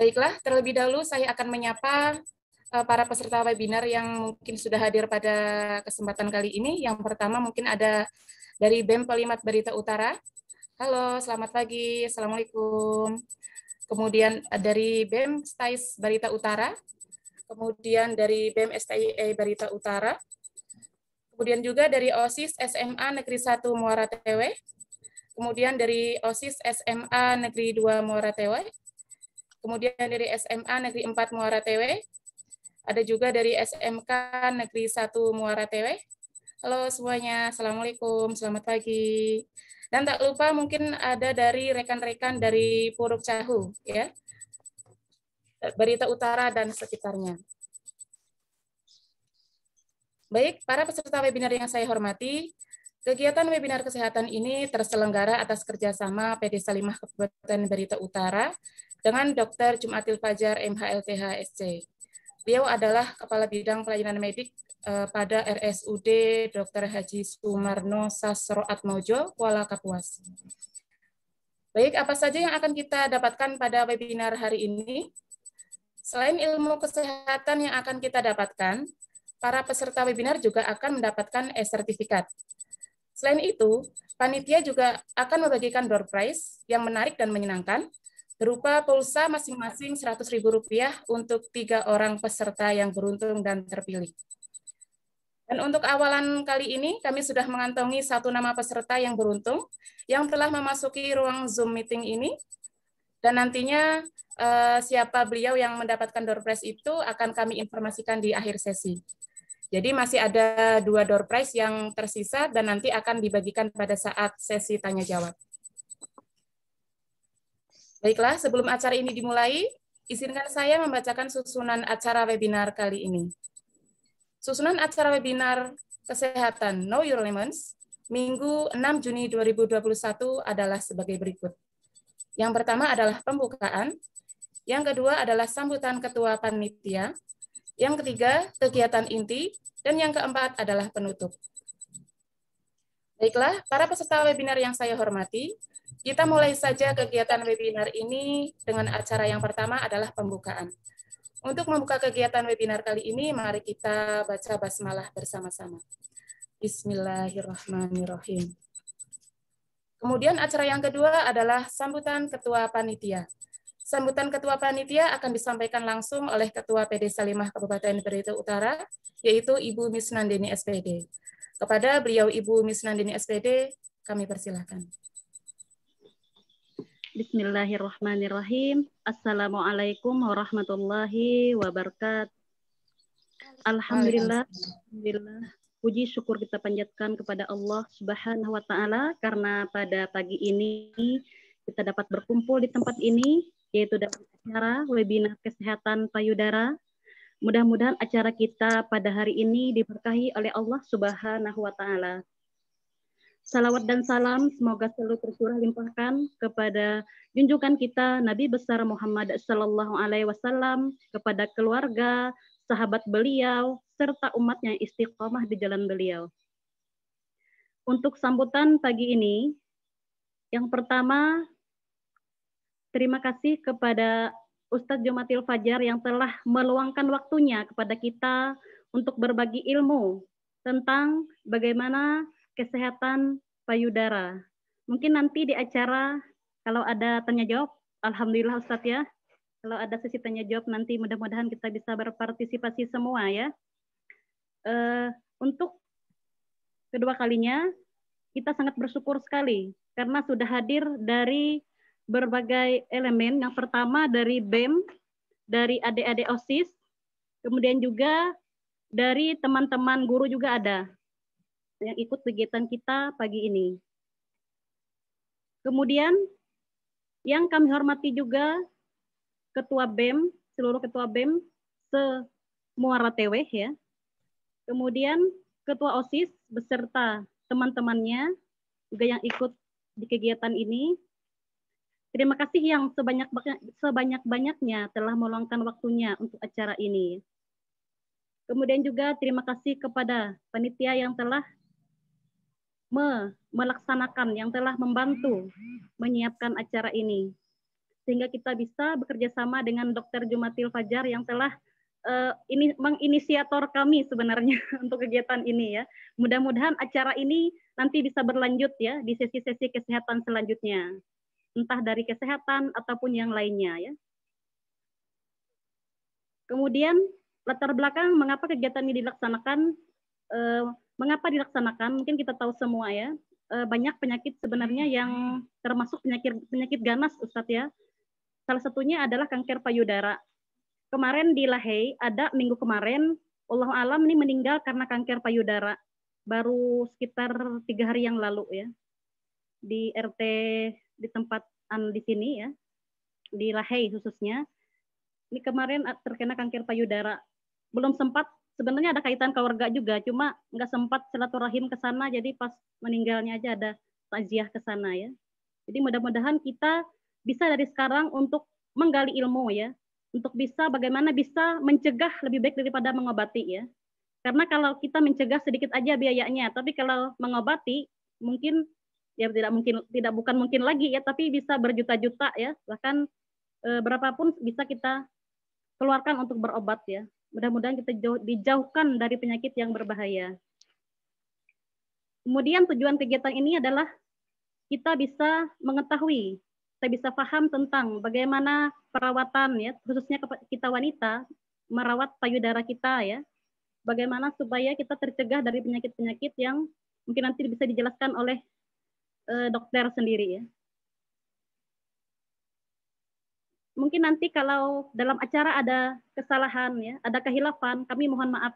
Baiklah, terlebih dahulu saya akan menyapa eh, para peserta webinar yang mungkin sudah hadir pada kesempatan kali ini. Yang pertama mungkin ada dari BEM Pelimat Berita Utara. Halo, selamat pagi. Assalamualaikum. Kemudian dari BEM STAIS Berita Utara. Kemudian dari BEM STIE Berita Utara. Kemudian juga dari OSIS SMA Negeri 1 Muara Tewe. Kemudian dari OSIS SMA Negeri 2 Muara Tewe. Kemudian dari SMA Negeri 4 Muara TW, ada juga dari SMK Negeri 1 Muara TW. Halo semuanya, Assalamualaikum, selamat pagi. Dan tak lupa mungkin ada dari rekan-rekan dari Puruk Cahu, ya. Berita Utara dan sekitarnya. Baik, para peserta webinar yang saya hormati, kegiatan webinar kesehatan ini terselenggara atas kerjasama PD Salimah Kabupaten Berita Utara dengan Dr. Jumatil Fajar MHLTH SC. Beliau adalah Kepala Bidang Pelayanan Medik eh, pada RSUD Dr. Haji Sumarno Sasro Atmojo, Kuala Kapuas. Baik, apa saja yang akan kita dapatkan pada webinar hari ini? Selain ilmu kesehatan yang akan kita dapatkan, para peserta webinar juga akan mendapatkan e-sertifikat. Selain itu, panitia juga akan membagikan door prize yang menarik dan menyenangkan, berupa pulsa masing-masing Rp100.000 untuk tiga orang peserta yang beruntung dan terpilih. Dan untuk awalan kali ini, kami sudah mengantongi satu nama peserta yang beruntung yang telah memasuki ruang Zoom meeting ini. Dan nantinya eh, siapa beliau yang mendapatkan door prize itu akan kami informasikan di akhir sesi. Jadi masih ada dua door prize yang tersisa dan nanti akan dibagikan pada saat sesi tanya-jawab. Baiklah, sebelum acara ini dimulai, izinkan saya membacakan susunan acara webinar kali ini. Susunan acara webinar kesehatan Know Your Lemons Minggu 6 Juni 2021 adalah sebagai berikut. Yang pertama adalah pembukaan, yang kedua adalah sambutan ketua panitia, yang ketiga kegiatan inti, dan yang keempat adalah penutup. Baiklah, para peserta webinar yang saya hormati, kita mulai saja kegiatan webinar ini dengan acara yang pertama adalah pembukaan. Untuk membuka kegiatan webinar kali ini, mari kita baca basmalah bersama-sama. Bismillahirrahmanirrahim. Kemudian acara yang kedua adalah sambutan Ketua Panitia. Sambutan Ketua Panitia akan disampaikan langsung oleh Ketua PD Salimah Kabupaten Berita Utara, yaitu Ibu Misnandini SPD. SPD. Kepada beliau Ibu Miss Nandini SPD, kami persilahkan. Bismillahirrahmanirrahim. Assalamualaikum warahmatullahi wabarakatuh. Alhamdulillah. Alhamdulillah. Puji syukur kita panjatkan kepada Allah Subhanahu wa taala karena pada pagi ini kita dapat berkumpul di tempat ini yaitu dalam acara webinar kesehatan payudara Mudah-mudahan acara kita pada hari ini diberkahi oleh Allah Subhanahu wa taala. Salawat dan salam semoga selalu tercurah limpahkan kepada junjungan kita Nabi besar Muhammad sallallahu alaihi wasallam, kepada keluarga, sahabat beliau, serta umatnya yang istiqomah di jalan beliau. Untuk sambutan pagi ini, yang pertama terima kasih kepada Ustadz Jomatil Fajar yang telah meluangkan waktunya kepada kita untuk berbagi ilmu tentang bagaimana kesehatan payudara. Mungkin nanti di acara kalau ada tanya jawab, alhamdulillah Ustadz ya. Kalau ada sesi tanya jawab nanti mudah-mudahan kita bisa berpartisipasi semua ya. Uh, untuk kedua kalinya kita sangat bersyukur sekali karena sudah hadir dari berbagai elemen. Yang pertama dari BEM, dari adik-adik OSIS, kemudian juga dari teman-teman guru juga ada yang ikut kegiatan kita pagi ini. Kemudian yang kami hormati juga Ketua BEM, seluruh Ketua BEM semua Ratewe ya. Kemudian Ketua OSIS beserta teman-temannya juga yang ikut di kegiatan ini. Terima kasih yang sebanyak banyaknya telah meluangkan waktunya untuk acara ini. Kemudian juga terima kasih kepada panitia yang telah me melaksanakan, yang telah membantu menyiapkan acara ini. Sehingga kita bisa bekerja sama dengan Dr. Jumatil Fajar yang telah uh, ini menginisiator kami sebenarnya untuk kegiatan ini ya. Mudah-mudahan acara ini nanti bisa berlanjut ya di sesi-sesi kesehatan selanjutnya entah dari kesehatan ataupun yang lainnya ya. Kemudian latar belakang mengapa kegiatan ini dilaksanakan, eh, mengapa dilaksanakan, mungkin kita tahu semua ya. Eh, banyak penyakit sebenarnya hmm. yang termasuk penyakit penyakit ganas Ustadz ya. Salah satunya adalah kanker payudara. Kemarin di Lahey ada minggu kemarin, Allah alam ini meninggal karena kanker payudara. Baru sekitar tiga hari yang lalu ya di RT di tempat di sini ya di Lahey khususnya ini kemarin terkena kanker payudara belum sempat sebenarnya ada kaitan keluarga juga cuma nggak sempat silaturahim ke sana jadi pas meninggalnya aja ada takziah ke sana ya jadi mudah-mudahan kita bisa dari sekarang untuk menggali ilmu ya untuk bisa bagaimana bisa mencegah lebih baik daripada mengobati ya karena kalau kita mencegah sedikit aja biayanya tapi kalau mengobati mungkin ya tidak mungkin tidak bukan mungkin lagi ya tapi bisa berjuta-juta ya bahkan e, berapapun bisa kita keluarkan untuk berobat ya mudah-mudahan kita jauh, dijauhkan dari penyakit yang berbahaya kemudian tujuan kegiatan ini adalah kita bisa mengetahui kita bisa paham tentang bagaimana perawatan ya khususnya kita wanita merawat payudara kita ya bagaimana supaya kita tercegah dari penyakit-penyakit yang mungkin nanti bisa dijelaskan oleh Eh, dokter sendiri ya. Mungkin nanti kalau dalam acara ada kesalahan ya, ada kehilafan, kami mohon maaf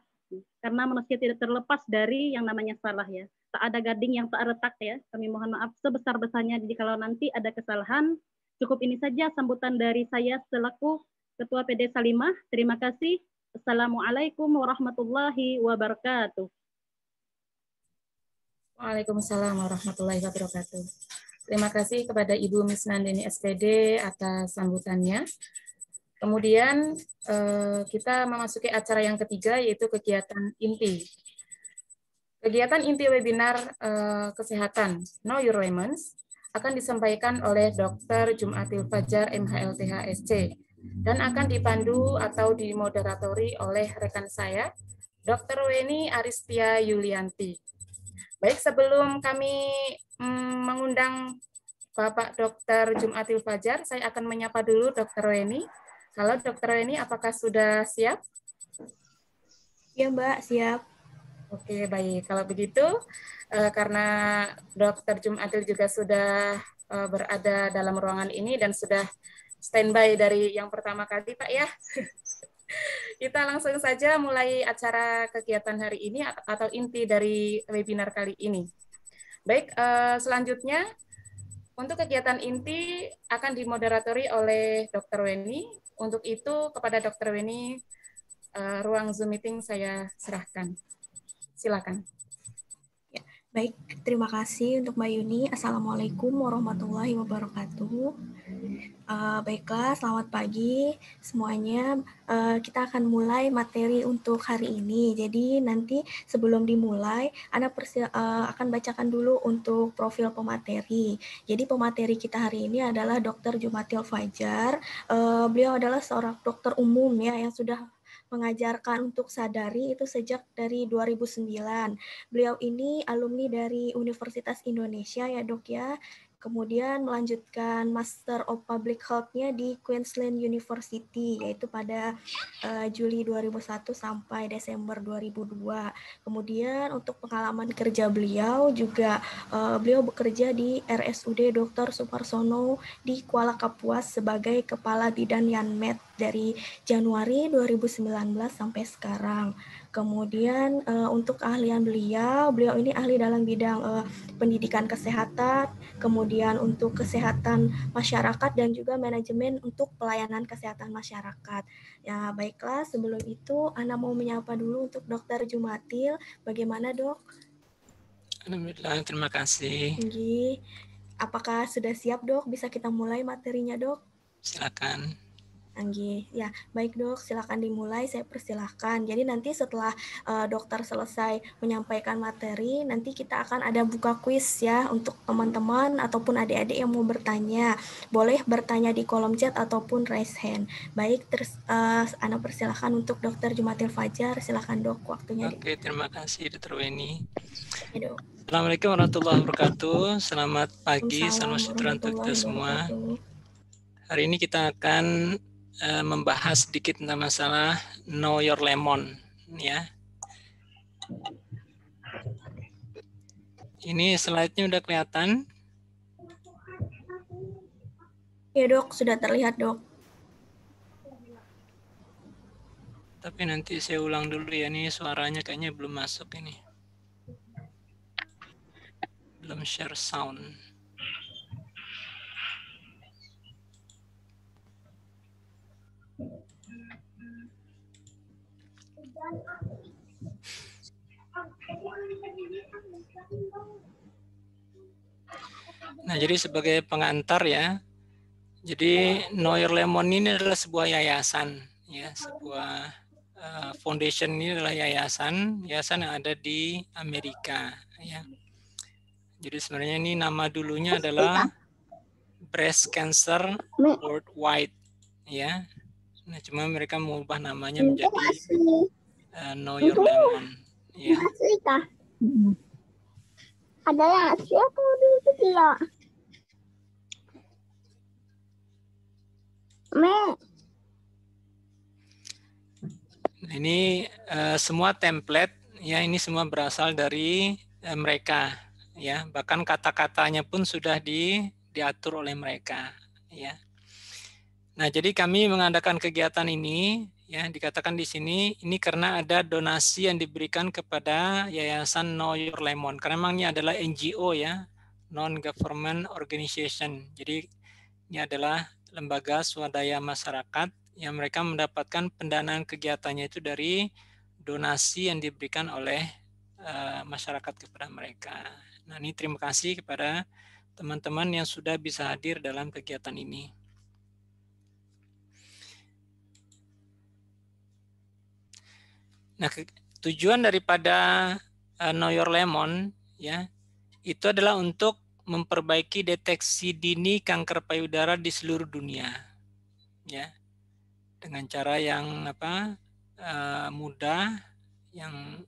karena manusia tidak terlepas dari yang namanya salah ya. Tak ada gading yang tak retak ya. Kami mohon maaf sebesar-besarnya. Jadi kalau nanti ada kesalahan, cukup ini saja sambutan dari saya selaku Ketua PD Salimah. Terima kasih. Assalamualaikum warahmatullahi wabarakatuh. Waalaikumsalam warahmatullahi wabarakatuh. Terima kasih kepada Ibu Miss Nandini SPD atas sambutannya. Kemudian eh, kita memasuki acara yang ketiga yaitu kegiatan inti. Kegiatan inti webinar eh, kesehatan Know Your akan disampaikan oleh Dr. Jumatil Fajar MHLTHSC dan akan dipandu atau dimoderatori oleh rekan saya, Dr. Weni Aristia Yulianti. Baik, sebelum kami mm, mengundang Bapak Dr. Jumatil Fajar, saya akan menyapa dulu Dr. Weni. Halo Dr. Weni, apakah sudah siap? Ya, Mbak, siap. Oke, baik. Kalau begitu, eh, karena Dr. Jumatil juga sudah eh, berada dalam ruangan ini dan sudah standby dari yang pertama kali Pak ya. Kita langsung saja mulai acara kegiatan hari ini atau inti dari webinar kali ini. Baik, eh, selanjutnya untuk kegiatan inti akan dimoderatori oleh Dr. Weni. Untuk itu kepada Dr. Weni eh, ruang Zoom meeting saya serahkan. Silakan. Baik, terima kasih untuk Mbak Yuni. Assalamualaikum warahmatullahi wabarakatuh. Uh, baiklah, selamat pagi semuanya. Uh, kita akan mulai materi untuk hari ini. Jadi nanti sebelum dimulai, Anda persil, uh, eh, akan bacakan dulu untuk profil pemateri. Jadi pemateri kita hari ini adalah Dr. Jumatil Fajar. Uh, beliau adalah seorang dokter umum ya yang sudah mengajarkan untuk sadari itu sejak dari 2009. Beliau ini alumni dari Universitas Indonesia ya dok ya kemudian melanjutkan Master of Public Health-nya di Queensland University yaitu pada uh, Juli 2001 sampai Desember 2002. Kemudian untuk pengalaman kerja beliau juga uh, beliau bekerja di RSUD Dr. Suparsono di Kuala Kapuas sebagai kepala bidan Yanmed dari Januari 2019 sampai sekarang. Kemudian uh, untuk keahlian beliau, beliau ini ahli dalam bidang uh, pendidikan kesehatan, kemudian untuk kesehatan masyarakat dan juga manajemen untuk pelayanan kesehatan masyarakat. Ya, baiklah sebelum itu Ana mau menyapa dulu untuk Dokter Jumatil. Bagaimana, Dok? Alhamdulillah, terima kasih. Apakah sudah siap, Dok? Bisa kita mulai materinya, Dok? Silakan. Anggi. Ya, baik dok, silakan dimulai. Saya persilahkan. Jadi nanti setelah uh, dokter selesai menyampaikan materi, nanti kita akan ada buka kuis ya untuk teman-teman ataupun adik-adik yang mau bertanya. Boleh bertanya di kolom chat ataupun raise hand. Baik, terus uh, Ana persilahkan untuk dokter Jumatil Fajar. Silakan dok, waktunya. Oke, terima kasih dokter Weni. Ya, Assalamualaikum warahmatullahi wabarakatuh. Selamat pagi, salam sejahtera untuk kita semua. Hari ini kita akan Eh, membahas sedikit tentang masalah know your lemon ya. Ini slide-nya udah kelihatan. Ya dok, sudah terlihat dok. Tapi nanti saya ulang dulu ya, ini suaranya kayaknya belum masuk ini. Belum share sound. Nah, jadi sebagai pengantar ya, jadi Noir Lemon ini adalah sebuah yayasan, ya, sebuah uh, foundation ini adalah yayasan, yayasan yang ada di Amerika, ya. Jadi sebenarnya ini nama dulunya adalah Breast Cancer Worldwide, ya. Nah, cuma mereka mengubah namanya menjadi uh, eh, Know Lemon, ya. Hmm. Ada yang siapa dulu tidak? Ini uh, semua template ya ini semua berasal dari uh, mereka ya bahkan kata-katanya pun sudah di diatur oleh mereka ya. Nah, jadi kami mengadakan kegiatan ini ya dikatakan di sini ini karena ada donasi yang diberikan kepada Yayasan No Your Lemon karena memang ini adalah NGO ya non government organization jadi ini adalah lembaga swadaya masyarakat yang mereka mendapatkan pendanaan kegiatannya itu dari donasi yang diberikan oleh uh, masyarakat kepada mereka. Nah, ini terima kasih kepada teman-teman yang sudah bisa hadir dalam kegiatan ini. Nah, tujuan daripada uh, Know Lemon ya, itu adalah untuk memperbaiki deteksi dini kanker payudara di seluruh dunia ya dengan cara yang apa uh, mudah yang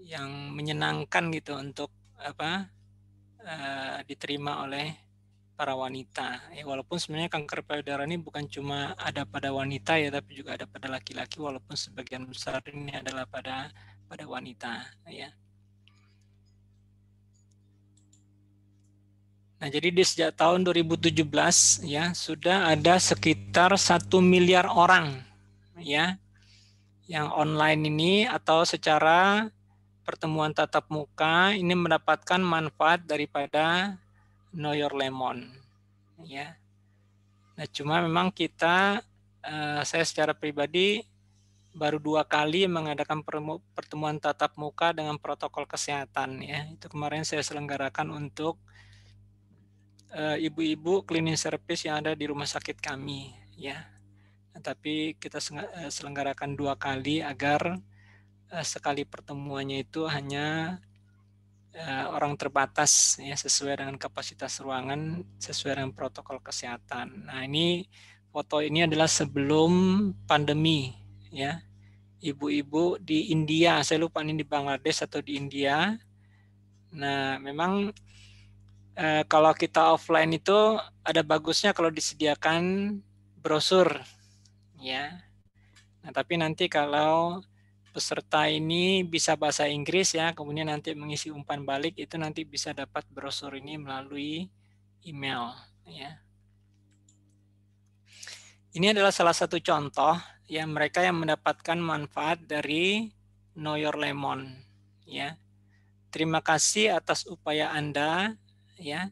yang menyenangkan gitu untuk apa uh, diterima oleh para wanita ya walaupun sebenarnya kanker payudara ini bukan cuma ada pada wanita ya tapi juga ada pada laki-laki walaupun sebagian besar ini adalah pada pada wanita ya Nah, jadi di sejak tahun 2017 ya sudah ada sekitar satu miliar orang ya yang online ini atau secara pertemuan tatap muka ini mendapatkan manfaat daripada Know Your Lemon ya. Nah, cuma memang kita eh, saya secara pribadi baru dua kali mengadakan pertemuan tatap muka dengan protokol kesehatan ya. Itu kemarin saya selenggarakan untuk Eh, ibu-ibu cleaning service yang ada di rumah sakit kami ya. Nah, tapi kita eh, selenggarakan dua kali agar eh, sekali pertemuannya itu hanya orang terbatas ya sesuai dengan kapasitas ruangan, sesuai dengan protokol kesehatan. Nah, ini foto ini adalah sebelum pandemi ya. Ibu-ibu di India, saya lupa ini di Bangladesh atau di India. Nah, memang eh, kalau kita offline itu ada bagusnya kalau disediakan brosur ya. Nah, tapi nanti kalau peserta ini bisa bahasa Inggris ya, kemudian nanti mengisi umpan balik itu nanti bisa dapat brosur ini melalui email ya. Ini adalah salah satu contoh ya mereka yang mendapatkan manfaat dari Know Your Lemon ya. Terima kasih atas upaya Anda ya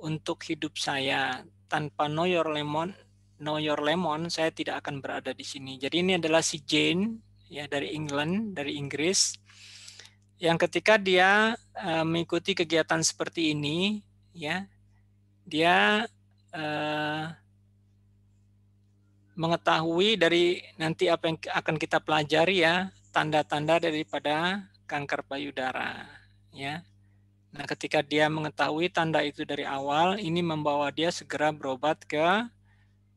untuk hidup saya tanpa know your lemon know your lemon saya tidak akan berada di sini jadi ini adalah si Jane ya dari England dari Inggris yang ketika dia uh, mengikuti kegiatan seperti ini ya dia uh, mengetahui dari nanti apa yang akan kita pelajari ya tanda-tanda daripada kanker payudara ya Nah, ketika dia mengetahui tanda itu dari awal, ini membawa dia segera berobat ke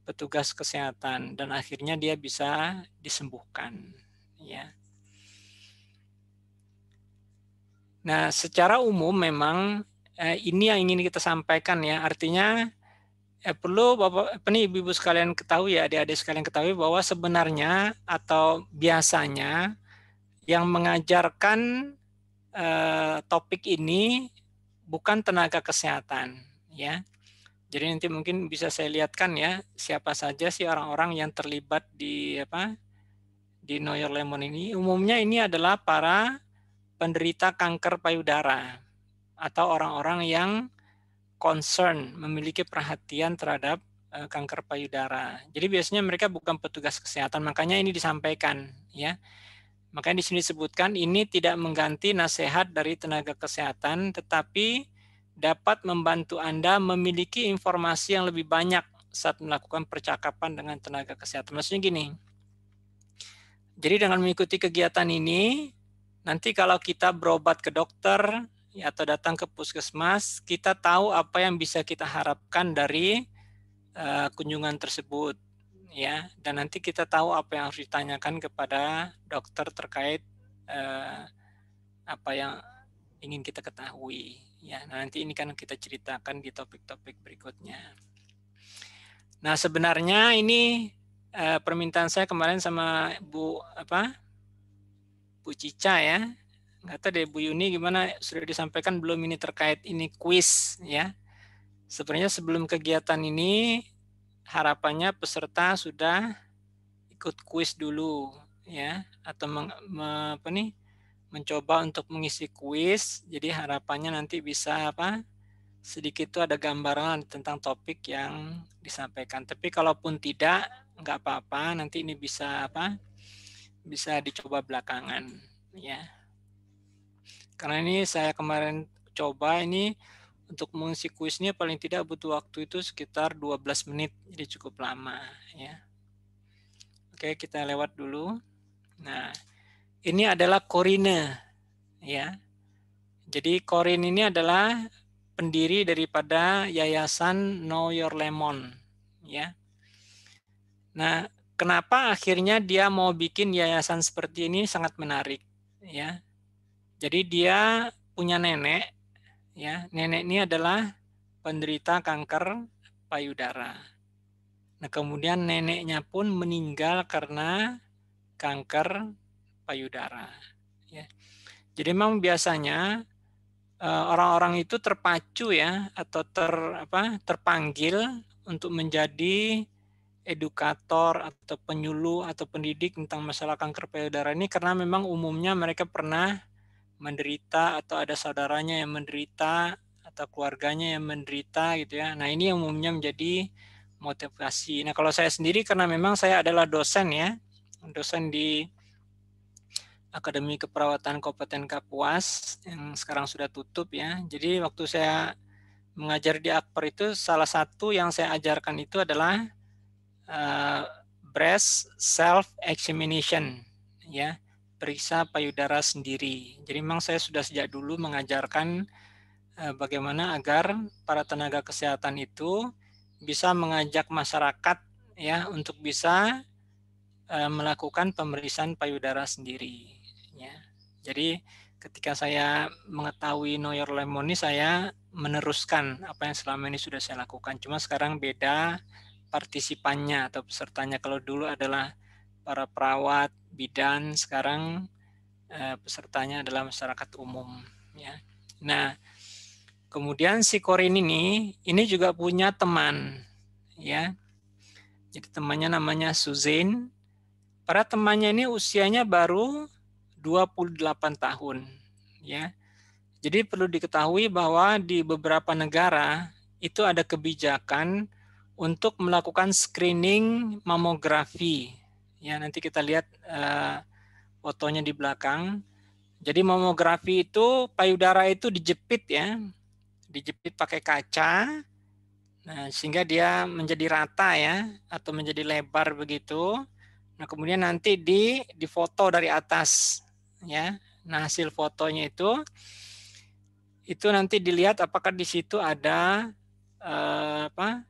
petugas kesehatan dan akhirnya dia bisa disembuhkan, ya. Nah, secara umum memang eh, ini yang ingin kita sampaikan ya. Artinya eh, perlu Bapak nih Ibu-ibu sekalian ketahui ya, Adik-adik sekalian ketahui bahwa sebenarnya atau biasanya yang mengajarkan Eh, topik ini bukan tenaga kesehatan ya. Jadi nanti mungkin bisa saya lihatkan ya siapa saja sih orang-orang yang terlibat di apa di New York Lemon ini. Umumnya ini adalah para penderita kanker payudara atau orang-orang yang concern memiliki perhatian terhadap eh, kanker payudara. Jadi biasanya mereka bukan petugas kesehatan, makanya ini disampaikan ya. Makanya di sini disebutkan ini tidak mengganti nasihat dari tenaga kesehatan, tetapi dapat membantu Anda memiliki informasi yang lebih banyak saat melakukan percakapan dengan tenaga kesehatan. Maksudnya gini, jadi dengan mengikuti kegiatan ini, nanti kalau kita berobat ke dokter atau datang ke puskesmas, kita tahu apa yang bisa kita harapkan dari eh, kunjungan tersebut ya dan nanti kita tahu apa yang harus ditanyakan kepada dokter terkait eh, apa yang ingin kita ketahui ya nah, nanti ini kan kita ceritakan di topik-topik berikutnya nah sebenarnya ini eh, permintaan saya kemarin sama Bu apa Bu Cica ya nggak tahu deh Bu Yuni gimana sudah disampaikan belum ini terkait ini quiz ya sebenarnya sebelum kegiatan ini harapannya peserta sudah ikut kuis dulu ya atau meng, me, apa nih mencoba untuk mengisi kuis. Jadi harapannya nanti bisa apa? sedikit itu ada gambaran tentang topik yang disampaikan. Tapi kalaupun tidak, nggak apa-apa. Nanti ini bisa apa? Bisa dicoba belakangan, ya. Karena ini saya kemarin coba ini untuk mengisi kuisnya paling tidak butuh waktu itu sekitar 12 menit, jadi cukup lama ya. Oke, kita lewat dulu. Nah, ini adalah Corine ya. Jadi Corinne ini adalah pendiri daripada yayasan Know Your Lemon ya. Nah, kenapa akhirnya dia mau bikin yayasan seperti ini sangat menarik ya. Jadi dia punya nenek Ya, nenek ini adalah penderita kanker payudara. Nah, kemudian neneknya pun meninggal karena kanker payudara. Ya. Jadi memang biasanya eh, orang-orang itu terpacu ya atau ter apa terpanggil untuk menjadi edukator atau penyuluh atau pendidik tentang masalah kanker payudara ini karena memang umumnya mereka pernah menderita atau ada saudaranya yang menderita atau keluarganya yang menderita gitu ya. Nah, ini yang umumnya menjadi motivasi. Nah, kalau saya sendiri karena memang saya adalah dosen ya, dosen di Akademi Keperawatan Kabupaten Kapuas yang sekarang sudah tutup ya. Jadi waktu saya mengajar di Akper itu salah satu yang saya ajarkan itu adalah uh, breast self examination ya periksa payudara sendiri. Jadi memang saya sudah sejak dulu mengajarkan eh, bagaimana agar para tenaga kesehatan itu bisa mengajak masyarakat ya untuk bisa eh, melakukan pemeriksaan payudara sendiri ya. Jadi ketika saya mengetahui know Lemoni, saya meneruskan apa yang selama ini sudah saya lakukan. Cuma sekarang beda partisipannya atau pesertanya. Kalau dulu adalah para perawat, bidan sekarang eh, pesertanya adalah masyarakat umum ya. Nah, kemudian si Korin ini ini juga punya teman ya. Jadi temannya namanya Suzanne. Para temannya ini usianya baru 28 tahun ya. Jadi perlu diketahui bahwa di beberapa negara itu ada kebijakan untuk melakukan screening mamografi Ya, nanti kita lihat uh, fotonya di belakang. Jadi mamografi itu payudara itu dijepit ya. Dijepit pakai kaca. Nah, sehingga dia menjadi rata ya atau menjadi lebar begitu. Nah, kemudian nanti di foto dari atas ya. Nah, hasil fotonya itu itu nanti dilihat apakah di situ ada uh, apa?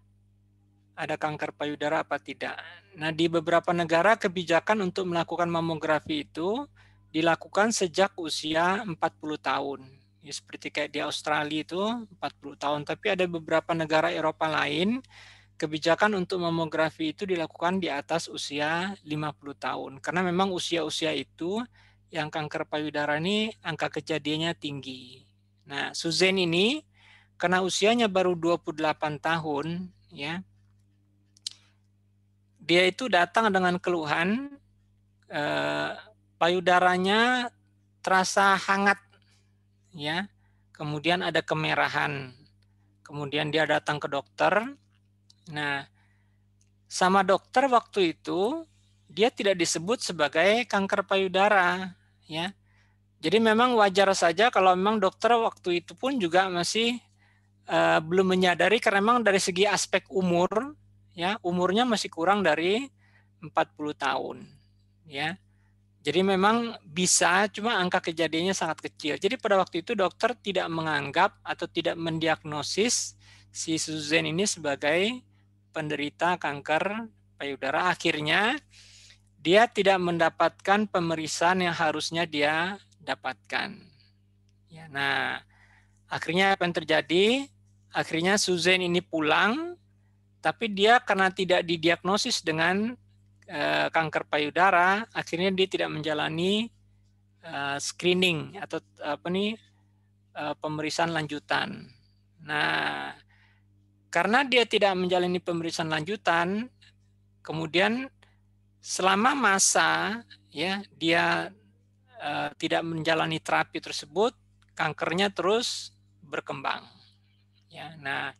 ada kanker payudara apa tidak. Nah, di beberapa negara kebijakan untuk melakukan mamografi itu dilakukan sejak usia 40 tahun. Ya, seperti kayak di Australia itu 40 tahun, tapi ada beberapa negara Eropa lain kebijakan untuk mamografi itu dilakukan di atas usia 50 tahun. Karena memang usia-usia itu yang kanker payudara ini angka kejadiannya tinggi. Nah, Suzen ini karena usianya baru 28 tahun ya dia itu datang dengan keluhan eh, payudaranya terasa hangat ya kemudian ada kemerahan kemudian dia datang ke dokter nah sama dokter waktu itu dia tidak disebut sebagai kanker payudara ya jadi memang wajar saja kalau memang dokter waktu itu pun juga masih uh, belum menyadari karena memang dari segi aspek umur ya umurnya masih kurang dari 40 tahun ya. Jadi memang bisa, cuma angka kejadiannya sangat kecil. Jadi pada waktu itu dokter tidak menganggap atau tidak mendiagnosis si Suzanne ini sebagai penderita kanker payudara. Akhirnya dia tidak mendapatkan pemeriksaan yang harusnya dia dapatkan. Ya, nah, akhirnya apa yang terjadi? Akhirnya Suzanne ini pulang tapi dia karena tidak didiagnosis dengan uh, kanker payudara, akhirnya dia tidak menjalani uh, screening atau apa nih uh, pemeriksaan lanjutan. Nah, karena dia tidak menjalani pemeriksaan lanjutan, kemudian selama masa ya dia uh, tidak menjalani terapi tersebut, kankernya terus berkembang. Ya, nah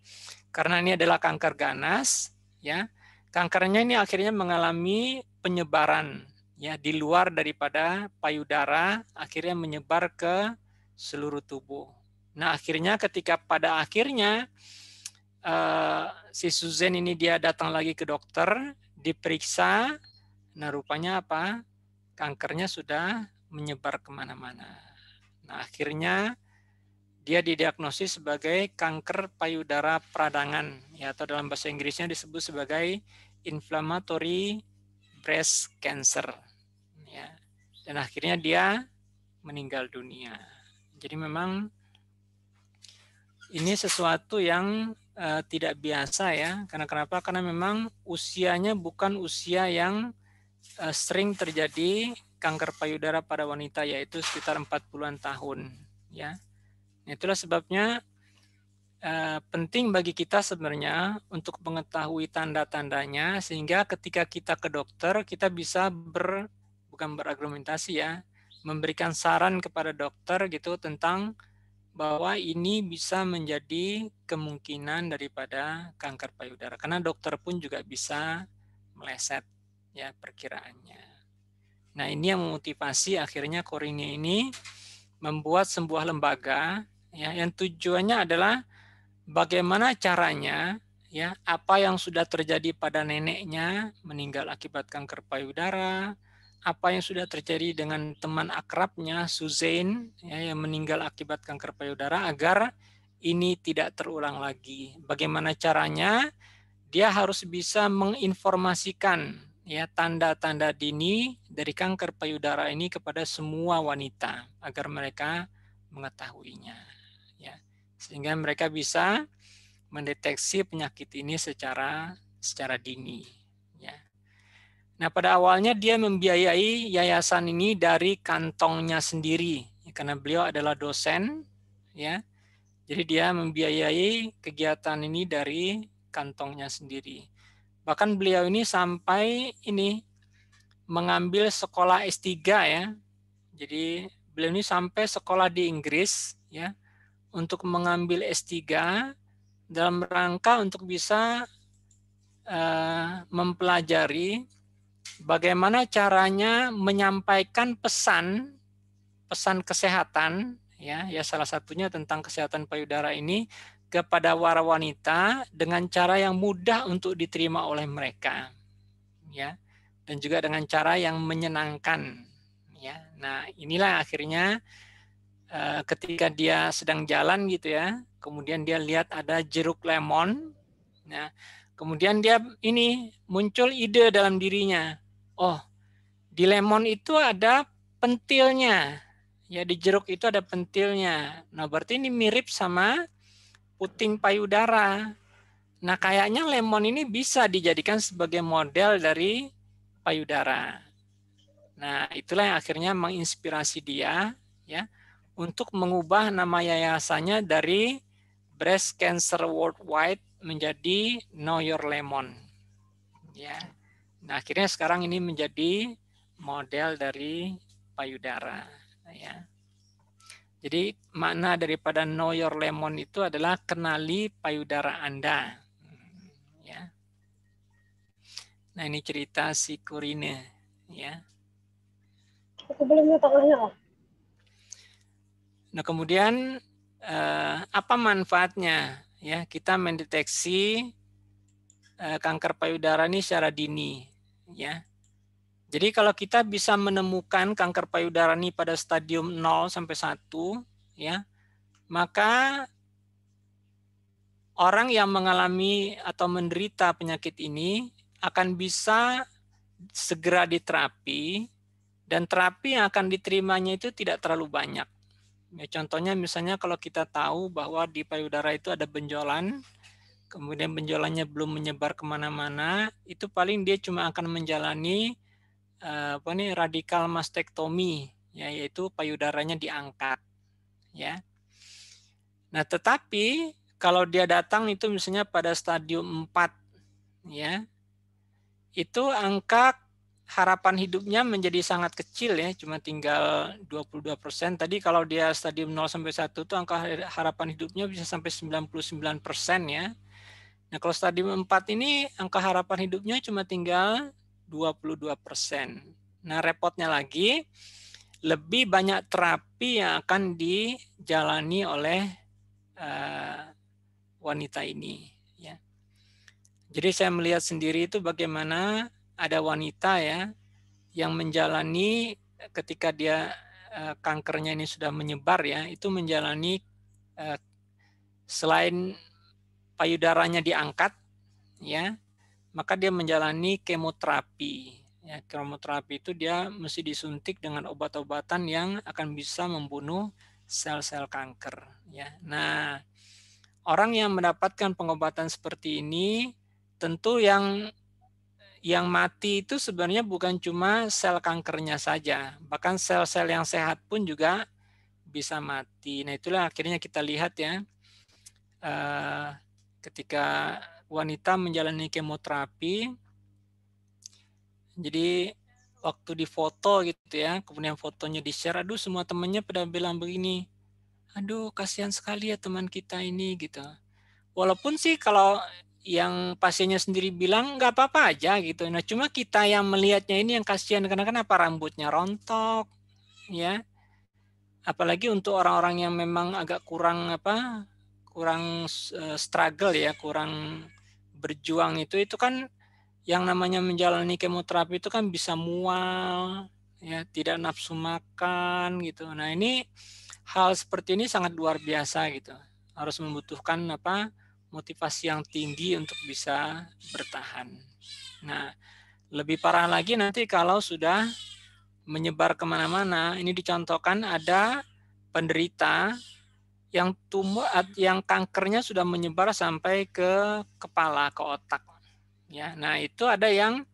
karena ini adalah kanker ganas, ya. Kankernya ini akhirnya mengalami penyebaran ya di luar daripada payudara akhirnya menyebar ke seluruh tubuh. Nah, akhirnya ketika pada akhirnya uh, si Suzen ini dia datang lagi ke dokter, diperiksa, nah rupanya apa? Kankernya sudah menyebar kemana-mana. Nah, akhirnya dia didiagnosis sebagai kanker payudara peradangan ya atau dalam bahasa Inggrisnya disebut sebagai inflammatory breast cancer ya dan akhirnya dia meninggal dunia jadi memang ini sesuatu yang uh, tidak biasa ya karena kenapa karena memang usianya bukan usia yang uh, sering terjadi kanker payudara pada wanita yaitu sekitar 40-an tahun ya Itulah sebabnya eh, penting bagi kita sebenarnya untuk mengetahui tanda-tandanya sehingga ketika kita ke dokter kita bisa ber bukan berargumentasi ya, memberikan saran kepada dokter gitu tentang bahwa ini bisa menjadi kemungkinan daripada kanker payudara karena dokter pun juga bisa meleset ya perkiraannya. Nah, ini yang memotivasi akhirnya Korinia ini membuat sebuah lembaga ya yang tujuannya adalah bagaimana caranya ya apa yang sudah terjadi pada neneknya meninggal akibat kanker payudara apa yang sudah terjadi dengan teman akrabnya Suzanne ya, yang meninggal akibat kanker payudara agar ini tidak terulang lagi bagaimana caranya dia harus bisa menginformasikan ya tanda-tanda dini dari kanker payudara ini kepada semua wanita agar mereka mengetahuinya sehingga mereka bisa mendeteksi penyakit ini secara secara dini ya. Nah, pada awalnya dia membiayai yayasan ini dari kantongnya sendiri ya, karena beliau adalah dosen ya. Jadi dia membiayai kegiatan ini dari kantongnya sendiri. Bahkan beliau ini sampai ini mengambil sekolah S3 ya. Jadi beliau ini sampai sekolah di Inggris ya untuk mengambil S3 dalam rangka untuk bisa uh, mempelajari bagaimana caranya menyampaikan pesan pesan kesehatan ya ya salah satunya tentang kesehatan payudara ini kepada para wanita dengan cara yang mudah untuk diterima oleh mereka ya dan juga dengan cara yang menyenangkan ya nah inilah akhirnya Eh, ketika dia sedang jalan gitu ya, kemudian dia lihat ada jeruk lemon, ya, kemudian dia ini muncul ide dalam dirinya, oh di lemon itu ada pentilnya, ya di jeruk itu ada pentilnya. Nah berarti ini mirip sama puting payudara. Nah kayaknya lemon ini bisa dijadikan sebagai model dari payudara. Nah itulah yang akhirnya menginspirasi dia, ya untuk mengubah nama yayasannya dari Breast Cancer Worldwide menjadi Know Your Lemon. Ya. Nah, akhirnya sekarang ini menjadi model dari payudara, ya. Jadi makna daripada know your lemon itu adalah kenali payudara Anda. Ya. Nah, ini cerita si Kurine, ya. Aku belum tanya, Nah kemudian eh, apa manfaatnya ya kita mendeteksi eh, kanker payudara ini secara dini ya. Jadi kalau kita bisa menemukan kanker payudara ini pada stadium 0 sampai 1 ya, maka orang yang mengalami atau menderita penyakit ini akan bisa segera diterapi dan terapi yang akan diterimanya itu tidak terlalu banyak Ya, contohnya misalnya kalau kita tahu bahwa di payudara itu ada benjolan, kemudian benjolannya belum menyebar kemana-mana, itu paling dia cuma akan menjalani eh, apa nih radikal mastektomi, ya, yaitu payudaranya diangkat, ya. Nah, tetapi kalau dia datang itu misalnya pada stadium 4, ya, itu angka harapan hidupnya menjadi sangat kecil ya, cuma tinggal 22 persen. Tadi kalau dia stadium 0 sampai 1 itu angka harapan hidupnya bisa sampai 99 persen ya. Nah kalau stadium 4 ini angka harapan hidupnya cuma tinggal 22 persen. Nah repotnya lagi, lebih banyak terapi yang akan dijalani oleh uh, wanita ini. Ya. Jadi saya melihat sendiri itu bagaimana ada wanita ya yang menjalani ketika dia eh, kankernya ini sudah menyebar ya, itu menjalani eh, selain payudaranya diangkat ya, maka dia menjalani kemoterapi. Ya, kemoterapi itu dia mesti disuntik dengan obat-obatan yang akan bisa membunuh sel-sel kanker ya. Nah, orang yang mendapatkan pengobatan seperti ini tentu yang yang mati itu sebenarnya bukan cuma sel kankernya saja, bahkan sel-sel yang sehat pun juga bisa mati. Nah itulah akhirnya kita lihat ya, eh, ketika wanita menjalani kemoterapi, jadi waktu difoto gitu ya, kemudian fotonya di-share, aduh semua temannya pada bilang begini, aduh kasihan sekali ya teman kita ini gitu. Walaupun sih kalau yang pasiennya sendiri bilang nggak apa-apa aja gitu. Nah cuma kita yang melihatnya ini yang kasihan karena kenapa rambutnya rontok, ya. Apalagi untuk orang-orang yang memang agak kurang apa, kurang eh, struggle ya, kurang berjuang itu itu kan yang namanya menjalani kemoterapi itu kan bisa mual, ya tidak nafsu makan gitu. Nah ini hal seperti ini sangat luar biasa gitu. Harus membutuhkan apa? motivasi yang tinggi untuk bisa bertahan. Nah, lebih parah lagi nanti kalau sudah menyebar kemana-mana. Ini dicontohkan ada penderita yang tumbuh, yang kankernya sudah menyebar sampai ke kepala, ke otak. Ya, nah itu ada yang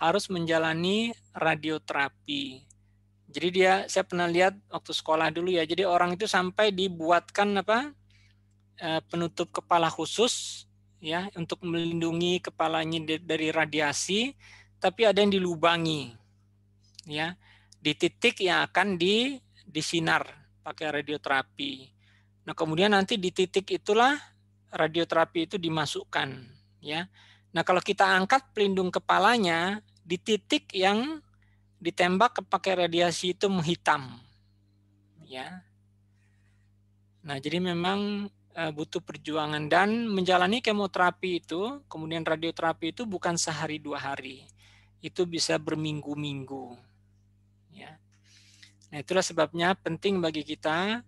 harus menjalani radioterapi. Jadi dia saya pernah lihat waktu sekolah dulu ya. Jadi orang itu sampai dibuatkan apa? Eh, penutup kepala khusus ya untuk melindungi kepalanya dari radiasi, tapi ada yang dilubangi ya di titik yang akan di disinar pakai radioterapi. Nah, kemudian nanti di titik itulah radioterapi itu dimasukkan ya. Nah, kalau kita angkat pelindung kepalanya di titik yang ditembak pakai radiasi itu menghitam. Ya. Nah, jadi memang Eh, butuh perjuangan dan menjalani kemoterapi itu, kemudian radioterapi itu bukan sehari dua hari, itu bisa berminggu-minggu. Ya. Nah itulah sebabnya penting bagi kita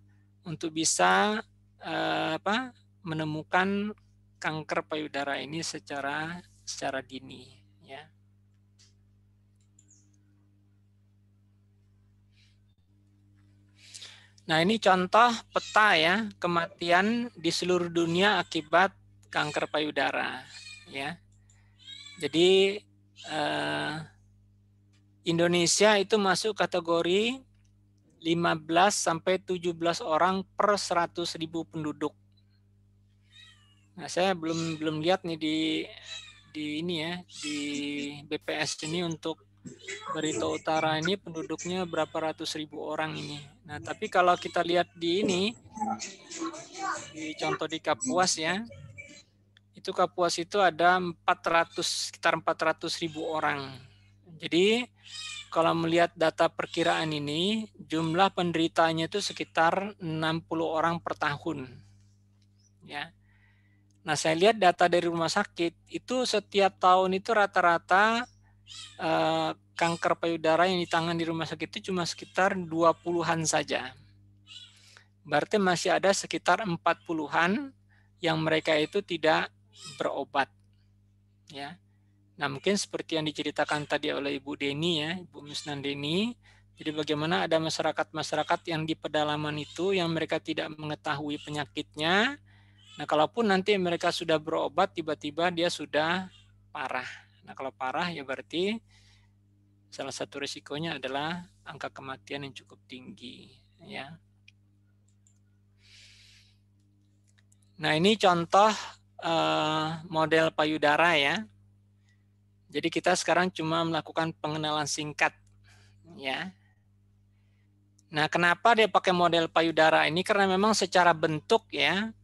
untuk bisa eh, apa, menemukan kanker payudara ini secara secara dini. Nah, ini contoh peta ya, kematian di seluruh dunia akibat kanker payudara, ya. Jadi eh, Indonesia itu masuk kategori 15 sampai 17 orang per 100 ribu penduduk. Nah, saya belum belum lihat nih di di ini ya, di BPS ini untuk Barito Utara ini penduduknya berapa ratus ribu orang ini. Nah, tapi kalau kita lihat di ini, di contoh di Kapuas ya, itu Kapuas itu ada 400 sekitar 400 ribu orang. Jadi kalau melihat data perkiraan ini, jumlah penderitanya itu sekitar 60 orang per tahun. Ya. Nah, saya lihat data dari rumah sakit itu setiap tahun itu rata-rata uh, kanker payudara yang ditangani di rumah sakit itu cuma sekitar 20-an saja. Berarti masih ada sekitar 40-an yang mereka itu tidak berobat. Ya. Nah, mungkin seperti yang diceritakan tadi oleh Ibu Deni ya, Ibu Musnan Deni, jadi bagaimana ada masyarakat-masyarakat yang di pedalaman itu yang mereka tidak mengetahui penyakitnya. Nah, kalaupun nanti mereka sudah berobat tiba-tiba dia sudah parah Nah, kalau parah ya berarti salah satu risikonya adalah angka kematian yang cukup tinggi, ya. Nah, ini contoh uh, model payudara ya. Jadi kita sekarang cuma melakukan pengenalan singkat, ya. Nah, kenapa dia pakai model payudara ini? Karena memang secara bentuk ya,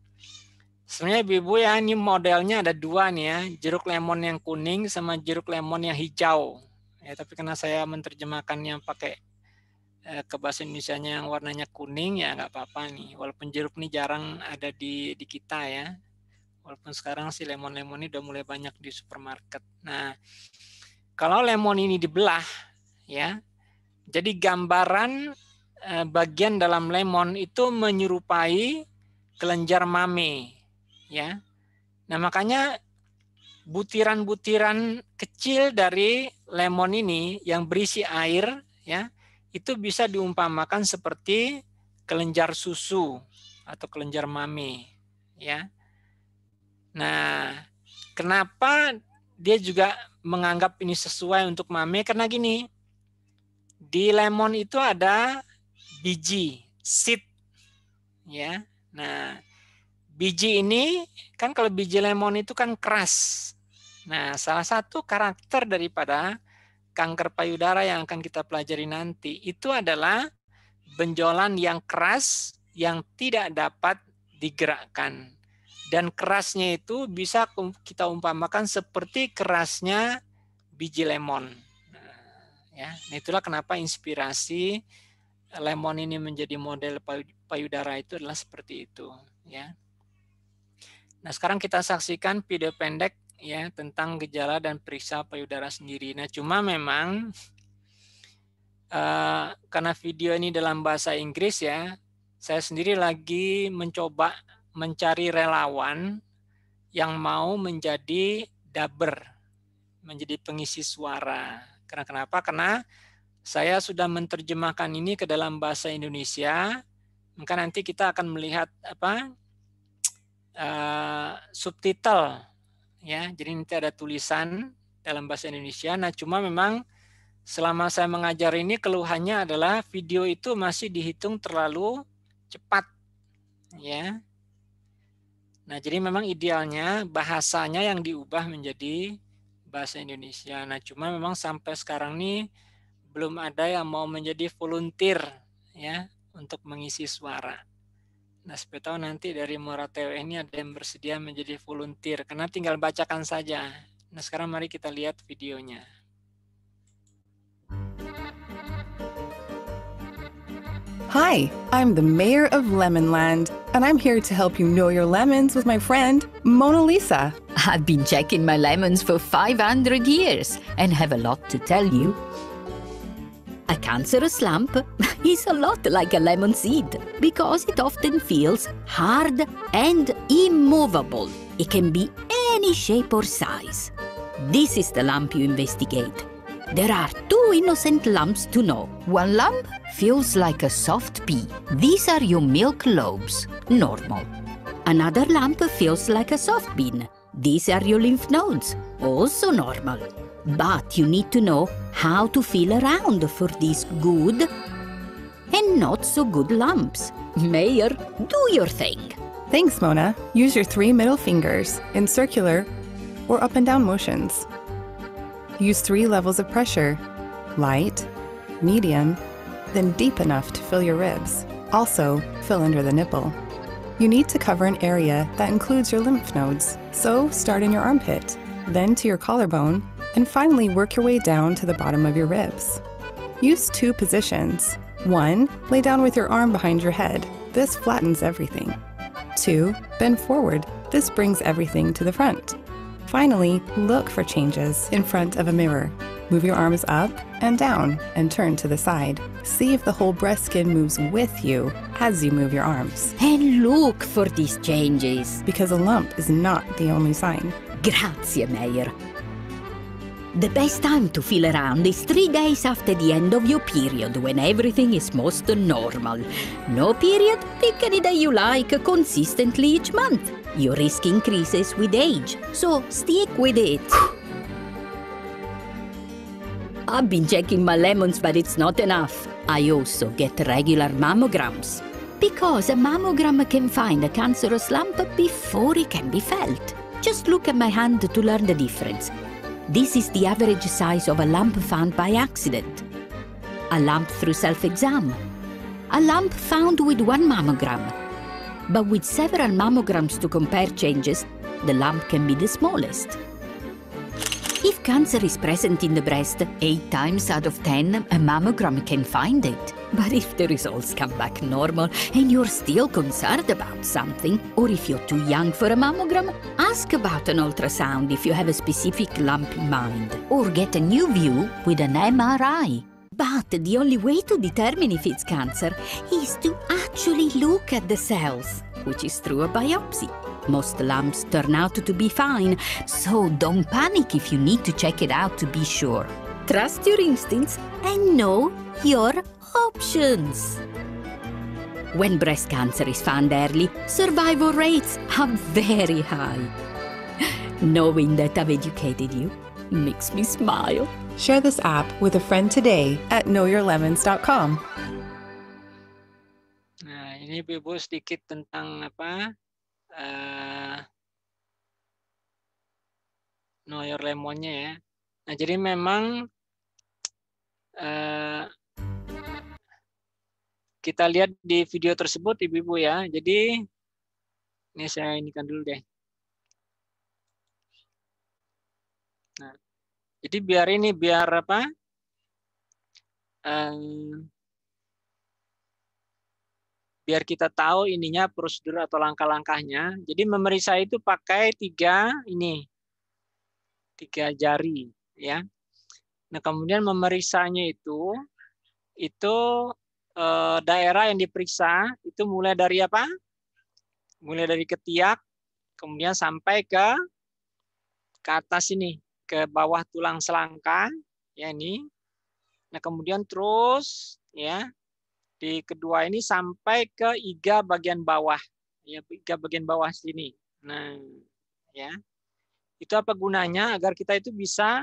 Sebenarnya ibu-ibu ya ini modelnya ada dua nih ya, jeruk lemon yang kuning sama jeruk lemon yang hijau. Ya, tapi karena saya menerjemahkannya pakai eh, ke bahasa indonesia yang warnanya kuning ya nggak apa-apa nih. Walaupun jeruk ini jarang ada di di kita ya. Walaupun sekarang si lemon-lemon ini udah mulai banyak di supermarket. Nah, kalau lemon ini dibelah ya. Jadi gambaran eh, bagian dalam lemon itu menyerupai kelenjar mame ya. Nah, makanya butiran-butiran kecil dari lemon ini yang berisi air ya, itu bisa diumpamakan seperti kelenjar susu atau kelenjar mami ya. Nah, kenapa dia juga menganggap ini sesuai untuk mame karena gini di lemon itu ada biji seed ya nah Biji ini kan kalau biji lemon itu kan keras. Nah, salah satu karakter daripada kanker payudara yang akan kita pelajari nanti itu adalah benjolan yang keras yang tidak dapat digerakkan. Dan kerasnya itu bisa kita umpamakan seperti kerasnya biji lemon. Nah, ya, nah itulah kenapa inspirasi lemon ini menjadi model payudara itu adalah seperti itu, ya. Nah, sekarang kita saksikan video pendek ya tentang gejala dan periksa payudara sendiri. Nah, cuma memang uh, karena video ini dalam bahasa Inggris ya, saya sendiri lagi mencoba mencari relawan yang mau menjadi dubber, menjadi pengisi suara. Karena kenapa? Karena saya sudah menerjemahkan ini ke dalam bahasa Indonesia, maka nanti kita akan melihat apa uh, eh, subtitle ya. Jadi nanti ada tulisan dalam bahasa Indonesia. Nah, cuma memang selama saya mengajar ini keluhannya adalah video itu masih dihitung terlalu cepat ya. Nah, jadi memang idealnya bahasanya yang diubah menjadi bahasa Indonesia. Nah, cuma memang sampai sekarang ini belum ada yang mau menjadi volunteer ya untuk mengisi suara. Nah, tahu nanti dari ini ada yang bersedia menjadi volunteer, karena tinggal bacakan saja. Nah, sekarang mari kita lihat videonya. Hi, I'm the mayor of Lemonland, and I'm here to help you know your lemons with my friend, Mona Lisa. I've been checking my lemons for 500 years and have a lot to tell you. A cancerous lump is a lot like a lemon seed because it often feels hard and immovable. It can be any shape or size. This is the lump you investigate. There are two innocent lumps to know. One lump feels like a soft pea. These are your milk lobes, normal. Another lump feels like a soft bean. These are your lymph nodes, also normal. But you need to know how to feel around for these good and not so good lumps. Mayor, do your thing. Thanks, Mona. Use your three middle fingers in circular or up and down motions. Use three levels of pressure light, medium, then deep enough to fill your ribs. Also, fill under the nipple. You need to cover an area that includes your lymph nodes, so start in your armpit, then to your collarbone, and finally, work your way down to the bottom of your ribs. Use two positions. One, lay down with your arm behind your head. This flattens everything. Two, bend forward. This brings everything to the front. Finally, look for changes in front of a mirror. Move your arms up and down and turn to the side. See if the whole breast skin moves with you as you move your arms. And look for these changes. Because a lump is not the only sign. Grazie, Meyer. The best time to feel around is three days after the end of your period, when everything is most normal. No period? Pick any day you like, consistently each month. Your risk increases with age, so stick with it. I've been checking my lemons, but it's not enough. I also get regular mammograms. Because a mammogram can find a cancerous lump before it can be felt. Just look at my hand to learn the difference. This is the average size of a lump found by accident, a lump through self-exam, a lump found with one mammogram. But with several mammograms to compare changes, the lump can be the smallest. If cancer is present in the breast, 8 times out of 10 a mammogram can find it. But if the results come back normal and you're still concerned about something, or if you're too young for a mammogram, ask about an ultrasound if you have a specific lump in mind, or get a new view with an MRI. But the only way to determine if it's cancer is to actually look at the cells, which is through a biopsy. Most lamps turn out to be fine, so don't panic if you need to check it out to be sure. Trust your instincts and know your options. When breast cancer is found early, survival rates are very high. Knowing that I've educated you makes me smile. Share this app with a friend today at knowyourlemons.com. Nah, ini bebo sedikit tentang apa Eh, uh, your Lemonnya ya. Nah jadi memang uh, kita lihat di video tersebut ibu-ibu ya. Jadi ini saya inikan dulu deh. Nah, jadi biar ini biar apa? Eh, biar kita tahu ininya prosedur atau langkah-langkahnya. Jadi memeriksa itu pakai tiga ini, tiga jari, ya. Nah kemudian memeriksanya itu itu e, daerah yang diperiksa itu mulai dari apa? Mulai dari ketiak, kemudian sampai ke ke atas ini, ke bawah tulang selangka, ya ini. Nah kemudian terus ya di kedua ini sampai ke iga bagian bawah. Ya, iga bagian bawah sini. Nah, ya. Itu apa gunanya agar kita itu bisa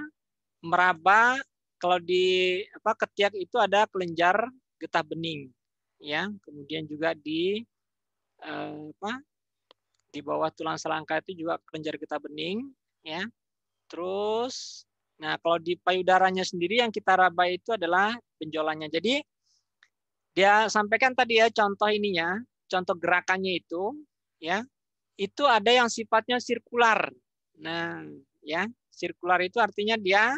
meraba kalau di apa ketiak itu ada kelenjar getah bening ya kemudian juga di eh, apa di bawah tulang selangka itu juga kelenjar getah bening ya terus nah kalau di payudaranya sendiri yang kita raba itu adalah benjolannya jadi dia sampaikan tadi ya contoh ininya, contoh gerakannya itu ya. Itu ada yang sifatnya sirkular. Nah, ya, sirkular itu artinya dia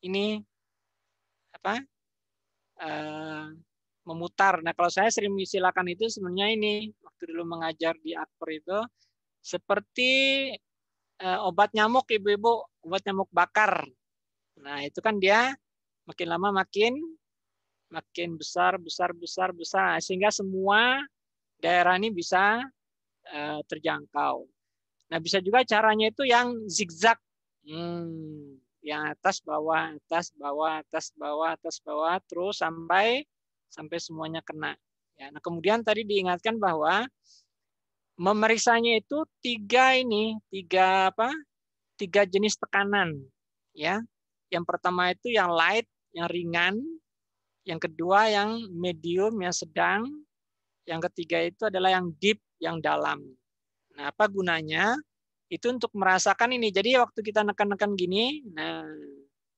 ini apa? Uh, memutar. Nah, kalau saya sering silakan itu sebenarnya ini waktu dulu mengajar di Akper itu seperti eh, obat nyamuk ibu-ibu, obat nyamuk bakar. Nah, itu kan dia makin lama makin makin besar, besar, besar, besar, nah, sehingga semua daerah ini bisa uh, terjangkau. Nah, bisa juga caranya itu yang zigzag, hmm, yang atas bawah, atas bawah, atas bawah, atas bawah, terus sampai sampai semuanya kena. Ya, nah kemudian tadi diingatkan bahwa memeriksanya itu tiga ini, tiga apa? Tiga jenis tekanan, ya. Yang pertama itu yang light, yang ringan, yang kedua yang medium yang sedang, yang ketiga itu adalah yang deep, yang dalam. Nah, apa gunanya? Itu untuk merasakan ini. Jadi waktu kita nekan-nekan gini, nah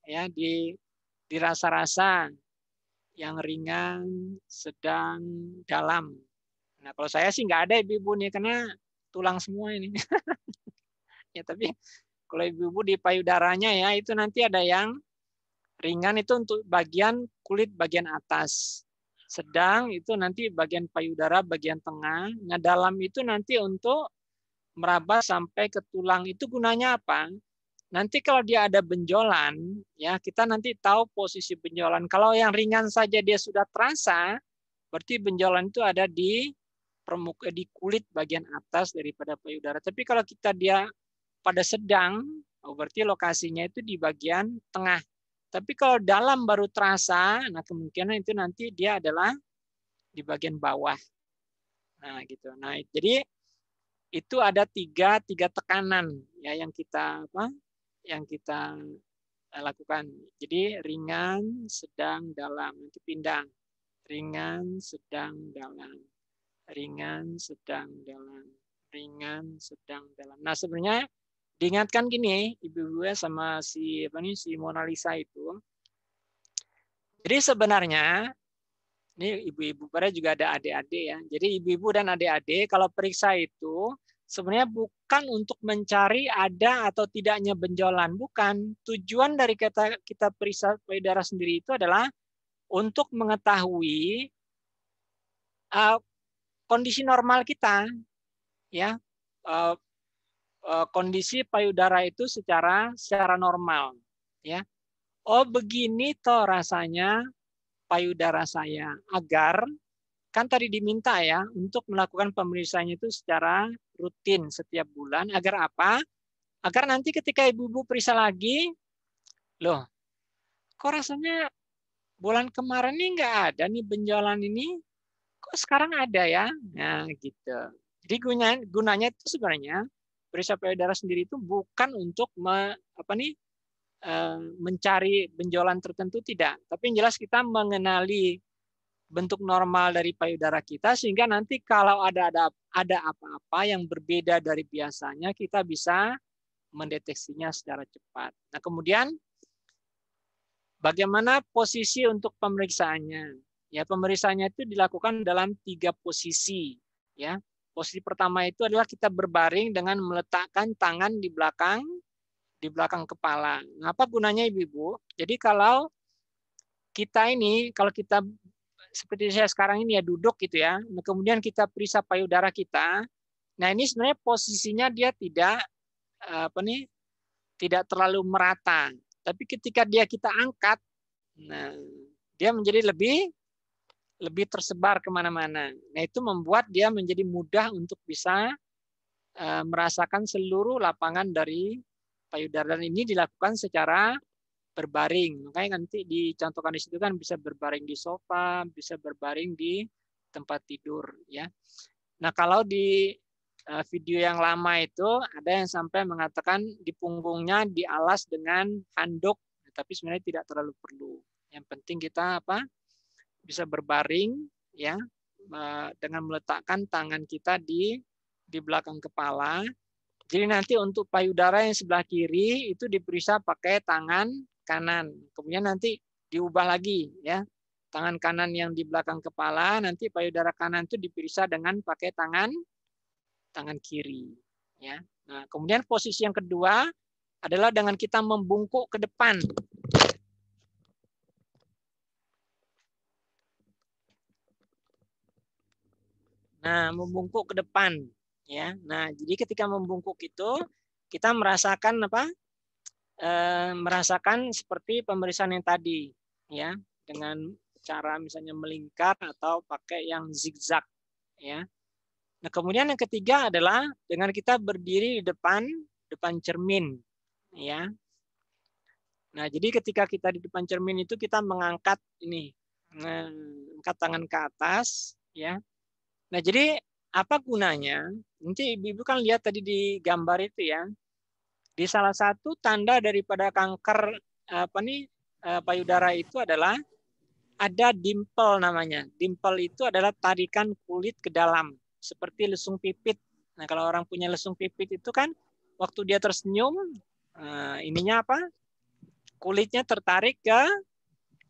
ya di dirasa-rasa yang ringan, sedang, dalam. Nah, kalau saya sih nggak ada ibu-ibu nih karena tulang semua ini. ya tapi kalau ibu-ibu di payudaranya ya itu nanti ada yang Ringan itu untuk bagian kulit bagian atas. Sedang itu nanti bagian payudara bagian tengah. Nah, dalam itu nanti untuk meraba sampai ke tulang itu gunanya apa? Nanti kalau dia ada benjolan, ya kita nanti tahu posisi benjolan. Kalau yang ringan saja dia sudah terasa, berarti benjolan itu ada di permuka di kulit bagian atas daripada payudara. Tapi kalau kita dia pada sedang, oh, berarti lokasinya itu di bagian tengah tapi kalau dalam baru terasa, nah kemungkinan itu nanti dia adalah di bagian bawah. Nah, gitu. Nah, jadi itu ada tiga tiga tekanan ya yang kita apa? Yang kita eh, lakukan. Jadi ringan, sedang, dalam. Nanti pindang. Ringan, sedang, dalam. Ringan, sedang, dalam. Ringan, sedang, dalam. Nah, sebenarnya diingatkan gini ibu gue sama si apa nih si Mona Lisa itu jadi sebenarnya ini ibu-ibu pada juga ada adik-adik ya jadi ibu-ibu dan adik-adik kalau periksa itu sebenarnya bukan untuk mencari ada atau tidaknya benjolan bukan tujuan dari kita kita periksa payudara sendiri itu adalah untuk mengetahui uh, kondisi normal kita ya uh, Eh, kondisi payudara itu secara secara normal ya oh begini toh rasanya payudara saya agar kan tadi diminta ya untuk melakukan pemeriksaannya itu secara rutin setiap bulan agar apa agar nanti ketika ibu-ibu periksa lagi loh kok rasanya bulan kemarin ini nggak ada nih benjolan ini kok sekarang ada ya nah gitu jadi gunanya gunanya itu sebenarnya periksa payudara sendiri itu bukan untuk me, apa nih eh, mencari benjolan tertentu tidak, tapi yang jelas kita mengenali bentuk normal dari payudara kita sehingga nanti kalau ada ada ada apa-apa yang berbeda dari biasanya kita bisa mendeteksinya secara cepat. Nah, kemudian bagaimana posisi untuk pemeriksaannya? Ya, pemeriksaannya itu dilakukan dalam tiga posisi, ya. Posisi pertama itu adalah kita berbaring dengan meletakkan tangan di belakang di belakang kepala. Nah, apa gunanya Ibu-ibu? Jadi kalau kita ini kalau kita seperti saya sekarang ini ya duduk gitu ya. Nah, kemudian kita periksa payudara kita. Nah, ini sebenarnya posisinya dia tidak apa nih? tidak terlalu merata. Tapi ketika dia kita angkat, nah dia menjadi lebih lebih tersebar kemana-mana. Nah itu membuat dia menjadi mudah untuk bisa eh, merasakan seluruh lapangan dari payudara dan ini dilakukan secara berbaring. Makanya nanti dicontohkan di situ kan bisa berbaring di sofa, bisa berbaring di tempat tidur ya. Nah, kalau di eh, video yang lama itu ada yang sampai mengatakan di punggungnya dialas dengan handuk, tapi sebenarnya tidak terlalu perlu. Yang penting kita apa? bisa berbaring ya dengan meletakkan tangan kita di di belakang kepala. Jadi nanti untuk payudara yang sebelah kiri itu diperiksa pakai tangan kanan. Kemudian nanti diubah lagi ya. Tangan kanan yang di belakang kepala nanti payudara kanan itu diperiksa dengan pakai tangan tangan kiri ya. Nah, kemudian posisi yang kedua adalah dengan kita membungkuk ke depan Nah, membungkuk ke depan ya. Nah, jadi ketika membungkuk itu kita merasakan apa? E, merasakan seperti pemeriksaan yang tadi ya, dengan cara misalnya melingkar atau pakai yang zigzag ya. Nah, kemudian yang ketiga adalah dengan kita berdiri di depan depan cermin ya. Nah, jadi ketika kita di depan cermin itu kita mengangkat ini, mengangkat tangan ke atas ya Nah, jadi apa gunanya? Nanti Ibu-ibu kan lihat tadi di gambar itu ya. Di salah satu tanda daripada kanker apa nih e, payudara itu adalah ada dimple namanya. Dimple itu adalah tarikan kulit ke dalam seperti lesung pipit. Nah, kalau orang punya lesung pipit itu kan waktu dia tersenyum e, ininya apa? Kulitnya tertarik ke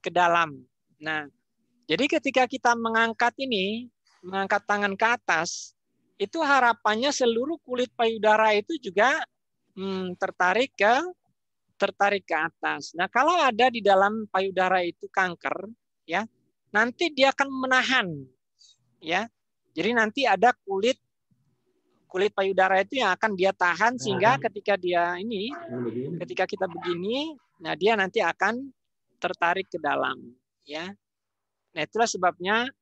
ke dalam. Nah, jadi ketika kita mengangkat ini mengangkat tangan ke atas, itu harapannya seluruh kulit payudara itu juga hmm, tertarik ke tertarik ke atas. Nah, kalau ada di dalam payudara itu kanker, ya, nanti dia akan menahan, ya. Jadi nanti ada kulit kulit payudara itu yang akan dia tahan sehingga ketika dia ini, ketika kita begini, nah dia nanti akan tertarik ke dalam, ya. Nah, itulah sebabnya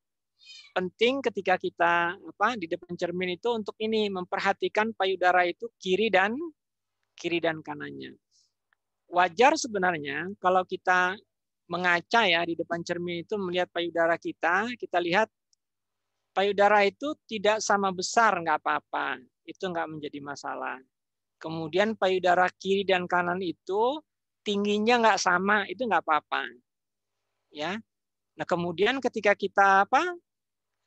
penting ketika kita apa di depan cermin itu untuk ini memperhatikan payudara itu kiri dan kiri dan kanannya. Wajar sebenarnya kalau kita mengaca ya di depan cermin itu melihat payudara kita, kita lihat payudara itu tidak sama besar nggak apa-apa, itu nggak menjadi masalah. Kemudian payudara kiri dan kanan itu tingginya nggak sama, itu nggak apa-apa. Ya, Nah, kemudian ketika kita apa?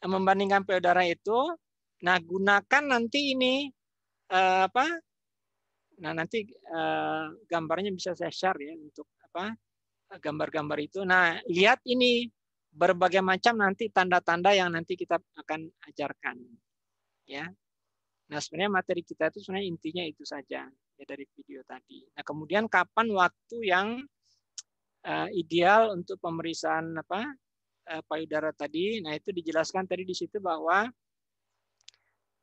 membandingkan payudara itu. Nah, gunakan nanti ini eh, apa? Nah, nanti eh, gambarnya bisa saya share ya untuk apa? gambar-gambar itu. Nah, lihat ini berbagai macam nanti tanda-tanda yang nanti kita akan ajarkan. Ya. Nah, sebenarnya materi kita itu sebenarnya intinya itu saja ya dari video tadi. Nah, kemudian kapan waktu yang uh, ideal untuk pemeriksaan apa? Eh, payudara tadi. Nah, itu dijelaskan tadi di situ bahwa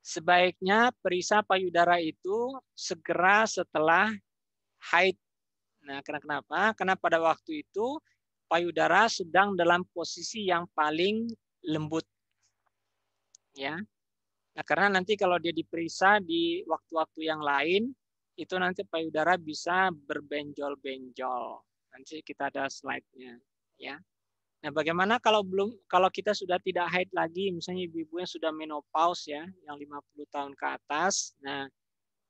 sebaiknya perisa payudara itu segera setelah haid. Nah, karena kenapa? Karena pada waktu itu payudara sedang dalam posisi yang paling lembut. Ya. Nah, karena nanti kalau dia diperiksa di waktu-waktu yang lain, itu nanti payudara bisa berbenjol-benjol. Nanti kita ada slide-nya, ya. Nah, bagaimana kalau belum kalau kita sudah tidak haid lagi, misalnya ibu-ibu yang sudah menopause ya, yang 50 tahun ke atas. Nah,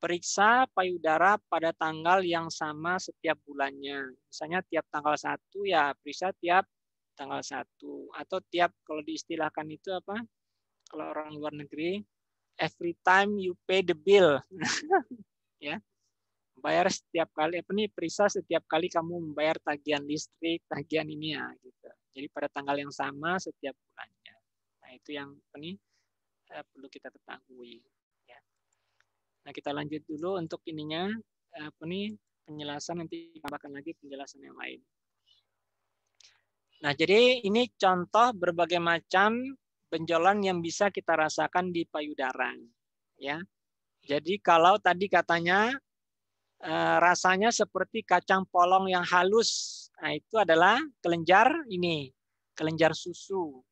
periksa payudara pada tanggal yang sama setiap bulannya. Misalnya tiap tanggal 1 ya periksa tiap tanggal 1 atau tiap kalau diistilahkan itu apa? Kalau orang luar negeri every time you pay the bill. ya. Bayar setiap kali apa nih periksa setiap kali kamu membayar tagihan listrik, tagihan ini ya gitu jadi pada tanggal yang sama setiap bulannya. Nah itu yang ini eh, perlu kita ketahui. Ya. Nah kita lanjut dulu untuk ininya eh, apa nih penjelasan nanti tambahkan lagi penjelasan yang lain. Nah jadi ini contoh berbagai macam benjolan yang bisa kita rasakan di payudara. Ya. Jadi kalau tadi katanya eh, rasanya seperti kacang polong yang halus Nah, itu adalah kelenjar ini, kelenjar susu.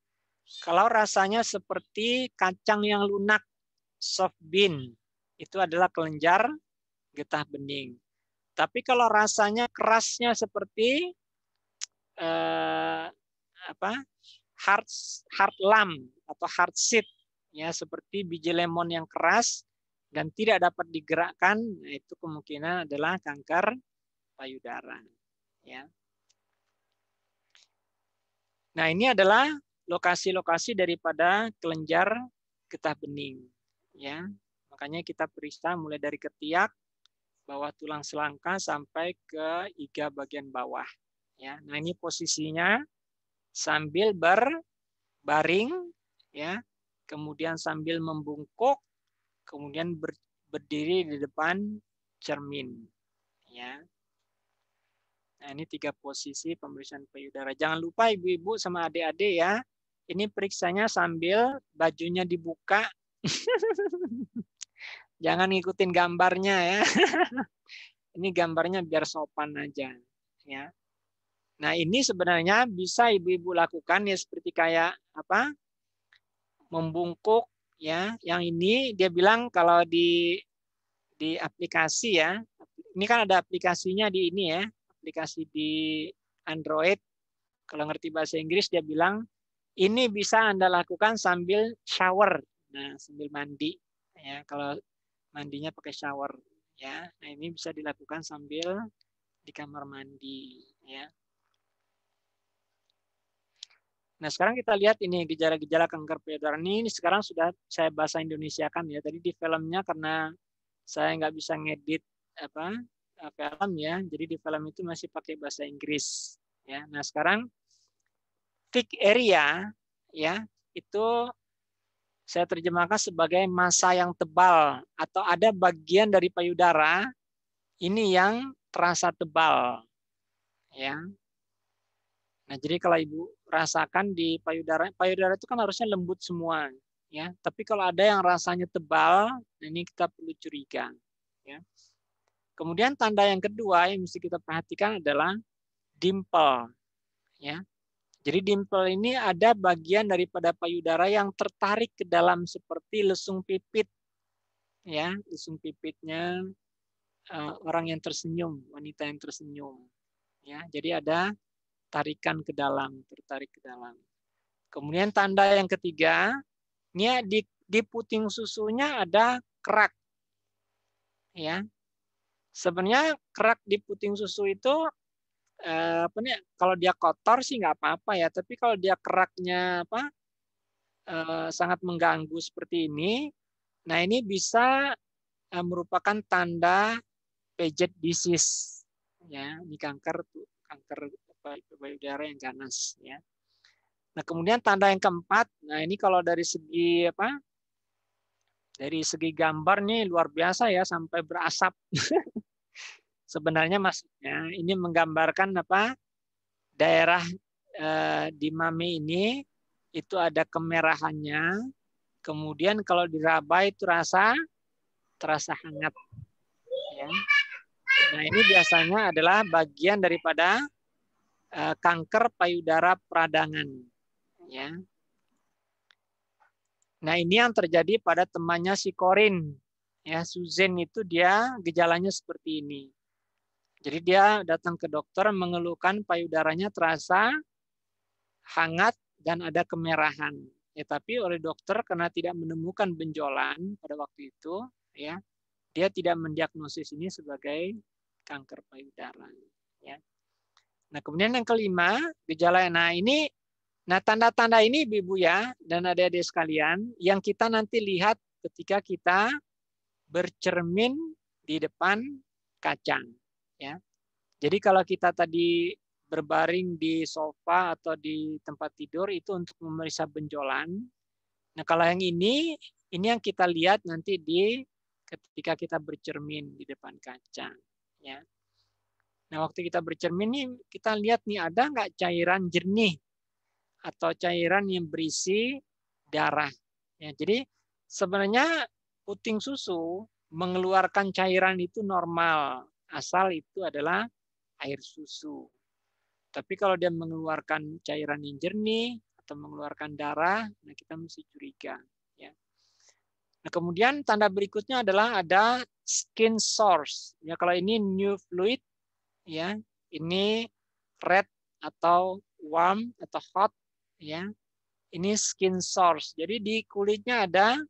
Kalau rasanya seperti kacang yang lunak, soft bean, itu adalah kelenjar getah bening. Tapi kalau rasanya kerasnya seperti eh, apa? hard hard lam atau hard seed ya seperti biji lemon yang keras dan tidak dapat digerakkan nah, itu kemungkinan adalah kanker payudara ya. Nah, ini adalah lokasi-lokasi daripada kelenjar getah bening, ya. Makanya kita periksa mulai dari ketiak, bawah tulang selangka sampai ke iga bagian bawah, ya. Nah, ini posisinya sambil berbaring, ya. Kemudian sambil membungkuk, kemudian berdiri di depan cermin, ya. Nah, ini tiga posisi pemeriksaan payudara. Jangan lupa ibu-ibu sama adik-adik ya. Ini periksanya sambil bajunya dibuka. Jangan ngikutin gambarnya ya. ini gambarnya biar sopan aja ya. Nah, ini sebenarnya bisa ibu-ibu lakukan ya seperti kayak apa? membungkuk ya. Yang ini dia bilang kalau di di aplikasi ya. Ini kan ada aplikasinya di ini ya, aplikasi di Android, kalau ngerti bahasa Inggris dia bilang ini bisa Anda lakukan sambil shower. Nah, sambil mandi ya. Kalau mandinya pakai shower ya. Nah, ini bisa dilakukan sambil di kamar mandi ya. Nah, sekarang kita lihat ini gejala-gejala kanker payudara ini, ini sekarang sudah saya bahasa kan ya. Tadi di filmnya karena saya nggak bisa ngedit apa Eh, film ya. Jadi di film itu masih pakai bahasa Inggris ya. Nah, sekarang thick area ya, itu saya terjemahkan sebagai masa yang tebal atau ada bagian dari payudara ini yang terasa tebal ya. Nah, jadi kalau Ibu rasakan di payudara, payudara itu kan harusnya lembut semua ya. Tapi kalau ada yang rasanya tebal, nah ini kita perlu curiga ya. Kemudian tanda yang kedua yang mesti kita perhatikan adalah dimple. Ya. Jadi dimple ini ada bagian daripada payudara yang tertarik ke dalam seperti lesung pipit. Ya, lesung pipitnya uh, orang yang tersenyum, wanita yang tersenyum. Ya, jadi ada tarikan ke dalam, tertarik ke dalam. Kemudian tanda yang ketiga, ini di, di puting susunya ada kerak. Ya, Sebenarnya kerak di puting susu itu eh, apa nih, kalau dia kotor sih nggak apa-apa ya, tapi kalau dia keraknya apa eh, sangat mengganggu seperti ini, nah ini bisa eh, merupakan tanda Paget disease ya, ini kanker kanker payudara yang ganas ya. Nah, kemudian tanda yang keempat, nah ini kalau dari segi apa? Dari segi gambar nih luar biasa ya sampai berasap. Sebenarnya maksudnya ini menggambarkan apa? Daerah e, di mami ini itu ada kemerahannya. Kemudian kalau diraba itu rasa terasa hangat. Ya. Nah ini biasanya adalah bagian daripada e, kanker payudara peradangan. Ya. Nah ini yang terjadi pada temannya si Korin. Ya, Suzen itu dia gejalanya seperti ini. Jadi dia datang ke dokter mengeluhkan payudaranya terasa hangat dan ada kemerahan. Ya, tapi oleh dokter karena tidak menemukan benjolan pada waktu itu, ya, dia tidak mendiagnosis ini sebagai kanker payudara. Ya. Nah kemudian yang kelima gejala. Nah ini, nah tanda-tanda ini ibu ya dan adik-adik sekalian yang kita nanti lihat ketika kita bercermin di depan kacang ya. Jadi kalau kita tadi berbaring di sofa atau di tempat tidur itu untuk memeriksa benjolan. Nah, kalau yang ini ini yang kita lihat nanti di ketika kita bercermin di depan kaca, ya. Nah, waktu kita bercermin nih kita lihat nih ada nggak cairan jernih atau cairan yang berisi darah. Ya, jadi sebenarnya puting susu mengeluarkan cairan itu normal asal itu adalah air susu. Tapi kalau dia mengeluarkan cairan yang jernih atau mengeluarkan darah, nah kita mesti curiga. Ya. Nah kemudian tanda berikutnya adalah ada skin source. Ya kalau ini new fluid, ya ini red atau warm atau hot, ya ini skin source. Jadi di kulitnya ada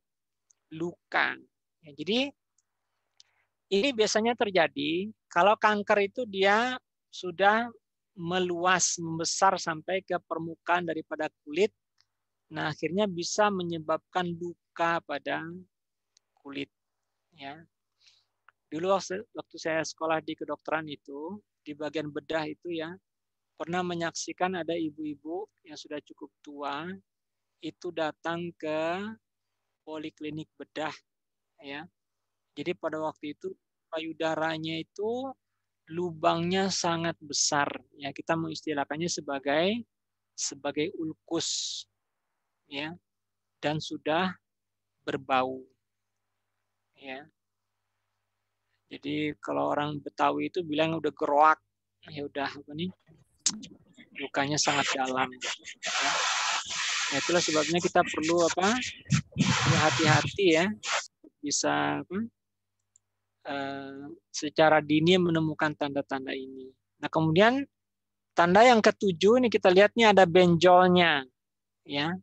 luka. Ya, jadi ini biasanya terjadi kalau kanker itu dia sudah meluas membesar sampai ke permukaan daripada kulit. Nah, akhirnya bisa menyebabkan luka pada kulit ya. Dulu waktu saya sekolah di kedokteran itu di bagian bedah itu ya pernah menyaksikan ada ibu-ibu yang sudah cukup tua itu datang ke poliklinik bedah ya jadi pada waktu itu payudaranya itu lubangnya sangat besar. Ya, kita mengistilahkannya sebagai sebagai ulkus. Ya. Dan sudah berbau. Ya. Jadi kalau orang Betawi itu bilang udah geroak, ya udah apa nih? Lukanya sangat dalam. Ya. ya itulah sebabnya kita perlu apa? Hati-hati ya. Bisa apa? Hmm, Eh, secara dini menemukan tanda-tanda ini. Nah, kemudian tanda yang ketujuh ini kita lihat nih ada benjolnya ya.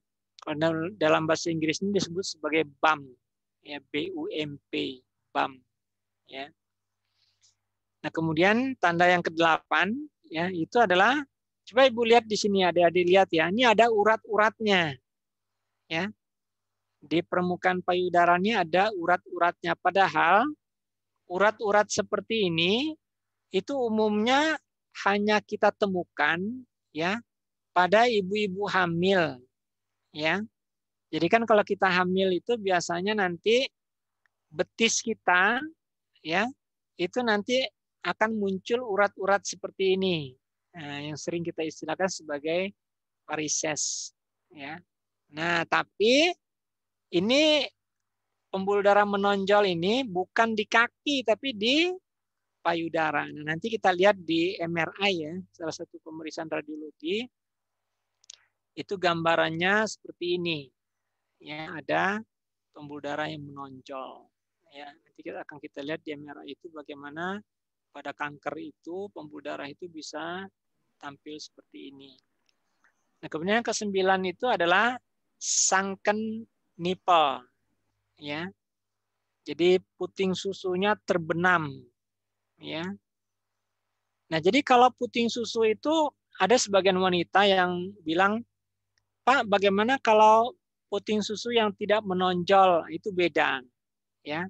Dalam bahasa Inggris ini disebut sebagai bump, ya B U M P bump, ya. Nah, kemudian tanda yang kedelapan ya itu adalah coba Ibu lihat di sini ada ada lihat ya. Ini ada urat-uratnya. Ya. Di permukaan payudaranya ada urat-uratnya padahal urat-urat seperti ini itu umumnya hanya kita temukan ya pada ibu-ibu hamil ya. Jadi kan kalau kita hamil itu biasanya nanti betis kita ya itu nanti akan muncul urat-urat seperti ini nah, yang sering kita istilahkan sebagai varises ya. Nah tapi ini pembuluh darah menonjol ini bukan di kaki tapi di payudara. Nah, nanti kita lihat di MRI ya, salah satu pemeriksaan radiologi. Itu gambarannya seperti ini. Ya, ada pembuluh darah yang menonjol. Ya, nanti kita akan kita lihat di MRI itu bagaimana pada kanker itu pembuluh darah itu bisa tampil seperti ini. Nah, kemudian yang kesembilan itu adalah sunken nipple ya. Jadi puting susunya terbenam ya. Nah, jadi kalau puting susu itu ada sebagian wanita yang bilang, "Pak, bagaimana kalau puting susu yang tidak menonjol itu beda?" Ya.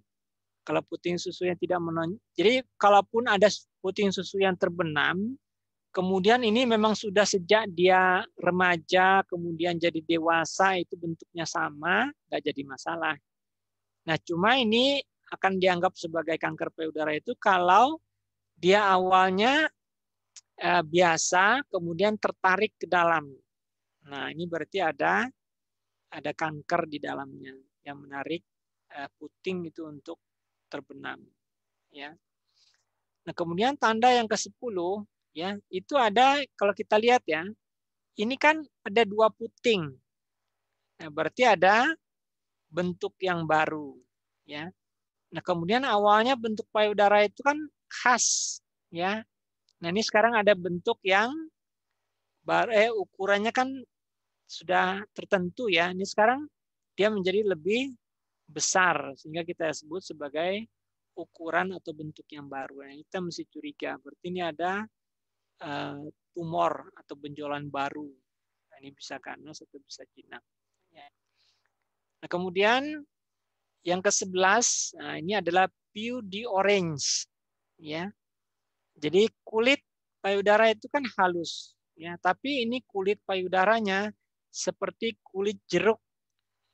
Kalau puting susu yang tidak menonjol. Jadi, kalaupun ada puting susu yang terbenam, kemudian ini memang sudah sejak dia remaja, kemudian jadi dewasa itu bentuknya sama, nggak jadi masalah Nah, cuma ini akan dianggap sebagai kanker payudara itu kalau dia awalnya eh, biasa kemudian tertarik ke dalam. Nah, ini berarti ada ada kanker di dalamnya yang menarik eh, puting itu untuk terbenam, ya. Nah, kemudian tanda yang ke sepuluh ya, itu ada kalau kita lihat ya, ini kan ada dua puting. Nah, berarti ada bentuk yang baru ya nah kemudian awalnya bentuk payudara itu kan khas ya nah ini sekarang ada bentuk yang baru eh ukurannya kan sudah tertentu ya ini sekarang dia menjadi lebih besar sehingga kita sebut sebagai ukuran atau bentuk yang baru yang nah, kita mesti curiga berarti ini ada eh, tumor atau benjolan baru nah, ini bisa karena atau bisa jinak Nah, kemudian yang ke-11 nah ini adalah piu di orange ya. Jadi kulit payudara itu kan halus ya, tapi ini kulit payudaranya seperti kulit jeruk.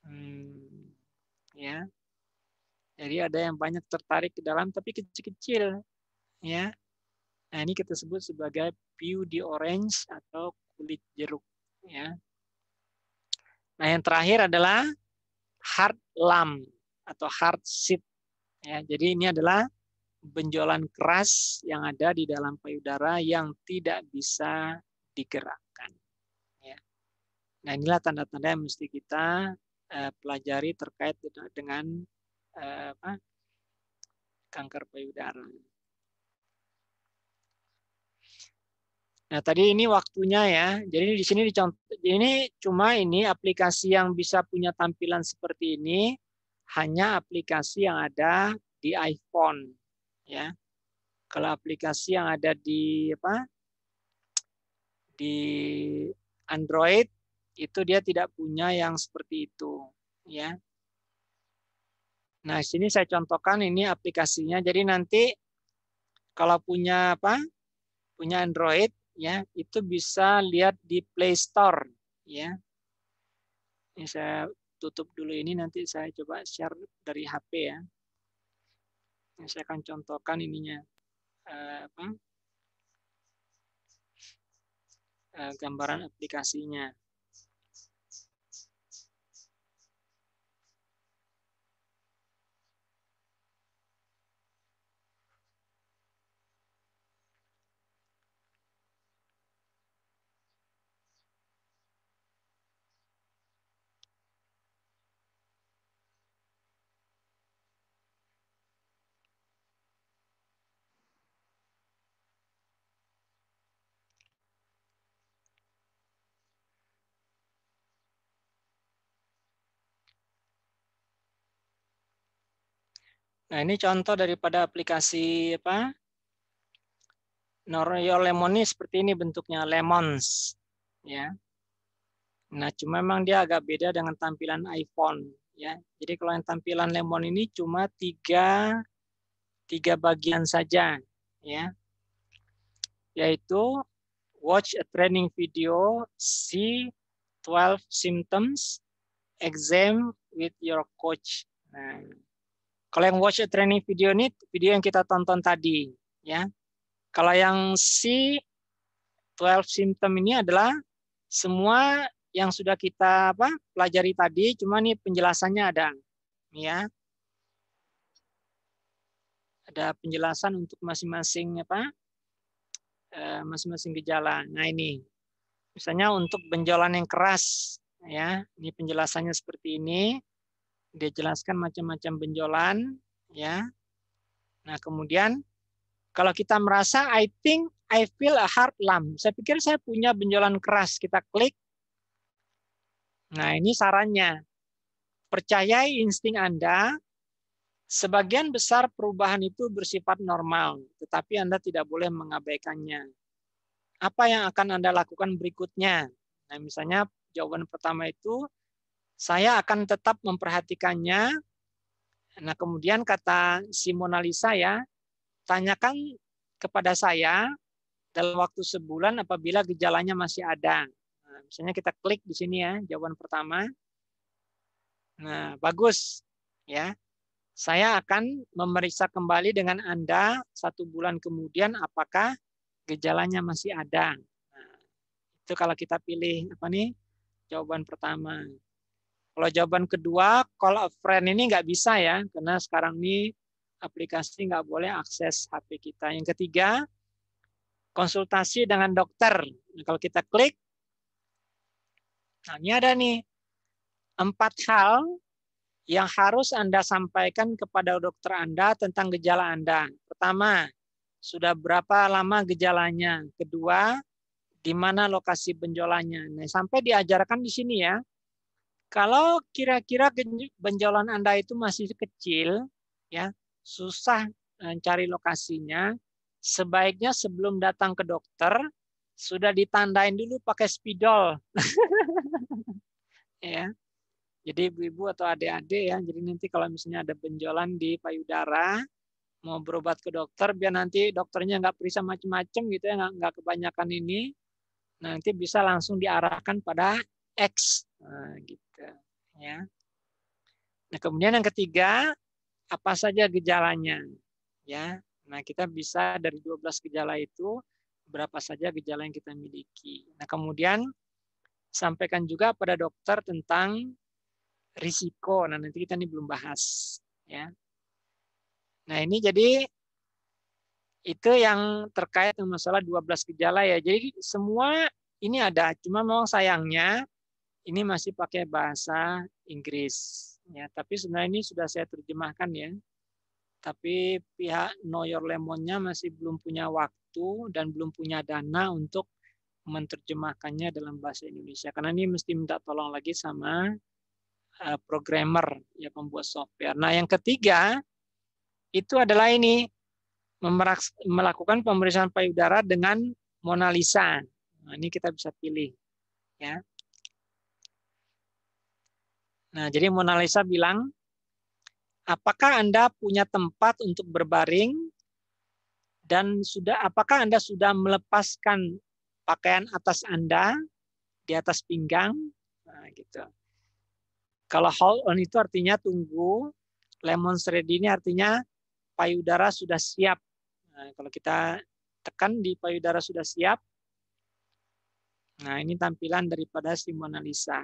Hmm, ya. Jadi ada yang banyak tertarik ke dalam tapi kecil-kecil ya. Nah, ini kita sebut sebagai piu di orange atau kulit jeruk ya. Nah, yang terakhir adalah hard lam atau hard seat. Ya, jadi ini adalah benjolan keras yang ada di dalam payudara yang tidak bisa digerakkan. Ya. Nah inilah tanda-tanda yang mesti kita uh, pelajari terkait dengan uh, apa, kanker payudara. Nah, tadi ini waktunya ya. Jadi di sini dicontoh ini cuma ini aplikasi yang bisa punya tampilan seperti ini hanya aplikasi yang ada di iPhone ya. Kalau aplikasi yang ada di apa? di Android itu dia tidak punya yang seperti itu ya. Nah, sini saya contohkan ini aplikasinya. Jadi nanti kalau punya apa? punya Android ya itu bisa lihat di Play Store ya. Ini ya, saya tutup dulu ini nanti saya coba share dari HP ya. Ini ya, saya akan contohkan ininya eh, apa? Eh, gambaran aplikasinya. Nah, ini contoh daripada aplikasi apa? Noroyo ya, Lemon seperti ini bentuknya lemons ya. Nah, cuma memang dia agak beda dengan tampilan iPhone ya. Jadi kalau yang tampilan lemon ini cuma tiga tiga bagian saja ya. Yaitu watch a training video, see 12 symptoms, exam with your coach. Nah, kalau yang watch a training video ini video yang kita tonton tadi, ya. Kalau yang C 12 symptom ini adalah semua yang sudah kita apa pelajari tadi, cuma nih penjelasannya ada, ya. Ada penjelasan untuk masing-masing apa eh, masing-masing gejala. Nah ini, misalnya untuk benjolan yang keras, ya, ini penjelasannya seperti ini dia jelaskan macam-macam benjolan ya. Nah, kemudian kalau kita merasa I think I feel a hard lump. Saya pikir saya punya benjolan keras, kita klik. Nah, ini sarannya. Percayai insting Anda. Sebagian besar perubahan itu bersifat normal, tetapi Anda tidak boleh mengabaikannya. Apa yang akan Anda lakukan berikutnya? Nah, misalnya jawaban pertama itu saya akan tetap memperhatikannya. Nah, kemudian kata si Mona Lisa ya, tanyakan kepada saya dalam waktu sebulan apabila gejalanya masih ada. Nah, misalnya kita klik di sini ya, jawaban pertama. Nah, bagus ya. Saya akan memeriksa kembali dengan Anda satu bulan kemudian apakah gejalanya masih ada. Nah, itu kalau kita pilih apa nih? Jawaban pertama. Kalau jawaban kedua, call a friend ini nggak bisa ya, karena sekarang ini aplikasi nggak boleh akses HP kita. Yang ketiga, konsultasi dengan dokter. Nah, kalau kita klik, nah ini ada nih, empat hal yang harus Anda sampaikan kepada dokter Anda tentang gejala Anda. Pertama, sudah berapa lama gejalanya? Kedua, di mana lokasi benjolannya? Nah, sampai diajarkan di sini ya kalau kira-kira benjolan Anda itu masih kecil, ya susah eh, cari lokasinya, sebaiknya sebelum datang ke dokter sudah ditandain dulu pakai spidol. ya. Jadi ibu-ibu atau adik-adik ya, jadi nanti kalau misalnya ada benjolan di payudara, mau berobat ke dokter biar nanti dokternya nggak periksa macam-macam gitu ya, nggak, kebanyakan ini, nanti bisa langsung diarahkan pada X. Nah, gitu. Ya. Nah, kemudian yang ketiga, apa saja gejalanya? Ya. Nah, kita bisa dari 12 gejala itu berapa saja gejala yang kita miliki. Nah, kemudian sampaikan juga pada dokter tentang risiko. Nah, nanti kita ini belum bahas, ya. Nah, ini jadi itu yang terkait dengan masalah 12 gejala ya. Jadi semua ini ada, cuma memang sayangnya ini masih pakai bahasa Inggris ya tapi sebenarnya ini sudah saya terjemahkan ya tapi pihak New York Lemonnya masih belum punya waktu dan belum punya dana untuk menerjemahkannya dalam bahasa Indonesia karena ini mesti minta tolong lagi sama eh, programmer ya pembuat software. Nah yang ketiga itu adalah ini melakukan pemeriksaan payudara dengan Mona Lisa. Nah, ini kita bisa pilih ya. Nah, jadi Mona Lisa bilang, apakah Anda punya tempat untuk berbaring dan sudah apakah Anda sudah melepaskan pakaian atas Anda di atas pinggang? Nah, gitu. Kalau hold on itu artinya tunggu, lemon ready ini artinya payudara sudah siap. Nah, kalau kita tekan di payudara sudah siap. Nah, ini tampilan daripada si Mona Lisa.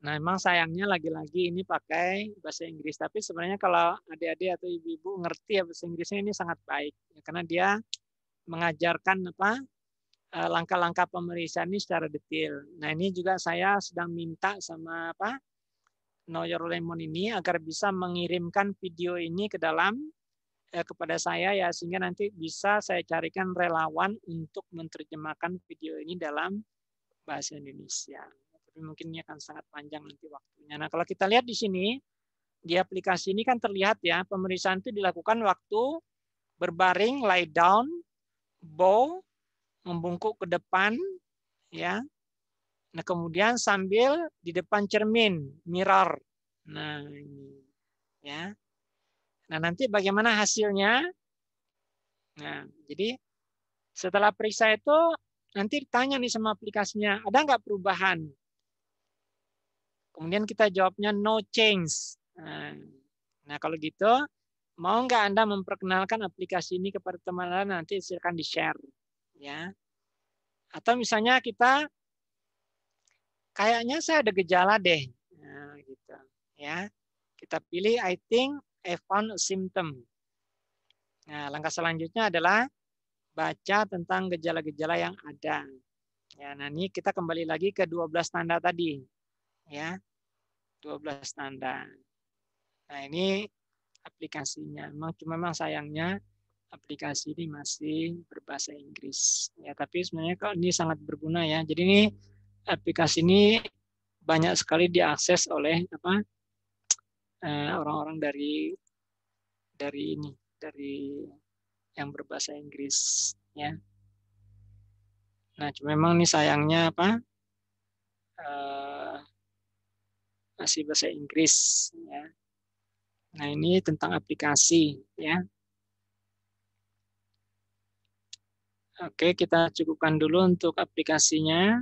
Nah, emang sayangnya lagi-lagi ini pakai bahasa Inggris, tapi sebenarnya kalau adik-adik atau ibu-ibu ngerti ya bahasa Inggrisnya ini sangat baik ya, karena dia mengajarkan apa eh, langkah-langkah pemeriksaan ini secara detail. Nah, ini juga saya sedang minta sama apa Know Your Lemon ini agar bisa mengirimkan video ini ke dalam eh, kepada saya ya sehingga nanti bisa saya carikan relawan untuk menerjemahkan video ini dalam bahasa Indonesia. Tapi mungkin ini akan sangat panjang nanti waktunya. Nah, kalau kita lihat di sini, di aplikasi ini kan terlihat ya, pemeriksaan itu dilakukan waktu berbaring, lie down, bow, membungkuk ke depan, ya. Nah, kemudian sambil di depan cermin, mirror. Nah, ini ya. Nah, nanti bagaimana hasilnya? Nah, jadi setelah periksa itu Nanti tanya nih sama aplikasinya, ada nggak perubahan? Kemudian kita jawabnya no change. Nah, nah kalau gitu, mau nggak Anda memperkenalkan aplikasi ini kepada teman Anda nanti silakan di-share. ya. Atau misalnya kita, kayaknya saya ada gejala deh. Nah, gitu. ya. Kita pilih, I think I found a symptom. Nah, langkah selanjutnya adalah baca tentang gejala-gejala yang ada. Ya, nah ini kita kembali lagi ke 12 tanda tadi. Ya. 12 tanda. Nah, ini aplikasinya. Memang cuma memang sayangnya aplikasi ini masih berbahasa Inggris. Ya, tapi sebenarnya kalau ini sangat berguna ya. Jadi ini aplikasi ini banyak sekali diakses oleh apa? Eh, orang-orang dari dari ini, dari yang berbahasa Inggris ya. Nah, cuma memang nih sayangnya apa? Uh, masih bahasa Inggris ya. Nah, ini tentang aplikasi ya. Oke, kita cukupkan dulu untuk aplikasinya.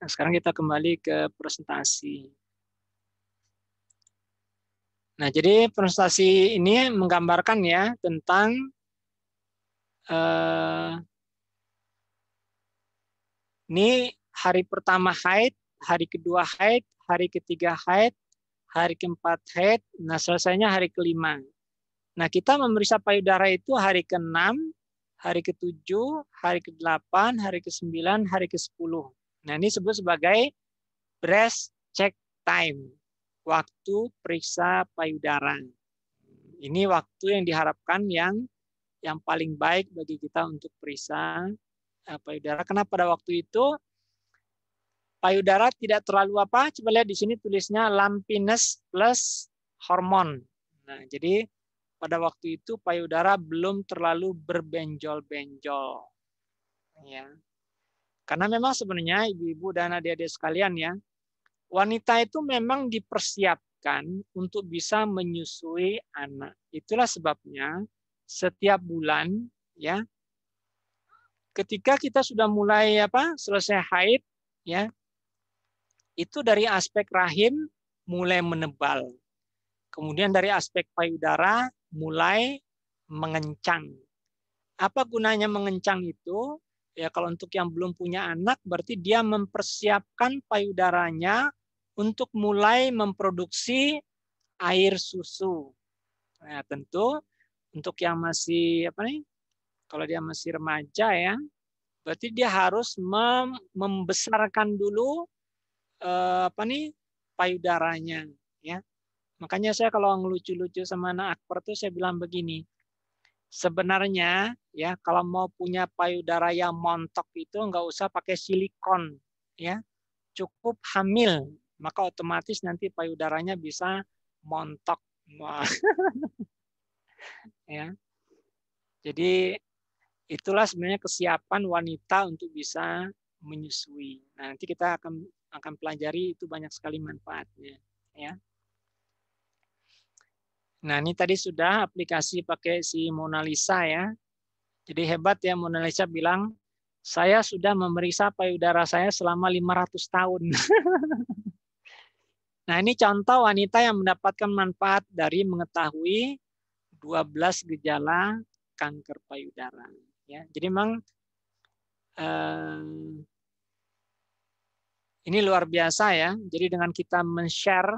Nah, sekarang kita kembali ke presentasi. Nah, jadi presentasi ini menggambarkan ya tentang eh, ini hari pertama haid, hari kedua haid, hari ketiga haid, hari keempat haid, nah selesainya hari kelima. Nah, kita memeriksa payudara itu hari ke-6, hari ke-7, hari ke-8, hari ke-9, hari ke-10. Nah, ini disebut sebagai breast check time waktu periksa payudara. Ini waktu yang diharapkan yang yang paling baik bagi kita untuk periksa eh, payudara. Karena pada waktu itu payudara tidak terlalu apa. Coba lihat di sini tulisnya lampiness plus hormon. Nah, jadi pada waktu itu payudara belum terlalu berbenjol-benjol. Ya. Karena memang sebenarnya ibu-ibu dan adik-adik sekalian ya, wanita itu memang dipersiapkan untuk bisa menyusui anak. Itulah sebabnya setiap bulan ya ketika kita sudah mulai apa selesai haid ya itu dari aspek rahim mulai menebal. Kemudian dari aspek payudara mulai mengencang. Apa gunanya mengencang itu? Ya kalau untuk yang belum punya anak berarti dia mempersiapkan payudaranya untuk mulai memproduksi air susu. Nah, tentu untuk yang masih apa nih? Kalau dia masih remaja ya, berarti dia harus mem membesarkan dulu eh, apa nih payudaranya ya. Makanya saya kalau ngelucu-lucu sama anak akper tuh saya bilang begini. Sebenarnya ya kalau mau punya payudara yang montok itu nggak usah pakai silikon ya. Cukup hamil maka otomatis nanti payudaranya bisa montok. ya. Jadi itulah sebenarnya kesiapan wanita untuk bisa menyusui. Nah, nanti kita akan akan pelajari itu banyak sekali manfaatnya, ya. Nah, ini tadi sudah aplikasi pakai si Mona Lisa ya. Jadi hebat ya Mona Lisa bilang, "Saya sudah memeriksa payudara saya selama 500 tahun." Nah, ini contoh wanita yang mendapatkan manfaat dari mengetahui 12 gejala kanker payudara. Ya, jadi memang eh, ini luar biasa ya. Jadi dengan kita men-share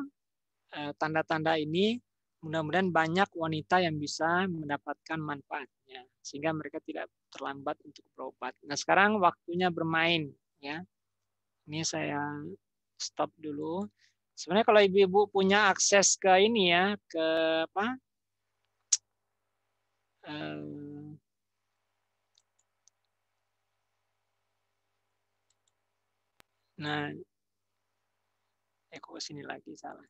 eh, tanda-tanda ini, mudah-mudahan banyak wanita yang bisa mendapatkan manfaatnya sehingga mereka tidak terlambat untuk berobat. Nah, sekarang waktunya bermain ya. Ini saya stop dulu. Sebenarnya kalau ibu-ibu punya akses ke ini ya, ke apa? Eh, nah, eh kok sini lagi salah.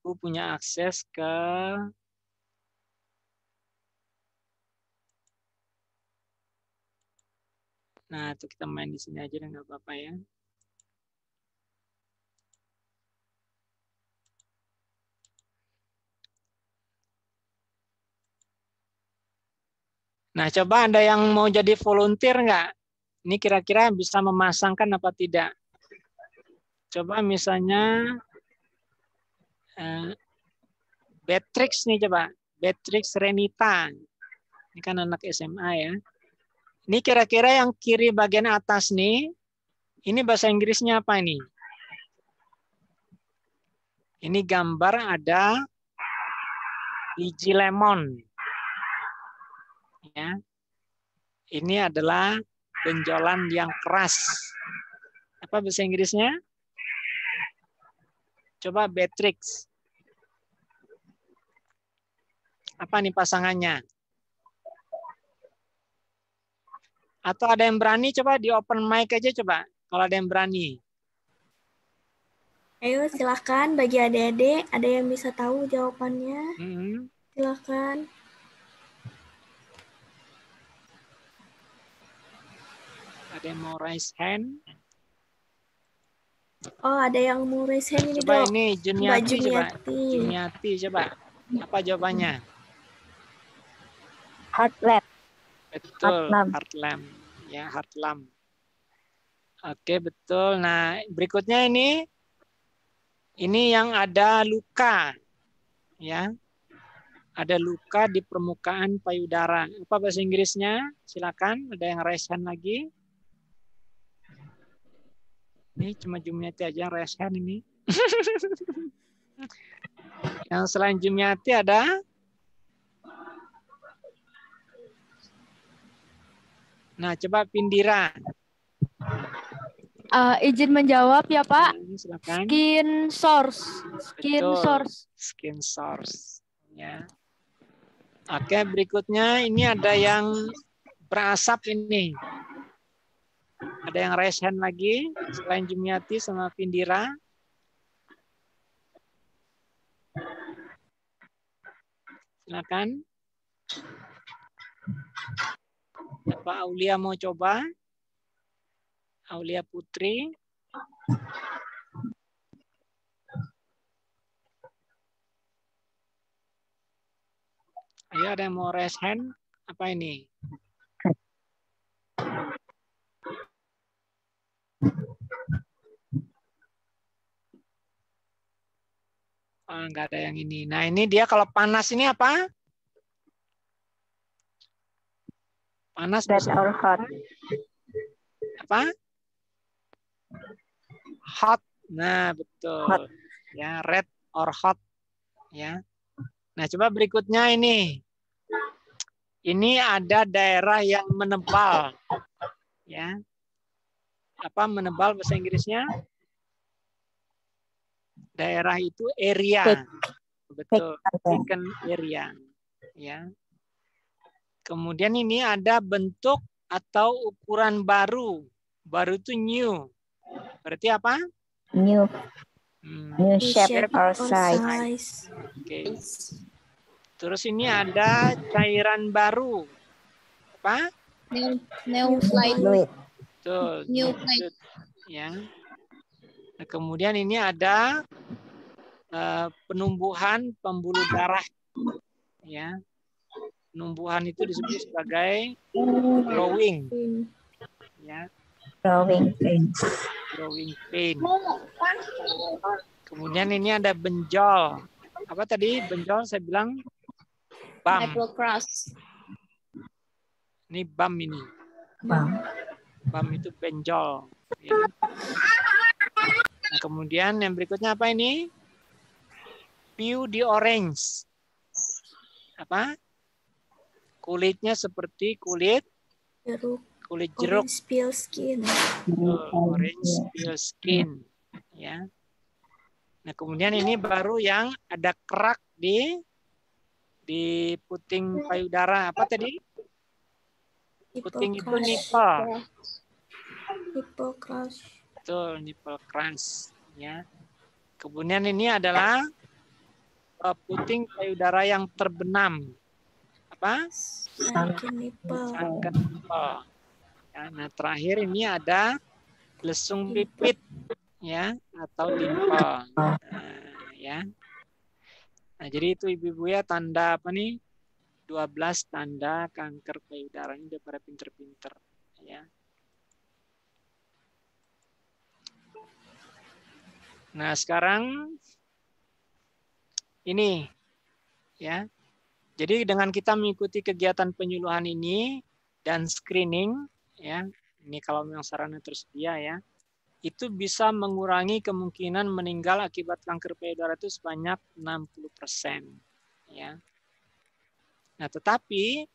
Ibu punya akses ke Nah, itu kita main di sini aja dan nggak apa-apa ya. Nah, coba ada yang mau jadi volunteer nggak? Ini kira-kira bisa memasangkan apa tidak? Coba misalnya uh, eh, Beatrix nih coba. Beatrix Renita. Ini kan anak SMA ya. Ini kira-kira yang kiri bagian atas nih. Ini bahasa Inggrisnya apa ini? Ini gambar ada biji lemon ya. Ini adalah benjolan yang keras. Apa bahasa Inggrisnya? Coba Beatrix. Apa nih pasangannya? Atau ada yang berani coba di open mic aja coba. Kalau ada yang berani. Ayo silakan bagi adik-adik ada yang bisa tahu jawabannya. Mm -hmm. Silakan. Ada yang mau raise hand? Oh, ada yang mau raise hand ini, Coba dok. ini Juniati, Juniati. coba. Juniati, coba. Apa jawabannya? Heartland. Betul, heart heartland. Ya, heartland. Oke, betul. Nah, berikutnya ini ini yang ada luka. Ya. Ada luka di permukaan payudara. Apa bahasa Inggrisnya? Silakan, ada yang raise hand lagi. Ini cuma Jumiati aja yang hand ini. yang selain Jumiati ada? Nah, coba Pindira. Uh, izin menjawab ya Pak. Silakan. Skin source, skin Betul. source, skin source. Ya. Oke, berikutnya ini ada yang berasap ini. Ada yang raise hand lagi selain Jumiati sama Pindira, Silakan. Pak Aulia mau coba? Aulia Putri. Ayo ada yang mau raise hand? Apa ini? Oh, nggak ada yang ini. Nah, ini dia kalau panas ini apa? Panas red or hot. Apa? Hot. Nah, betul. Hot. Ya, red or hot. Ya. Nah, coba berikutnya ini. Ini ada daerah yang menebal. Ya. Apa menebal bahasa Inggrisnya? daerah itu area. Betul, chicken area. Ya. Kemudian ini ada bentuk atau ukuran baru. Baru itu new. Berarti apa? New. Hmm. New shape, or size. Oke. Okay. Terus ini ada cairan baru. Apa? New, new fluid. Betul. New fluid. Ya. Nah, kemudian ini ada uh, penumbuhan pembuluh darah. Ya, penumbuhan itu disebut sebagai growing. Ya. Growing pain. Growing pain. Kemudian ini ada benjol. Apa tadi benjol saya bilang? Bam. Ini bam ini. Bam. Bam itu benjol. Ya. Nah, kemudian yang berikutnya apa ini? Piu di orange. Apa? Kulitnya seperti kulit jeruk. Kulit jeruk. Orange peel skin. Oh, orange peel skin. Ya. Nah, kemudian ini baru yang ada kerak di di puting iya. payudara. Apa tadi? Puting itu nipple. Nipple crush betul nipple crunch ya. Kemudian ini adalah uh, puting payudara yang terbenam. Apa? Sunken nipple. Sunken nipple. Ya, nah, terakhir ini ada lesung pipit ya atau nipple Nah, ya. Nah, jadi itu ibu-ibu ya tanda apa nih? 12 tanda kanker payudara ini udah pada pinter-pinter ya. Nah, sekarang ini ya. Jadi dengan kita mengikuti kegiatan penyuluhan ini dan screening ya, ini kalau memang sarana tersedia ya, itu bisa mengurangi kemungkinan meninggal akibat kanker payudara itu sebanyak 60%. Ya. Nah, tetapi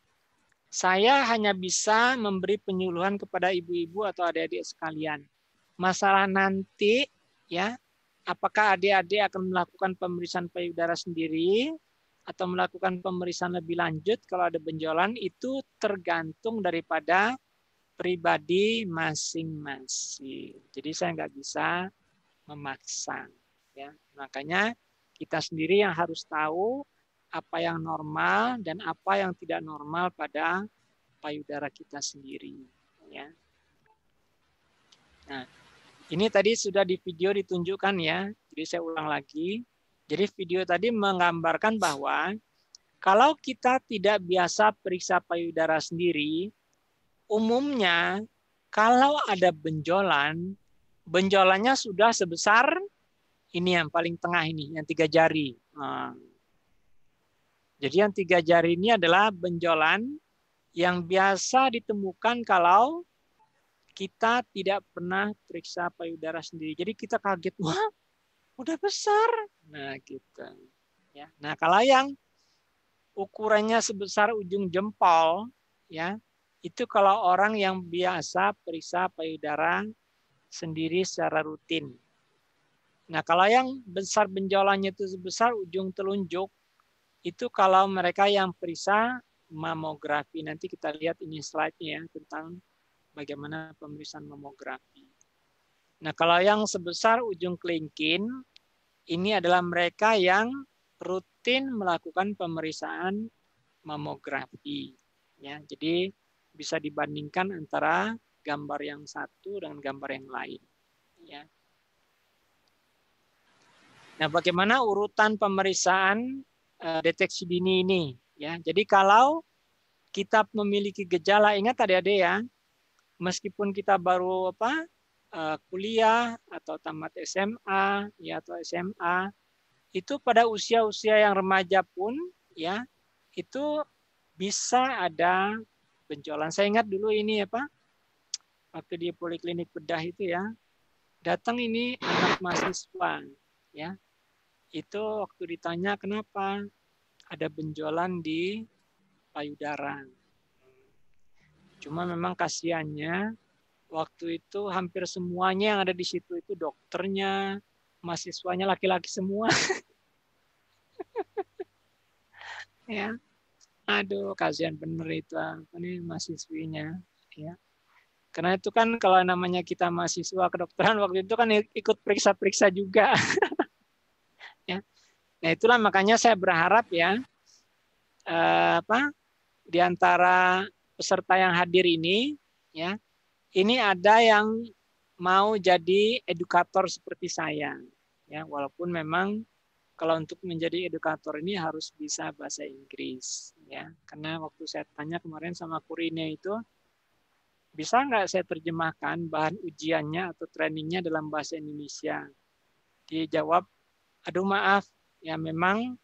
saya hanya bisa memberi penyuluhan kepada ibu-ibu atau adik-adik sekalian. Masalah nanti ya apakah adik-adik akan melakukan pemeriksaan payudara sendiri atau melakukan pemeriksaan lebih lanjut kalau ada benjolan itu tergantung daripada pribadi masing-masing. Jadi saya nggak bisa memaksa. Ya. Makanya kita sendiri yang harus tahu apa yang normal dan apa yang tidak normal pada payudara kita sendiri. Ya. Nah, ini tadi sudah di video ditunjukkan ya. Jadi saya ulang lagi. Jadi video tadi menggambarkan bahwa kalau kita tidak biasa periksa payudara sendiri, umumnya kalau ada benjolan, benjolannya sudah sebesar ini yang paling tengah ini, yang tiga jari. Nah. Jadi yang tiga jari ini adalah benjolan yang biasa ditemukan kalau kita tidak pernah periksa payudara sendiri. Jadi kita kaget, wah udah besar. Nah gitu. Ya. Nah kalau yang ukurannya sebesar ujung jempol, ya itu kalau orang yang biasa periksa payudara sendiri secara rutin. Nah kalau yang besar benjolannya itu sebesar ujung telunjuk, itu kalau mereka yang periksa mamografi nanti kita lihat ini slide-nya tentang bagaimana pemeriksaan mamografi. Nah, kalau yang sebesar ujung kelingking ini adalah mereka yang rutin melakukan pemeriksaan mamografi. Ya, jadi bisa dibandingkan antara gambar yang satu dengan gambar yang lain. Ya. Nah, bagaimana urutan pemeriksaan eh, deteksi dini ini? Ya, jadi kalau kita memiliki gejala, ingat tadi ada ya, meskipun kita baru apa eh, kuliah atau tamat SMA ya atau SMA itu pada usia-usia yang remaja pun ya itu bisa ada benjolan. Saya ingat dulu ini ya Pak waktu di poliklinik bedah itu ya datang ini anak mahasiswa ya itu waktu ditanya kenapa ada benjolan di payudara Cuma memang kasihannya waktu itu hampir semuanya yang ada di situ itu dokternya, mahasiswanya laki-laki semua. ya. Aduh, kasihan bener itu ini mahasiswinya, ya. Karena itu kan kalau namanya kita mahasiswa kedokteran waktu itu kan ikut periksa-periksa juga. ya. Nah, itulah makanya saya berharap ya eh, apa di antara peserta yang hadir ini ya ini ada yang mau jadi edukator seperti saya ya walaupun memang kalau untuk menjadi edukator ini harus bisa bahasa Inggris ya karena waktu saya tanya kemarin sama kurine itu bisa nggak saya terjemahkan bahan ujiannya atau trainingnya dalam bahasa Indonesia dia jawab aduh maaf ya memang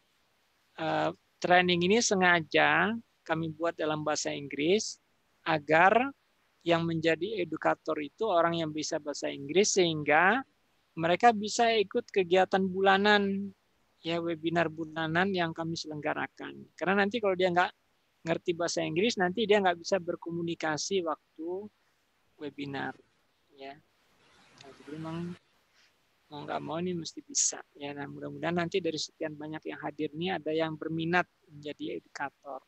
uh, training ini sengaja kami buat dalam bahasa Inggris agar yang menjadi edukator itu orang yang bisa bahasa Inggris sehingga mereka bisa ikut kegiatan bulanan ya webinar bulanan yang kami selenggarakan karena nanti kalau dia nggak ngerti bahasa Inggris nanti dia nggak bisa berkomunikasi waktu webinar ya nah, jadi memang mau nggak mau ini mesti bisa ya nah mudah-mudahan nanti dari sekian banyak yang hadir ini ada yang berminat menjadi edukator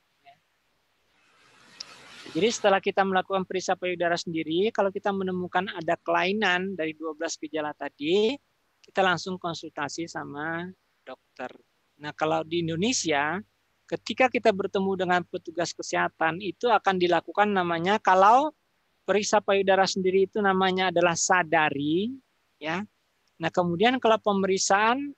jadi setelah kita melakukan periksa payudara sendiri, kalau kita menemukan ada kelainan dari 12 gejala tadi, kita langsung konsultasi sama dokter. Nah, kalau di Indonesia, ketika kita bertemu dengan petugas kesehatan, itu akan dilakukan namanya kalau periksa payudara sendiri itu namanya adalah sadari, ya. Nah, kemudian kalau pemeriksaan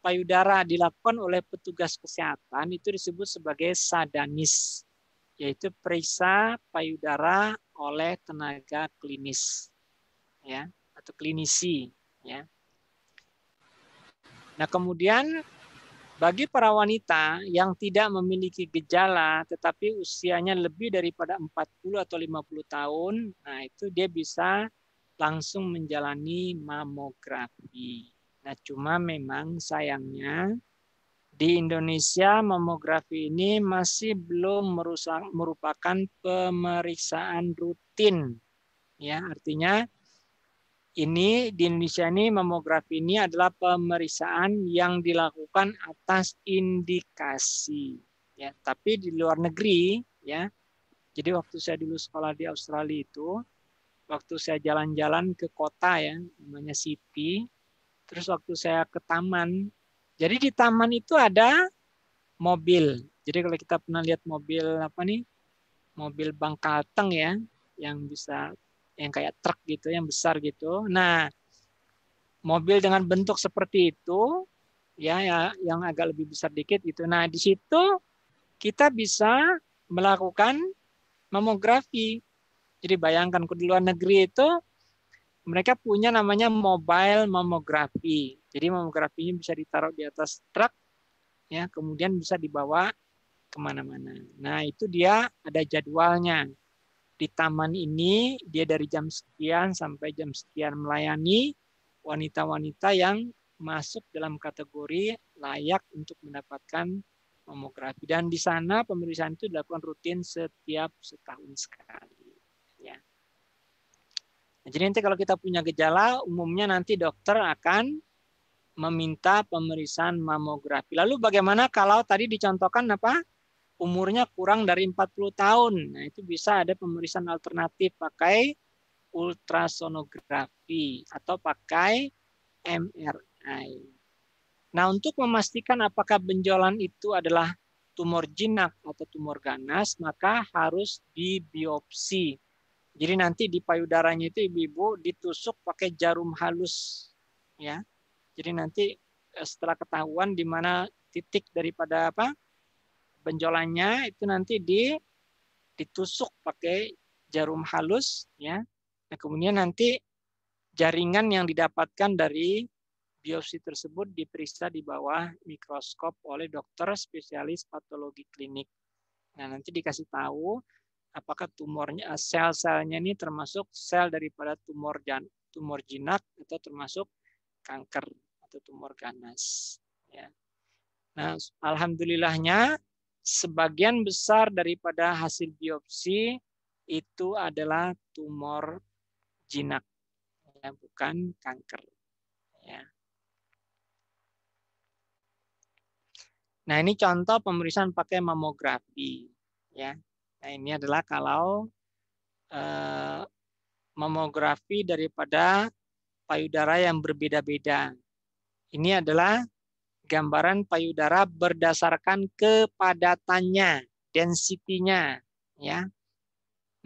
payudara dilakukan oleh petugas kesehatan itu disebut sebagai sadanis yaitu periksa payudara oleh tenaga klinis ya atau klinisi ya. Nah, kemudian bagi para wanita yang tidak memiliki gejala tetapi usianya lebih daripada 40 atau 50 tahun, nah itu dia bisa langsung menjalani mamografi. Nah, cuma memang sayangnya di Indonesia, mamografi ini masih belum merusak, merupakan pemeriksaan rutin. Ya, artinya ini di Indonesia ini mamografi ini adalah pemeriksaan yang dilakukan atas indikasi. Ya, tapi di luar negeri, ya. Jadi waktu saya dulu sekolah di Australia itu, waktu saya jalan-jalan ke kota ya, namanya city, terus waktu saya ke taman jadi di taman itu ada mobil. Jadi kalau kita pernah lihat mobil apa nih? Mobil bangkalteng ya, yang bisa yang kayak truk gitu, yang besar gitu. Nah, mobil dengan bentuk seperti itu ya, ya yang agak lebih besar dikit gitu. Nah, di situ kita bisa melakukan mamografi. Jadi bayangkan ke luar negeri itu mereka punya namanya mobile mamografi. Jadi mamografinya bisa ditaruh di atas truk, ya kemudian bisa dibawa kemana-mana. Nah itu dia ada jadwalnya. Di taman ini dia dari jam sekian sampai jam sekian melayani wanita-wanita yang masuk dalam kategori layak untuk mendapatkan mamografi. Dan di sana pemeriksaan itu dilakukan rutin setiap setahun sekali. Ya. Nah, jadi nanti kalau kita punya gejala, umumnya nanti dokter akan meminta pemeriksaan mamografi. Lalu bagaimana kalau tadi dicontohkan apa? Umurnya kurang dari 40 tahun. Nah, itu bisa ada pemeriksaan alternatif pakai ultrasonografi atau pakai MRI. Nah, untuk memastikan apakah benjolan itu adalah tumor jinak atau tumor ganas, maka harus dibiopsi. Jadi nanti di payudaranya itu ibu-ibu ditusuk pakai jarum halus ya jadi nanti eh, setelah ketahuan di mana titik daripada apa benjolannya itu nanti di ditusuk pakai jarum halus ya. Nah, kemudian nanti jaringan yang didapatkan dari biopsi tersebut diperiksa di bawah mikroskop oleh dokter spesialis patologi klinik. Nah, nanti dikasih tahu apakah tumornya eh, sel-selnya ini termasuk sel daripada tumor tumor jinak atau termasuk kanker yaitu tumor ganas. Ya. Nah, alhamdulillahnya sebagian besar daripada hasil biopsi itu adalah tumor jinak, ya, bukan kanker. Ya. Nah, ini contoh pemeriksaan pakai mamografi. Ya. Nah, ini adalah kalau eh, mamografi daripada payudara yang berbeda-beda. Ini adalah gambaran payudara berdasarkan kepadatannya, densitinya, ya.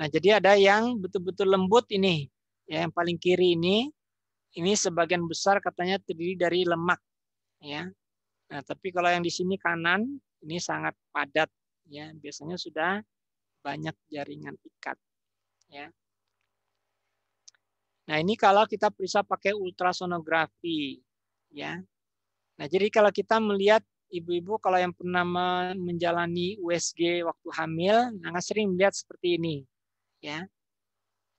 Nah, jadi ada yang betul-betul lembut ini, ya, yang paling kiri ini. Ini sebagian besar katanya terdiri dari lemak, ya. Nah, tapi kalau yang di sini kanan ini sangat padat, ya. Biasanya sudah banyak jaringan ikat, ya. Nah, ini kalau kita periksa pakai ultrasonografi ya. Nah, jadi kalau kita melihat ibu-ibu kalau yang pernah menjalani USG waktu hamil, sangat sering melihat seperti ini, ya.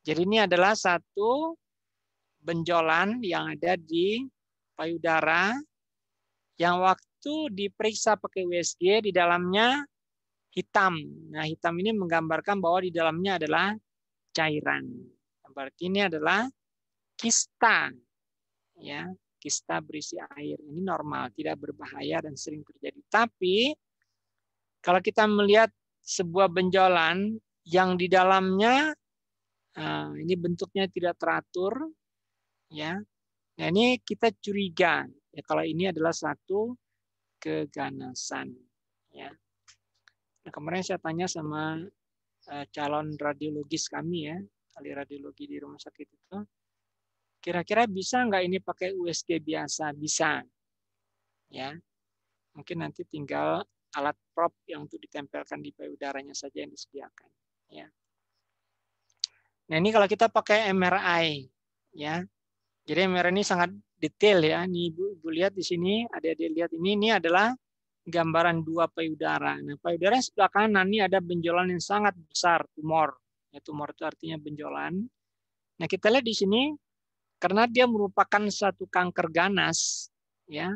Jadi ini adalah satu benjolan yang ada di payudara yang waktu diperiksa pakai USG di dalamnya hitam. Nah, hitam ini menggambarkan bahwa di dalamnya adalah cairan. Berarti ini adalah kista. Ya, kista berisi air. Ini normal, tidak berbahaya dan sering terjadi. Tapi kalau kita melihat sebuah benjolan yang di dalamnya eh, ini bentuknya tidak teratur, ya. Nah ini kita curiga ya kalau ini adalah satu keganasan, ya. Nah, kemarin saya tanya sama eh, calon radiologis kami ya, ahli radiologi di rumah sakit itu, Kira-kira bisa nggak ini pakai USG biasa? Bisa. Ya. Mungkin nanti tinggal alat prop yang untuk ditempelkan di payudaranya saja yang disediakan. Ya. Nah ini kalau kita pakai MRI, ya. Jadi MRI ini sangat detail ya. Nih ibu, ibu lihat di sini, ada dia lihat ini, ini adalah gambaran dua payudara. Nah payudara sebelah kanan ini ada benjolan yang sangat besar, tumor. Ya, tumor itu artinya benjolan. Nah kita lihat di sini karena dia merupakan satu kanker ganas, ya.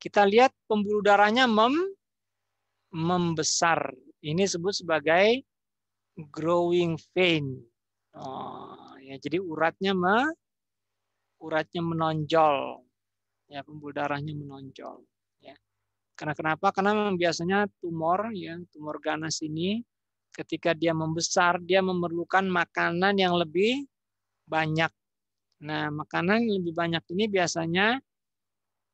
Kita lihat pembuluh darahnya mem membesar. Ini disebut sebagai growing vein. Oh, ya jadi uratnya me, uratnya menonjol. Ya, pembuluh darahnya menonjol, ya. Karena kenapa? Karena biasanya tumor ya, tumor ganas ini ketika dia membesar, dia memerlukan makanan yang lebih banyak Nah, makanan yang lebih banyak ini biasanya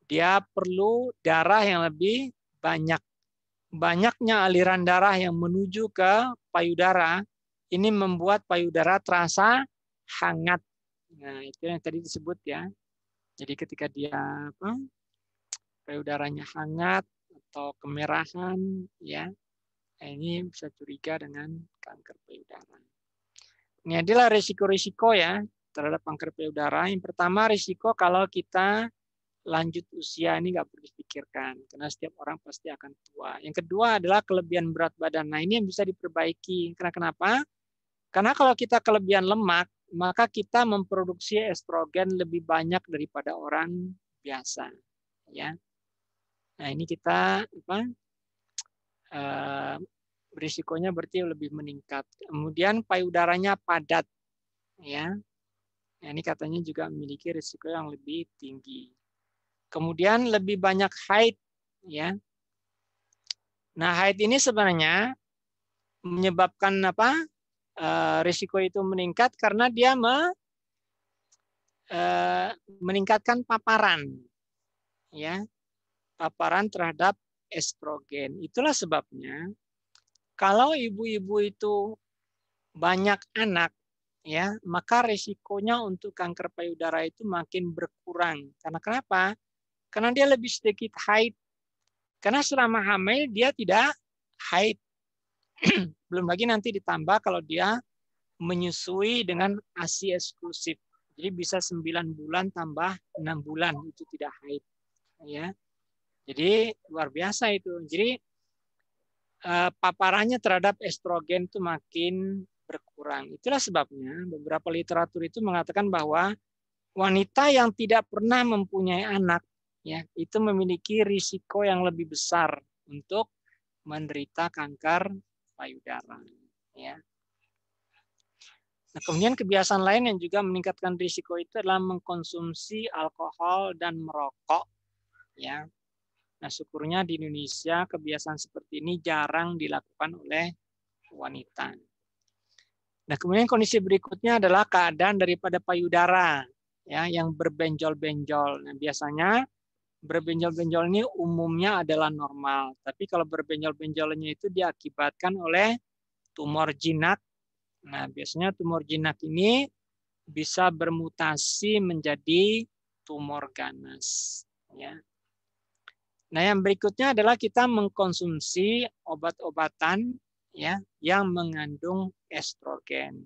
dia perlu darah yang lebih banyak. Banyaknya aliran darah yang menuju ke payudara ini membuat payudara terasa hangat. Nah, itu yang tadi disebut ya. Jadi ketika dia apa? payudaranya hangat atau kemerahan ya. Nah, ini bisa curiga dengan kanker payudara. Ini adalah risiko-risiko ya terhadap kanker payudara. Yang pertama risiko kalau kita lanjut usia ini nggak perlu dipikirkan karena setiap orang pasti akan tua. Yang kedua adalah kelebihan berat badan. Nah ini yang bisa diperbaiki. Karena kenapa? Karena kalau kita kelebihan lemak maka kita memproduksi estrogen lebih banyak daripada orang biasa, ya. Nah ini kita apa? Eh, risikonya berarti lebih meningkat. Kemudian payudaranya padat, ya Nah, ini katanya juga memiliki risiko yang lebih tinggi. Kemudian lebih banyak haid ya. Nah, haid ini sebenarnya menyebabkan apa? Eh, risiko itu meningkat karena dia me, eh, meningkatkan paparan ya. Paparan terhadap estrogen. Itulah sebabnya kalau ibu-ibu itu banyak anak ya maka resikonya untuk kanker payudara itu makin berkurang karena kenapa karena dia lebih sedikit haid karena selama hamil dia tidak haid belum lagi nanti ditambah kalau dia menyusui dengan ASI eksklusif jadi bisa 9 bulan tambah enam bulan itu tidak haid ya jadi luar biasa itu jadi eh, paparannya terhadap estrogen itu makin berkurang. Itulah sebabnya beberapa literatur itu mengatakan bahwa wanita yang tidak pernah mempunyai anak ya itu memiliki risiko yang lebih besar untuk menderita kanker payudara ya. Nah, kemudian kebiasaan lain yang juga meningkatkan risiko itu adalah mengkonsumsi alkohol dan merokok ya. Nah, syukurnya di Indonesia kebiasaan seperti ini jarang dilakukan oleh wanita. Nah, kemudian kondisi berikutnya adalah keadaan daripada payudara ya yang berbenjol-benjol. Nah, biasanya berbenjol-benjol ini umumnya adalah normal, tapi kalau berbenjol-benjolnya itu diakibatkan oleh tumor jinak. Nah, biasanya tumor jinak ini bisa bermutasi menjadi tumor ganas ya. Nah, yang berikutnya adalah kita mengkonsumsi obat-obatan ya yang mengandung estrogen.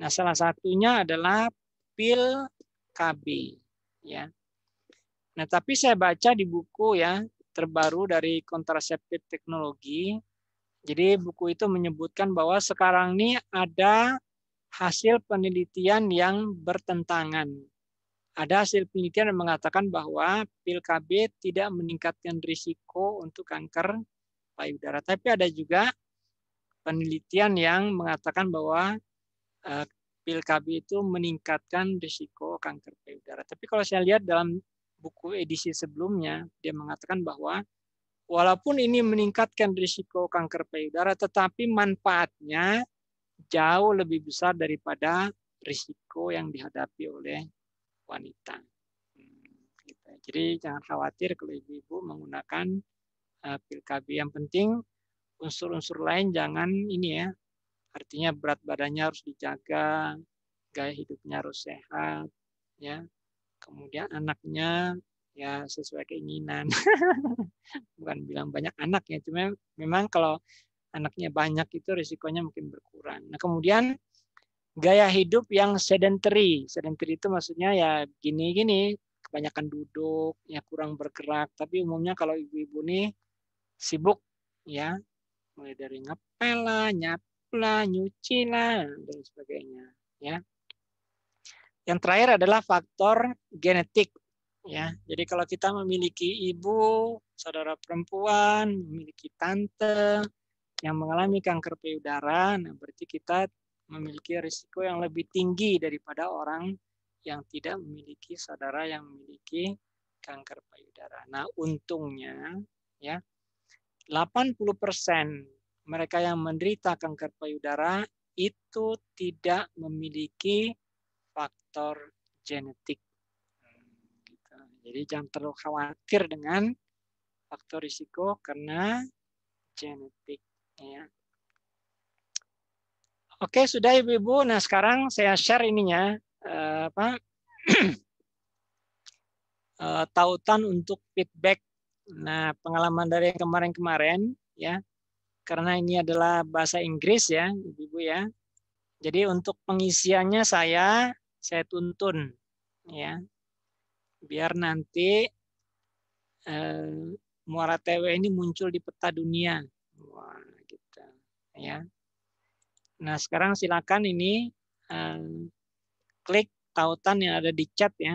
Nah, salah satunya adalah pil KB ya. Nah, tapi saya baca di buku ya terbaru dari kontraseptif teknologi. Jadi buku itu menyebutkan bahwa sekarang ini ada hasil penelitian yang bertentangan. Ada hasil penelitian yang mengatakan bahwa pil KB tidak meningkatkan risiko untuk kanker payudara. Tapi ada juga penelitian yang mengatakan bahwa eh, pil KB itu meningkatkan risiko kanker payudara. Tapi kalau saya lihat dalam buku edisi sebelumnya, dia mengatakan bahwa walaupun ini meningkatkan risiko kanker payudara, tetapi manfaatnya jauh lebih besar daripada risiko yang dihadapi oleh wanita. Hmm, gitu ya. Jadi jangan khawatir kalau ibu-ibu menggunakan eh, pil KB. Yang penting unsur-unsur lain jangan ini ya. Artinya berat badannya harus dijaga, gaya hidupnya harus sehat, ya. Kemudian anaknya ya sesuai keinginan. Bukan bilang banyak anak ya, cuma memang kalau anaknya banyak itu risikonya mungkin berkurang. Nah, kemudian gaya hidup yang sedentary. Sedentary itu maksudnya ya gini-gini, kebanyakan duduk, ya kurang bergerak. Tapi umumnya kalau ibu-ibu nih sibuk ya mulai dari ngepel lah, nyap lah, nyuci lah, dan sebagainya. Ya. Yang terakhir adalah faktor genetik. Ya, jadi kalau kita memiliki ibu, saudara perempuan, memiliki tante yang mengalami kanker payudara, nah berarti kita memiliki risiko yang lebih tinggi daripada orang yang tidak memiliki saudara yang memiliki kanker payudara. Nah, untungnya ya 80% mereka yang menderita kanker payudara itu tidak memiliki faktor genetik. Gitu. Jadi jangan terlalu khawatir dengan faktor risiko karena genetik. Ya. Oke sudah ibu-ibu. Nah sekarang saya share ininya eh, apa eh, tautan untuk feedback Nah, pengalaman dari yang kemarin-kemarin ya, karena ini adalah bahasa Inggris ya, Ibu-ibu ya. Jadi untuk pengisiannya saya saya tuntun ya. Biar nanti eh, Muara TW ini muncul di peta dunia. Wah, gitu ya. Nah, sekarang silakan ini eh, klik tautan yang ada di chat ya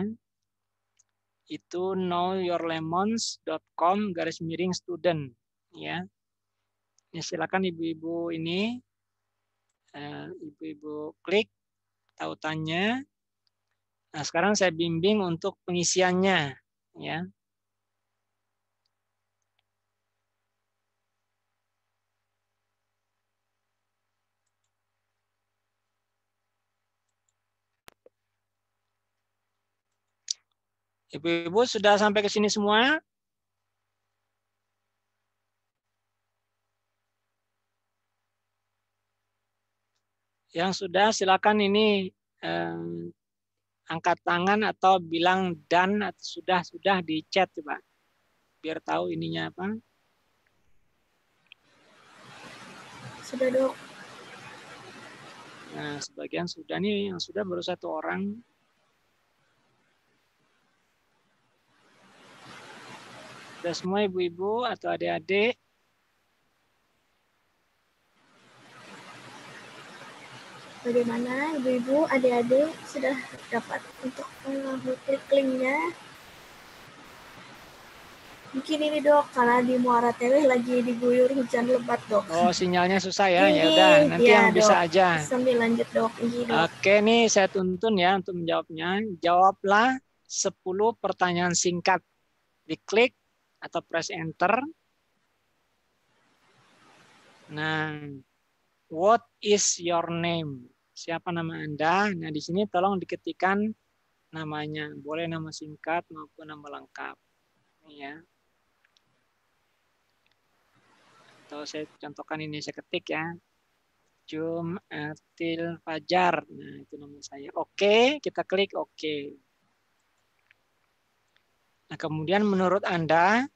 itu knowyourlemons.com garis miring student ya. ya silakan ibu-ibu ini eh, ibu-ibu klik tautannya. Nah, sekarang saya bimbing untuk pengisiannya ya. Ibu-ibu sudah sampai ke sini semua? Yang sudah silakan ini eh, angkat tangan atau bilang dan atau sudah sudah di chat coba. Biar tahu ininya apa. Sudah, Dok. Nah, sebagian sudah nih yang sudah baru satu orang. Sudah semua ibu-ibu atau adik-adik? Bagaimana ibu-ibu, adik-adik sudah dapat untuk mengklik linknya? Mungkin ini dok, karena di Muara Teweh lagi diguyur hujan lebat dok. Oh sinyalnya susah ya, ya udah nanti ya, yang dok. bisa aja. Sambil lanjut dok. Ini, dok. Oke nih saya tuntun ya untuk menjawabnya. Jawablah 10 pertanyaan singkat. Diklik atau press enter. Nah, what is your name? Siapa nama Anda? Nah, di sini tolong diketikkan namanya. Boleh nama singkat maupun nama lengkap. Ya. Atau saya contohkan ini saya ketik ya. Jum Atil Fajar. Nah, itu nama saya. Oke, okay, kita klik oke. Okay. Nah, kemudian menurut Anda,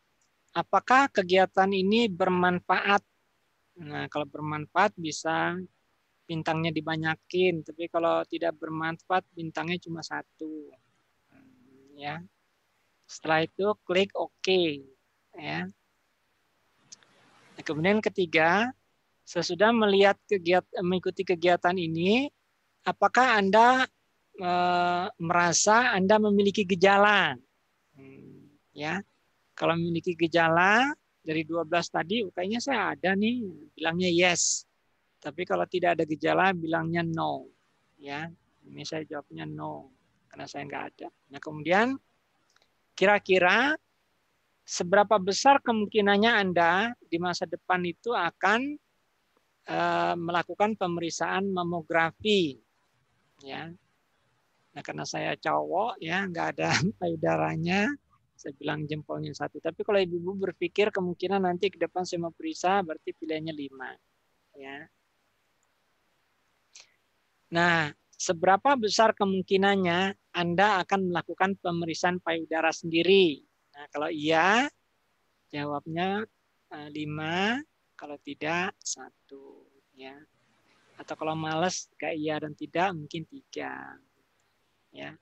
apakah kegiatan ini bermanfaat? Nah, kalau bermanfaat bisa bintangnya dibanyakin, tapi kalau tidak bermanfaat bintangnya cuma satu. Hmm, ya. Setelah itu klik OK. Ya. Nah, kemudian ketiga, sesudah melihat kegiatan mengikuti kegiatan ini, apakah Anda eh, merasa Anda memiliki gejala? ya. Kalau memiliki gejala dari 12 tadi oh, kayaknya saya ada nih, bilangnya yes. Tapi kalau tidak ada gejala bilangnya no. Ya, ini saya jawabnya no karena saya nggak ada. Nah, kemudian kira-kira seberapa besar kemungkinannya Anda di masa depan itu akan eh, melakukan pemeriksaan mamografi ya. Nah, karena saya cowok ya, nggak ada payudaranya, saya bilang jempolnya satu. Tapi kalau ibu-ibu berpikir kemungkinan nanti ke depan saya mau periksa, berarti pilihannya lima. Ya. Nah, seberapa besar kemungkinannya Anda akan melakukan pemeriksaan payudara sendiri? Nah, kalau iya, jawabnya eh, lima. Kalau tidak, satu. Ya. Atau kalau males, kayak iya dan tidak, mungkin tiga. Ya.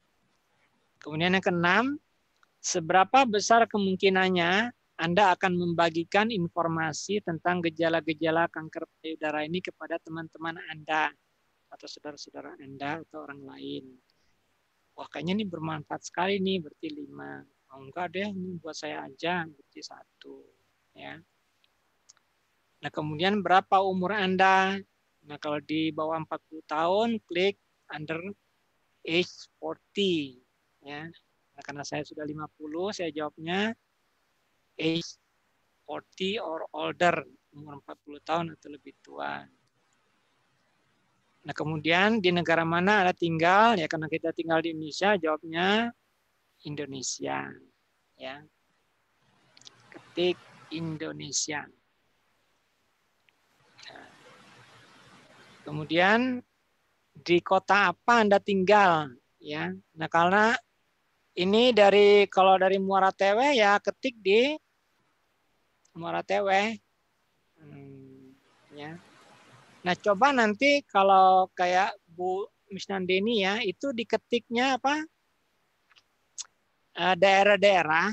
Kemudian yang keenam, seberapa besar kemungkinannya Anda akan membagikan informasi tentang gejala-gejala kanker payudara ini kepada teman-teman Anda atau saudara-saudara Anda atau orang lain. Wah, kayaknya ini bermanfaat sekali nih, berarti lima. Oh, enggak deh, ini buat saya aja, berarti satu. Ya. Nah, kemudian berapa umur Anda? Nah, kalau di bawah 40 tahun, klik under age 40. Ya karena saya sudah 50, saya jawabnya age 40 or older, umur 40 tahun atau lebih tua. Nah, kemudian di negara mana Anda tinggal? Ya, karena kita tinggal di Indonesia, jawabnya Indonesia. Ya. Ketik Indonesia. Nah, kemudian di kota apa Anda tinggal? Ya. Nah, karena ini dari kalau dari Muara TW ya ketik di Muara TW. Hmm, ya. Nah, coba nanti kalau kayak Bu Misnandini ya, itu diketiknya apa? Eh, daerah-daerah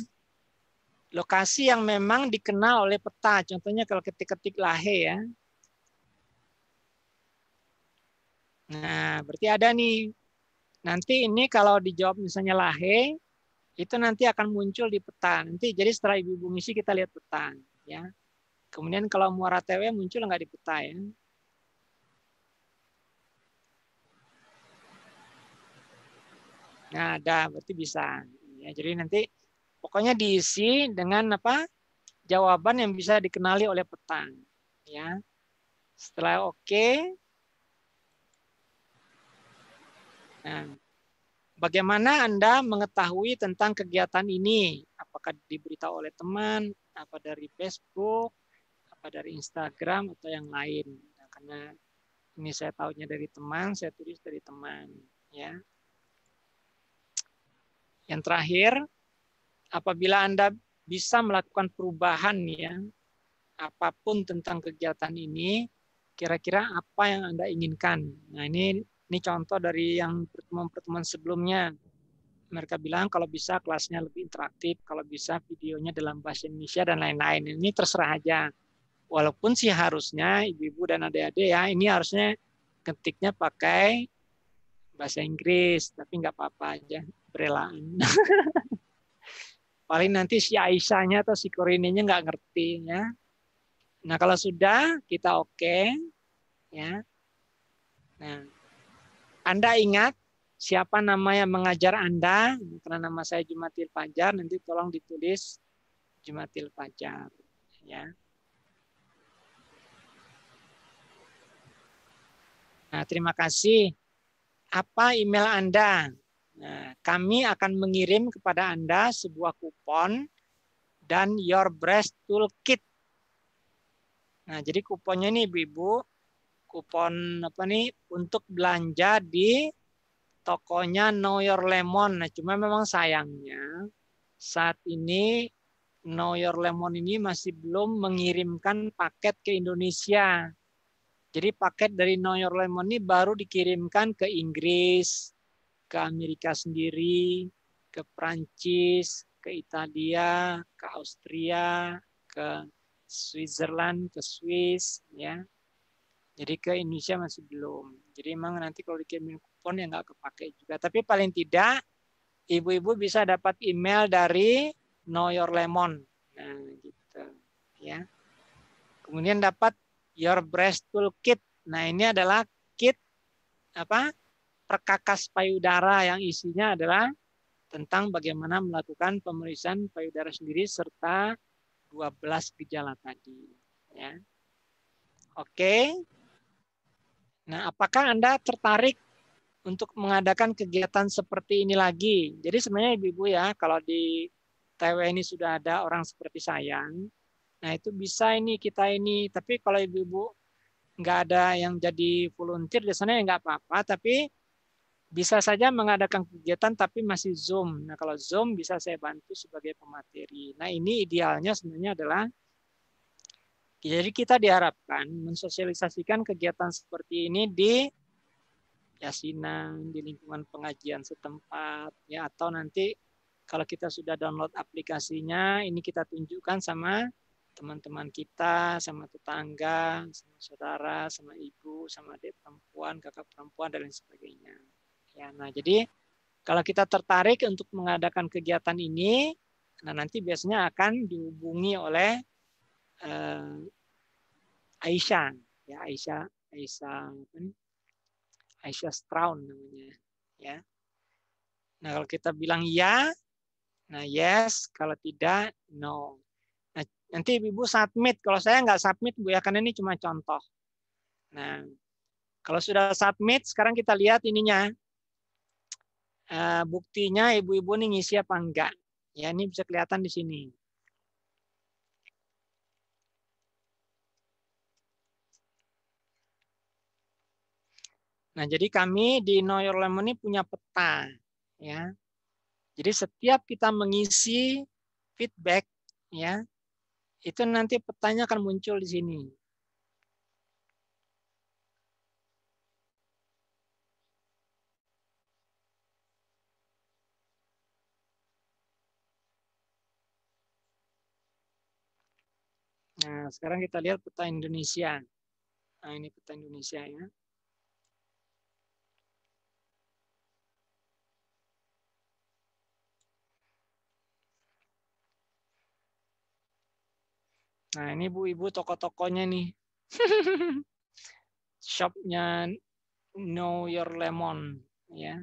lokasi yang memang dikenal oleh peta. Contohnya kalau ketik-ketik lahe ya. Nah, berarti ada nih Nanti ini kalau dijawab misalnya lahe, itu nanti akan muncul di peta. Nanti jadi setelah ibu ibu ngisi kita lihat peta, ya. Kemudian kalau muara TW muncul nggak di peta ya. Nah, ada berarti bisa. Ya, jadi nanti pokoknya diisi dengan apa? Jawaban yang bisa dikenali oleh peta, ya. Setelah oke, okay, Nah, bagaimana Anda mengetahui tentang kegiatan ini? Apakah diberitahu oleh teman, apa dari Facebook, apa dari Instagram atau yang lain? Nah, karena ini saya tahunya dari teman, saya tulis dari teman, ya. Yang terakhir, apabila Anda bisa melakukan perubahan ya, apapun tentang kegiatan ini, kira-kira apa yang Anda inginkan. Nah, ini ini contoh dari yang pertemuan-pertemuan sebelumnya. Mereka bilang kalau bisa kelasnya lebih interaktif, kalau bisa videonya dalam bahasa Indonesia dan lain-lain. Ini terserah aja. Walaupun sih harusnya ibu-ibu dan adik-adik ya, ini harusnya ketiknya pakai bahasa Inggris, tapi nggak apa-apa aja, berelaan. Paling nanti si Aisyahnya atau si Korininya nggak ngerti ya. Nah kalau sudah kita oke okay, ya. Nah anda ingat siapa nama yang mengajar Anda? Karena nama saya Jumatil Fajar, nanti tolong ditulis Jumatil Fajar. Ya. Nah, terima kasih. Apa email Anda? Nah, kami akan mengirim kepada Anda sebuah kupon dan Your Breast Toolkit. Nah, jadi kuponnya ini Ibu-Ibu kupon apa nih untuk belanja di tokonya Know Your Lemon. Nah, cuma memang sayangnya saat ini Know Your Lemon ini masih belum mengirimkan paket ke Indonesia. Jadi paket dari Know Your Lemon ini baru dikirimkan ke Inggris, ke Amerika sendiri, ke Prancis, ke Italia, ke Austria, ke Switzerland, ke Swiss, ya, jadi ke Indonesia masih belum. Jadi emang nanti kalau dikirim kupon ya nggak kepake juga. Tapi paling tidak ibu-ibu bisa dapat email dari Know Your Lemon. Nah, gitu ya. Kemudian dapat Your Breast Tool Kit. Nah, ini adalah kit apa? perkakas payudara yang isinya adalah tentang bagaimana melakukan pemeriksaan payudara sendiri serta 12 gejala tadi ya. Oke. Okay. Nah, apakah Anda tertarik untuk mengadakan kegiatan seperti ini lagi? Jadi sebenarnya Ibu-ibu ya, kalau di TW ini sudah ada orang seperti saya, nah itu bisa ini kita ini. Tapi kalau Ibu-ibu nggak ada yang jadi volunteer di sana ya nggak apa-apa, tapi bisa saja mengadakan kegiatan tapi masih Zoom. Nah, kalau Zoom bisa saya bantu sebagai pemateri. Nah, ini idealnya sebenarnya adalah jadi kita diharapkan mensosialisasikan kegiatan seperti ini di yasinan, di lingkungan pengajian setempat, ya atau nanti kalau kita sudah download aplikasinya, ini kita tunjukkan sama teman-teman kita, sama tetangga, sama saudara, sama ibu, sama adik perempuan, kakak perempuan, dan lain sebagainya. Ya, nah jadi kalau kita tertarik untuk mengadakan kegiatan ini, nah nanti biasanya akan dihubungi oleh uh, Aisyah ya Aisyah Aisyah apa Aisyah Straun namanya ya. Nah kalau kita bilang ya, nah yes, kalau tidak no. Nah, nanti ibu submit. Kalau saya nggak submit bu ya karena ini cuma contoh. Nah kalau sudah submit sekarang kita lihat ininya. Uh, buktinya ibu-ibu ini ngisi apa enggak. Ya ini bisa kelihatan di sini. Nah, jadi kami di Know Your Lemon ini punya peta, ya. Jadi setiap kita mengisi feedback, ya, itu nanti petanya akan muncul di sini. Nah, sekarang kita lihat peta Indonesia. Nah, ini peta Indonesia ya. Nah, ini Bu Ibu toko-tokonya nih. Shopnya Know Your Lemon ya.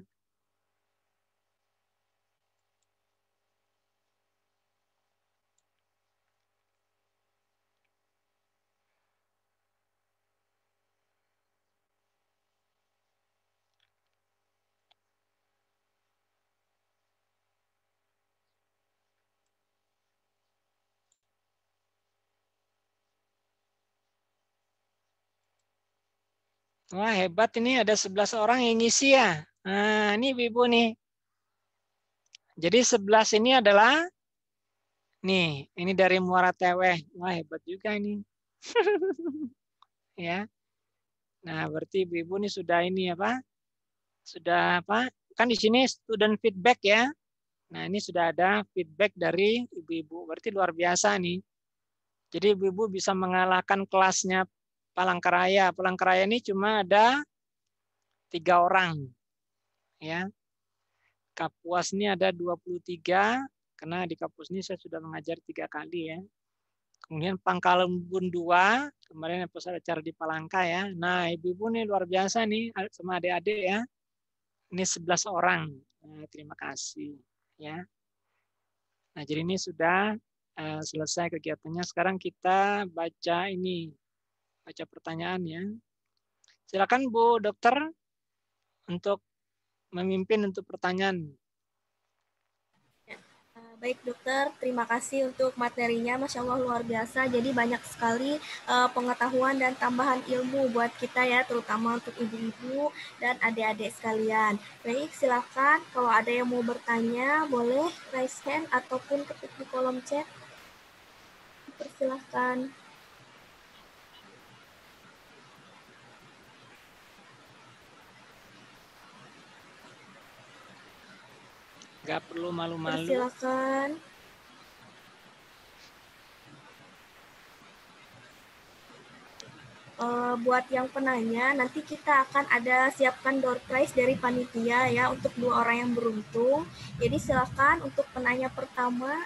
Wah hebat ini ada 11 orang yang ngisi ya. Nah ini ibu-ibu nih. Jadi 11 ini adalah nih ini dari Muara Teweh. Wah hebat juga ini. ya. Nah berarti ibu-ibu nih sudah ini apa? Sudah apa? Kan di sini student feedback ya. Nah ini sudah ada feedback dari ibu-ibu. Berarti luar biasa nih. Jadi ibu-ibu bisa mengalahkan kelasnya Palangkaraya. Palangkaraya ini cuma ada tiga orang. Ya. Kapuas ini ada 23, karena di Kapuas ini saya sudah mengajar tiga kali ya. Kemudian Pangkalembun 2, kemarin yang ada acara di Palangka ya. Nah, ibu-ibu ini luar biasa nih sama adik-adik ya. Ini 11 orang. Nah, terima kasih ya. Nah, jadi ini sudah eh, selesai kegiatannya. Sekarang kita baca ini baca ya Silakan Bu Dokter untuk memimpin untuk pertanyaan. Ya. Eh, baik dokter, terima kasih untuk materinya, masya Allah luar biasa. Jadi banyak sekali uh, pengetahuan dan tambahan ilmu buat kita ya, terutama untuk ibu-ibu dan adik-adik sekalian. Baik, silakan kalau ada yang mau bertanya, boleh raise hand ataupun ketik di kolom chat. Persilahkan. Gak perlu malu-malu. Silakan. Uh, eh, buat yang penanya, nanti kita akan ada siapkan door prize dari panitia ya untuk dua orang yang beruntung. Jadi silakan untuk penanya pertama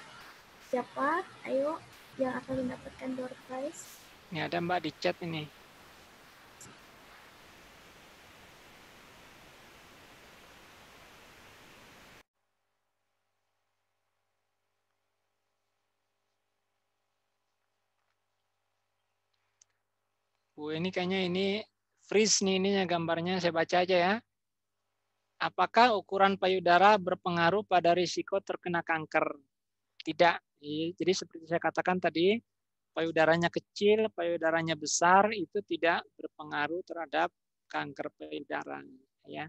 siapa? Ayo yang akan mendapatkan door prize. Ini ada Mbak di chat ini. ini kayaknya ini freeze nih ininya gambarnya saya baca aja ya. Apakah ukuran payudara berpengaruh pada risiko terkena kanker? Tidak. Jadi seperti saya katakan tadi, payudaranya kecil, payudaranya besar itu tidak berpengaruh terhadap kanker payudara, ya.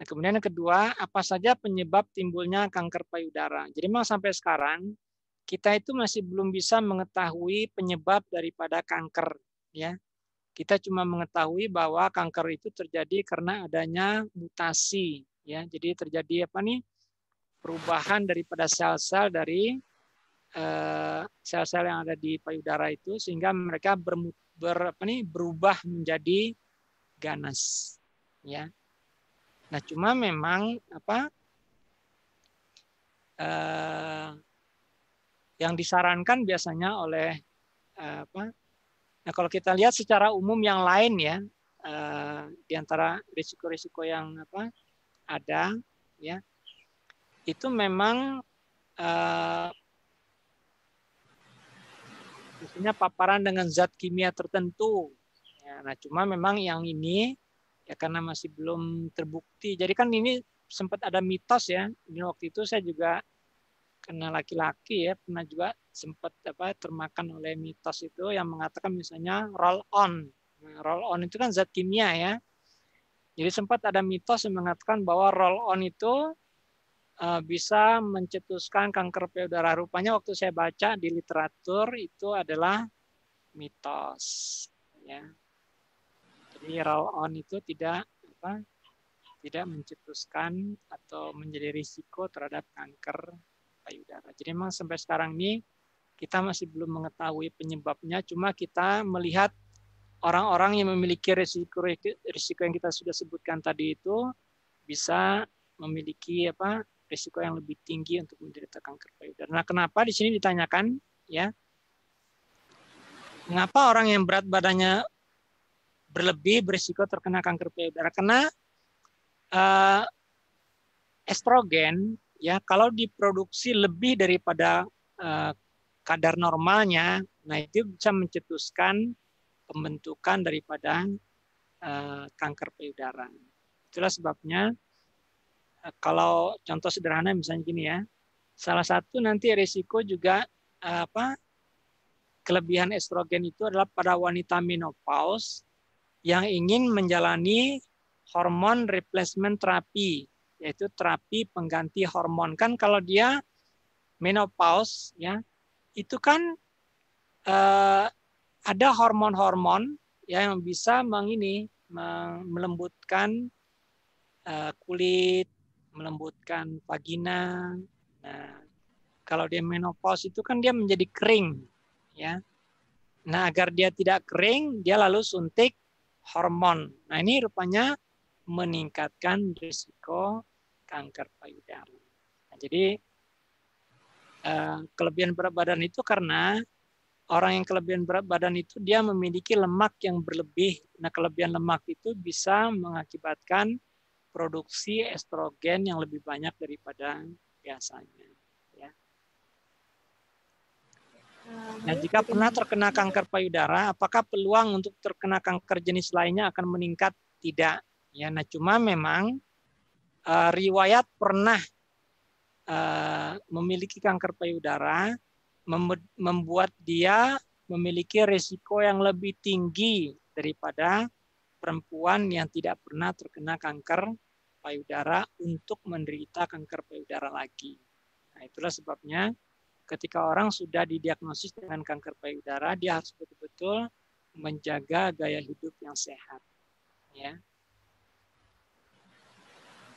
Nah, kemudian yang kedua, apa saja penyebab timbulnya kanker payudara? Jadi memang sampai sekarang kita itu masih belum bisa mengetahui penyebab daripada kanker ya. Kita cuma mengetahui bahwa kanker itu terjadi karena adanya mutasi ya. Jadi terjadi apa nih? perubahan daripada sel-sel dari eh, sel-sel yang ada di payudara itu sehingga mereka ber, ber apa nih berubah menjadi ganas ya nah cuma memang apa uh, yang disarankan biasanya oleh uh, apa Nah kalau kita lihat secara umum yang lain ya eh, di antara risiko-risiko yang apa ada ya itu memang eh, misalnya paparan dengan zat kimia tertentu. Ya, nah cuma memang yang ini ya karena masih belum terbukti. Jadi kan ini sempat ada mitos ya. Ini waktu itu saya juga karena laki-laki ya pernah juga sempat apa termakan oleh mitos itu yang mengatakan misalnya roll on. Nah, roll on itu kan zat kimia ya. Jadi sempat ada mitos yang mengatakan bahwa roll on itu uh, bisa mencetuskan kanker payudara. Rupanya waktu saya baca di literatur itu adalah mitos ya. Jadi roll on itu tidak apa tidak mencetuskan atau menjadi risiko terhadap kanker payudara. Jadi memang sampai sekarang ini kita masih belum mengetahui penyebabnya, cuma kita melihat orang-orang yang memiliki risiko risiko yang kita sudah sebutkan tadi itu bisa memiliki apa risiko yang lebih tinggi untuk menderita kanker payudara. Nah, kenapa di sini ditanyakan ya? Mengapa orang yang berat badannya berlebih berisiko terkena kanker payudara? Karena uh, estrogen ya kalau diproduksi lebih daripada uh, kadar normalnya, nah itu bisa mencetuskan pembentukan daripada uh, kanker payudara. Itulah sebabnya uh, kalau contoh sederhana misalnya gini ya, salah satu nanti risiko juga uh, apa kelebihan estrogen itu adalah pada wanita menopause yang ingin menjalani hormon replacement terapi yaitu terapi pengganti hormon. Kan kalau dia menopause ya, itu kan eh, ada hormon-hormon ya, yang bisa mengini melembutkan eh, kulit, melembutkan vagina. Nah, kalau dia menopause itu kan dia menjadi kering ya. Nah, agar dia tidak kering, dia lalu suntik hormon. Nah, ini rupanya meningkatkan risiko kanker payudara. Nah, jadi eh, kelebihan berat badan itu karena orang yang kelebihan berat badan itu dia memiliki lemak yang berlebih. Nah, kelebihan lemak itu bisa mengakibatkan produksi estrogen yang lebih banyak daripada biasanya. Ya. Nah, jika pernah terkena kanker payudara, apakah peluang untuk terkena kanker jenis lainnya akan meningkat? Tidak. Ya, nah cuma memang uh, riwayat pernah uh, memiliki kanker payudara, membuat dia memiliki risiko yang lebih tinggi daripada perempuan yang tidak pernah terkena kanker payudara untuk menderita kanker payudara lagi. Nah, itulah sebabnya ketika orang sudah didiagnosis dengan kanker payudara, dia harus betul-betul menjaga gaya hidup yang sehat. Ya,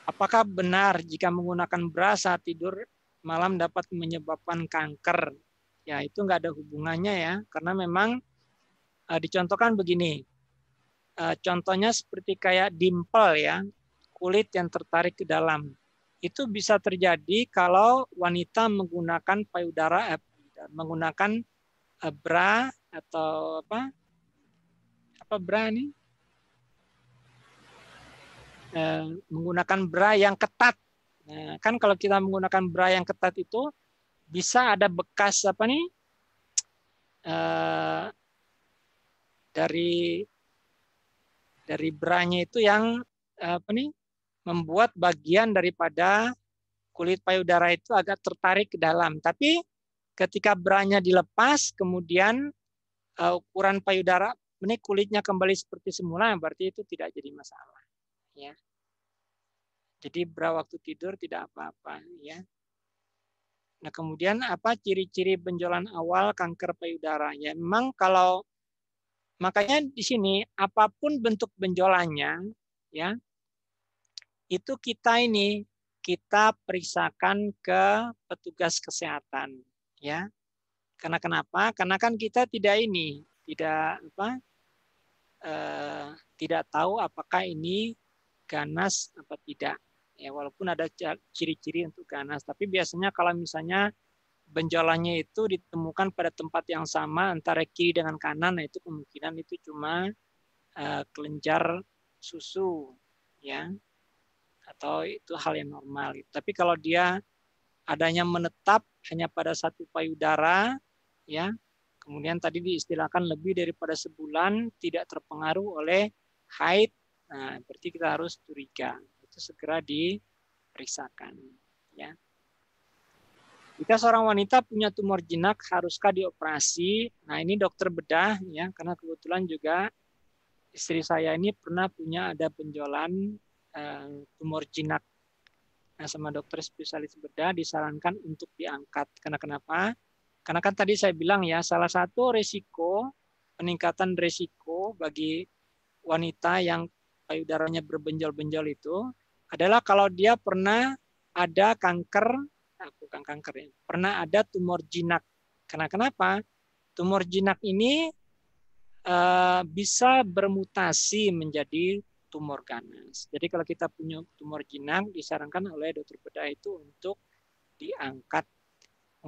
Apakah benar jika menggunakan beras saat tidur malam dapat menyebabkan kanker? Ya, itu nggak ada hubungannya ya, karena memang uh, dicontohkan begini. Uh, contohnya seperti kayak dimple ya, kulit yang tertarik ke dalam. Itu bisa terjadi kalau wanita menggunakan payudara eh, menggunakan eh, bra atau apa? Apa bra nih? Eh, menggunakan bra yang ketat. Nah, kan kalau kita menggunakan bra yang ketat itu bisa ada bekas apa nih eh, dari dari nya itu yang eh, apa nih membuat bagian daripada kulit payudara itu agak tertarik ke dalam. Tapi ketika bra nya dilepas, kemudian uh, ukuran payudara ini kulitnya kembali seperti semula, berarti itu tidak jadi masalah. Ya. Jadi berat waktu tidur tidak apa-apa ya. Nah, kemudian apa ciri-ciri benjolan awal kanker payudara? Ya, memang kalau makanya di sini apapun bentuk benjolannya ya itu kita ini kita periksakan ke petugas kesehatan ya. Karena kenapa? Karena kan kita tidak ini, tidak apa? Eh, tidak tahu apakah ini ganas apa tidak ya walaupun ada ciri-ciri untuk ganas tapi biasanya kalau misalnya benjolannya itu ditemukan pada tempat yang sama antara kiri dengan kanan nah itu kemungkinan itu cuma uh, kelenjar susu ya atau itu hal yang normal tapi kalau dia adanya menetap hanya pada satu payudara ya kemudian tadi diistilahkan lebih daripada sebulan tidak terpengaruh oleh haid nah berarti kita harus curiga itu segera diperiksakan. Ya. Jika seorang wanita punya tumor jinak, haruskah dioperasi? Nah ini dokter bedah ya, karena kebetulan juga istri saya ini pernah punya ada penjualan eh, tumor jinak. Nah, sama dokter spesialis bedah disarankan untuk diangkat. Karena kenapa? Karena kan tadi saya bilang ya, salah satu resiko peningkatan resiko bagi wanita yang payudaranya berbenjol-benjol itu adalah kalau dia pernah ada kanker, nah, bukan kanker ya, pernah ada tumor jinak. Karena kenapa? Tumor jinak ini e, bisa bermutasi menjadi tumor ganas. Jadi kalau kita punya tumor jinak, disarankan oleh dokter bedah itu untuk diangkat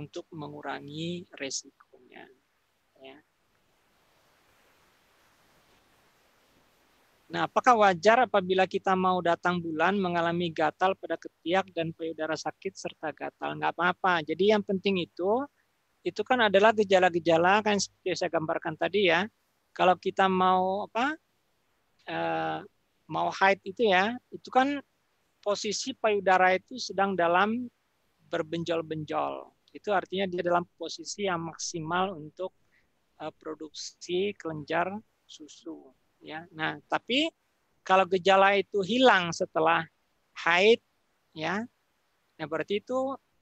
untuk mengurangi resiko Nah, apakah wajar apabila kita mau datang bulan mengalami gatal pada ketiak dan payudara sakit serta gatal? Nggak apa-apa. Jadi yang penting itu, itu kan adalah gejala-gejala kan seperti saya gambarkan tadi ya. Kalau kita mau apa, eh, mau haid itu ya, itu kan posisi payudara itu sedang dalam berbenjol-benjol. Itu artinya dia dalam posisi yang maksimal untuk eh, produksi kelenjar susu ya. Nah, tapi kalau gejala itu hilang setelah haid ya. ya berarti itu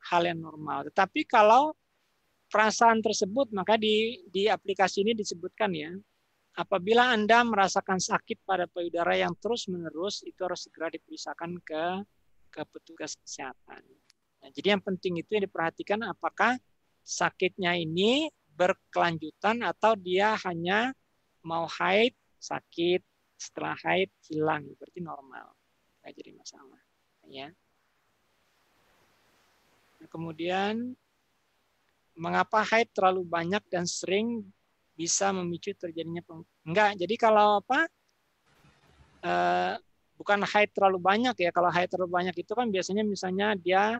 hal yang normal. Tetapi kalau perasaan tersebut maka di di aplikasi ini disebutkan ya. Apabila Anda merasakan sakit pada payudara yang terus-menerus, itu harus segera diperiksakan ke ke petugas kesehatan. Nah, jadi yang penting itu yang diperhatikan apakah sakitnya ini berkelanjutan atau dia hanya mau haid sakit setelah haid hilang berarti normal nggak jadi masalah ya nah, kemudian mengapa haid terlalu banyak dan sering bisa memicu terjadinya peng... enggak jadi kalau apa e, bukan haid terlalu banyak ya kalau haid terlalu banyak itu kan biasanya misalnya dia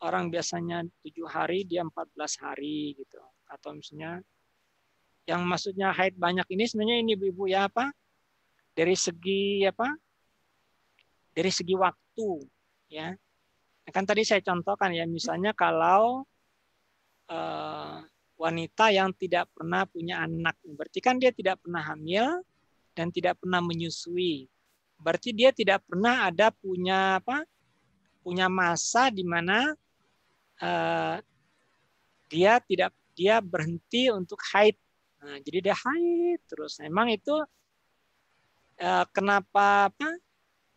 orang biasanya tujuh hari dia 14 hari gitu atau misalnya yang maksudnya haid banyak ini sebenarnya ini ibu-ibu ya apa dari segi apa dari segi waktu ya nah, kan tadi saya contohkan ya misalnya kalau uh, wanita yang tidak pernah punya anak berarti kan dia tidak pernah hamil dan tidak pernah menyusui berarti dia tidak pernah ada punya apa punya masa di mana uh, dia tidak dia berhenti untuk haid Nah, jadi dia hai terus. Emang itu eh, kenapa apa?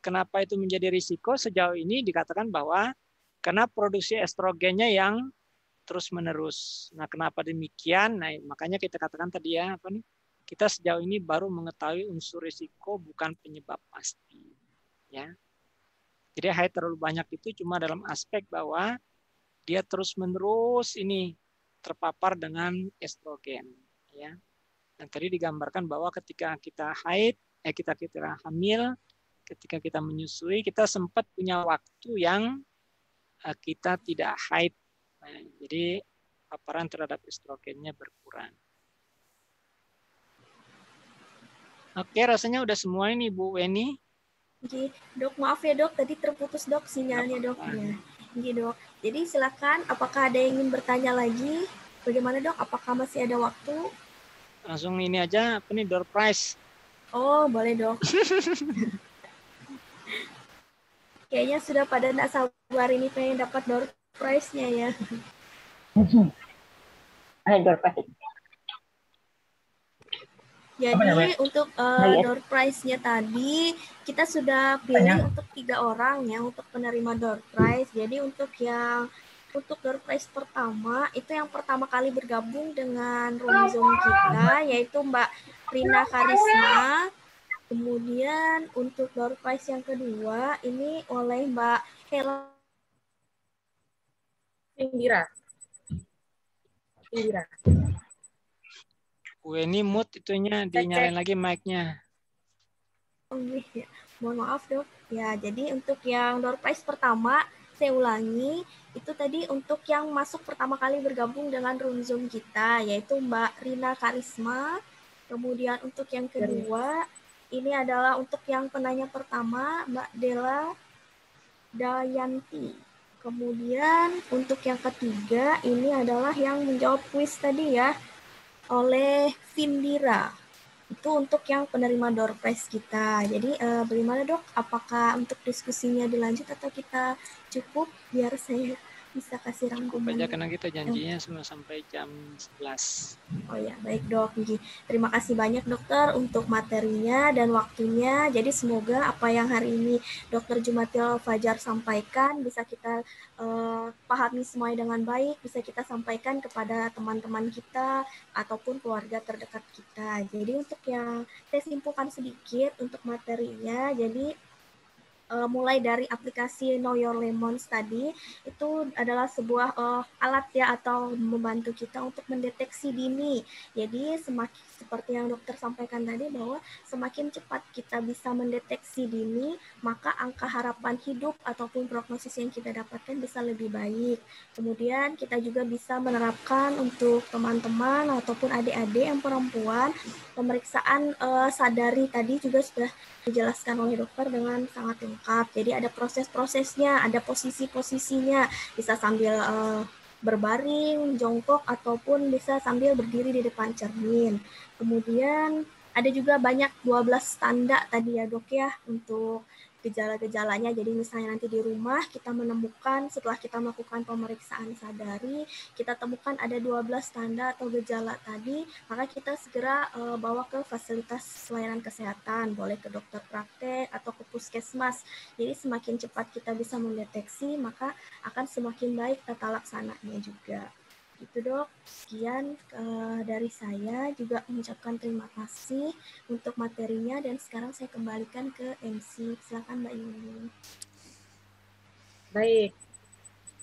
Kenapa itu menjadi risiko sejauh ini dikatakan bahwa karena produksi estrogennya yang terus menerus. Nah, kenapa demikian? Nah, makanya kita katakan tadi ya apa nih? Kita sejauh ini baru mengetahui unsur risiko bukan penyebab pasti. Ya. Jadi hai terlalu banyak itu cuma dalam aspek bahwa dia terus menerus ini terpapar dengan estrogen ya. Yang tadi digambarkan bahwa ketika kita haid, eh kita kita hamil, ketika kita menyusui, kita sempat punya waktu yang eh, kita tidak haid. Nah, jadi paparan terhadap estrogennya berkurang. Oke, rasanya udah semua ini Bu Weni. Oke, dok maaf ya dok, tadi terputus dok sinyalnya dok. Ya. Oke dok. Jadi silakan, apakah ada yang ingin bertanya lagi? Bagaimana dok? Apakah masih ada waktu? Langsung ini aja, apa nih door prize? Oh, boleh dok. Kayaknya sudah pada tidak sabar ini pengen dapat door prize-nya ya. Ada door prize. Jadi untuk uh, door prize-nya tadi kita sudah pilih untuk tiga orang ya untuk penerima door prize. Jadi untuk yang untuk door prize pertama itu yang pertama kali bergabung dengan room zoom kita yaitu Mbak Rina Karisma. Kemudian untuk door prize yang kedua ini oleh Mbak Hela Indira. Indira. Gue ini mood itunya dinyalain lagi mic-nya. Oh, iya. Mohon maaf dok. Ya, jadi untuk yang door prize pertama saya ulangi, itu tadi untuk yang masuk pertama kali bergabung dengan room Zoom kita, yaitu Mbak Rina Karisma. Kemudian untuk yang iya, kedua, ini adalah untuk yang penanya pertama, Mbak Dela Dayanti. Kemudian untuk yang ketiga, ini adalah yang menjawab kuis tadi ya, oleh Vindira itu untuk yang penerima door prize kita. Jadi uh, bagaimana dok? Apakah untuk diskusinya dilanjut atau kita cukup biar saya bisa kasih rangkuman. Cukup karena kita janjinya cuma sampai jam 11. Oh ya, baik dok. Terima kasih banyak dokter untuk materinya dan waktunya. Jadi semoga apa yang hari ini dokter Jumatil Fajar sampaikan bisa kita uh, pahami semuanya dengan baik, bisa kita sampaikan kepada teman-teman kita ataupun keluarga terdekat kita. Jadi untuk yang saya simpulkan sedikit untuk materinya, jadi uh, mulai dari aplikasi Know Your Lemons tadi itu adalah sebuah uh, alat ya atau membantu kita untuk mendeteksi dini. Jadi semakin seperti yang dokter sampaikan tadi bahwa semakin cepat kita bisa mendeteksi dini, maka angka harapan hidup ataupun prognosis yang kita dapatkan bisa lebih baik. Kemudian kita juga bisa menerapkan untuk teman-teman ataupun adik-adik yang perempuan pemeriksaan uh, sadari tadi juga sudah dijelaskan oleh dokter dengan sangat lengkap. Jadi ada proses-prosesnya, ada posisi-posisinya, bisa sambil uh, berbaring, jongkok, ataupun bisa sambil berdiri di depan cermin. Kemudian ada juga banyak 12 tanda tadi ya dok ya untuk gejala-gejalanya. Jadi misalnya nanti di rumah kita menemukan setelah kita melakukan pemeriksaan sadari, kita temukan ada 12 tanda atau gejala tadi, maka kita segera uh, bawa ke fasilitas layanan kesehatan, boleh ke dokter praktek atau ke puskesmas. Jadi semakin cepat kita bisa mendeteksi, maka akan semakin baik tata laksananya juga. Itu dok, sekian uh, dari saya juga mengucapkan terima kasih untuk materinya dan sekarang saya kembalikan ke MC. Silakan Mbak Yuni. Baik,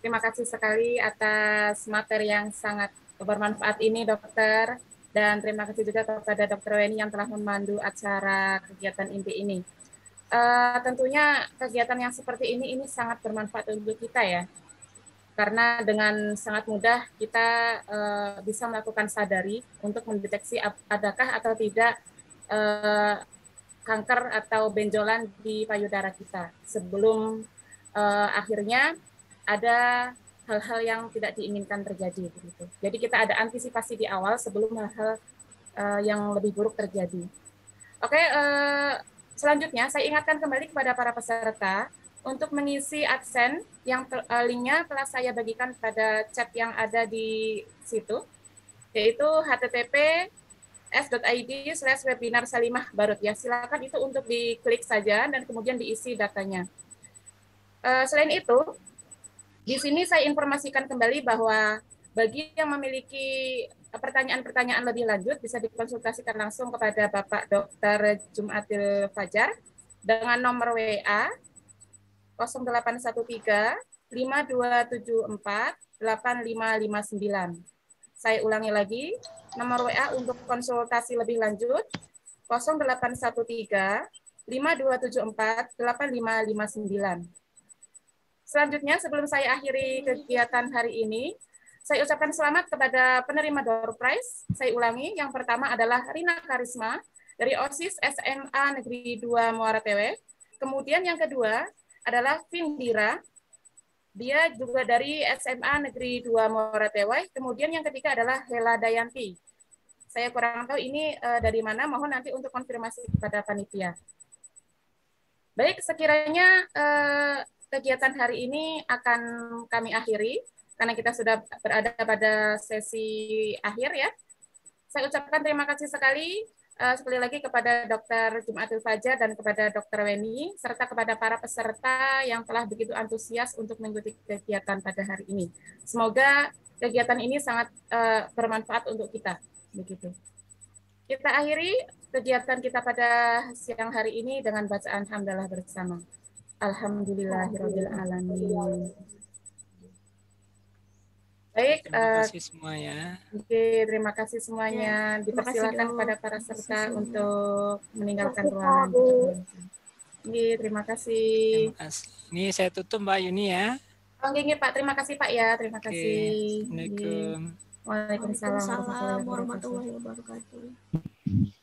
terima kasih sekali atas materi yang sangat bermanfaat ini dokter. Dan terima kasih juga kepada dokter Weni yang telah memandu acara kegiatan inti ini. Uh, tentunya kegiatan yang seperti ini ini sangat bermanfaat untuk kita ya karena dengan sangat mudah kita uh, bisa melakukan sadari untuk mendeteksi adakah atau tidak uh, kanker atau benjolan di payudara kita sebelum uh, akhirnya ada hal-hal yang tidak diinginkan terjadi begitu. Jadi kita ada antisipasi di awal sebelum hal-hal uh, yang lebih buruk terjadi. Oke, okay, selanjutnya saya ingatkan kembali kepada para peserta untuk mengisi absen yang ter, eh, linknya telah saya bagikan pada chat yang ada di situ, yaitu http sid slash webinar Salimah Barut. Ya, silakan itu untuk diklik saja dan kemudian diisi datanya. Uh, selain itu, di sini saya informasikan kembali bahwa bagi yang memiliki pertanyaan-pertanyaan lebih lanjut bisa dikonsultasikan langsung kepada Bapak Dr. Jumatil Fajar dengan nomor WA 0813 5274 8559. Saya ulangi lagi, nomor WA untuk konsultasi lebih lanjut 0813 5274 8559. Selanjutnya, sebelum saya akhiri kegiatan hari ini, saya ucapkan selamat kepada penerima door prize. Saya ulangi, yang pertama adalah Rina Karisma dari OSIS SMA Negeri 2 Muara Tewe. Kemudian yang kedua, adalah Vindira. Dia juga dari SMA Negeri 2 Moratewai. Kemudian yang ketiga adalah Hela Dayanti. Saya kurang tahu ini uh, dari mana, mohon nanti untuk konfirmasi kepada panitia. Baik, sekiranya uh, kegiatan hari ini akan kami akhiri karena kita sudah berada pada sesi akhir ya. Saya ucapkan terima kasih sekali uh, sekali lagi kepada Dr. Jumatul Fajar dan kepada Dr. Weni, serta kepada para peserta yang telah begitu antusias untuk mengikuti kegiatan pada hari ini. Semoga kegiatan ini sangat uh, bermanfaat untuk kita. Begitu. Kita akhiri kegiatan kita pada siang hari ini dengan bacaan Alhamdulillah bersama. Alhamdulillahirrahmanirrahim. Baik, terima eh, kasih semuanya. Oke, terima kasih semuanya. Ya, Dipersilakan kepada para peserta untuk meninggalkan ruangan. Oke, terima kasih. Terima kasih. Ini saya tutup Mbak Yuni ya. Oke, oh, okay, Pak. Terima kasih Pak ya. Terima oke. kasih. Assalamualaikum. Waalaikumsalam warahmatullahi wabarakatuh.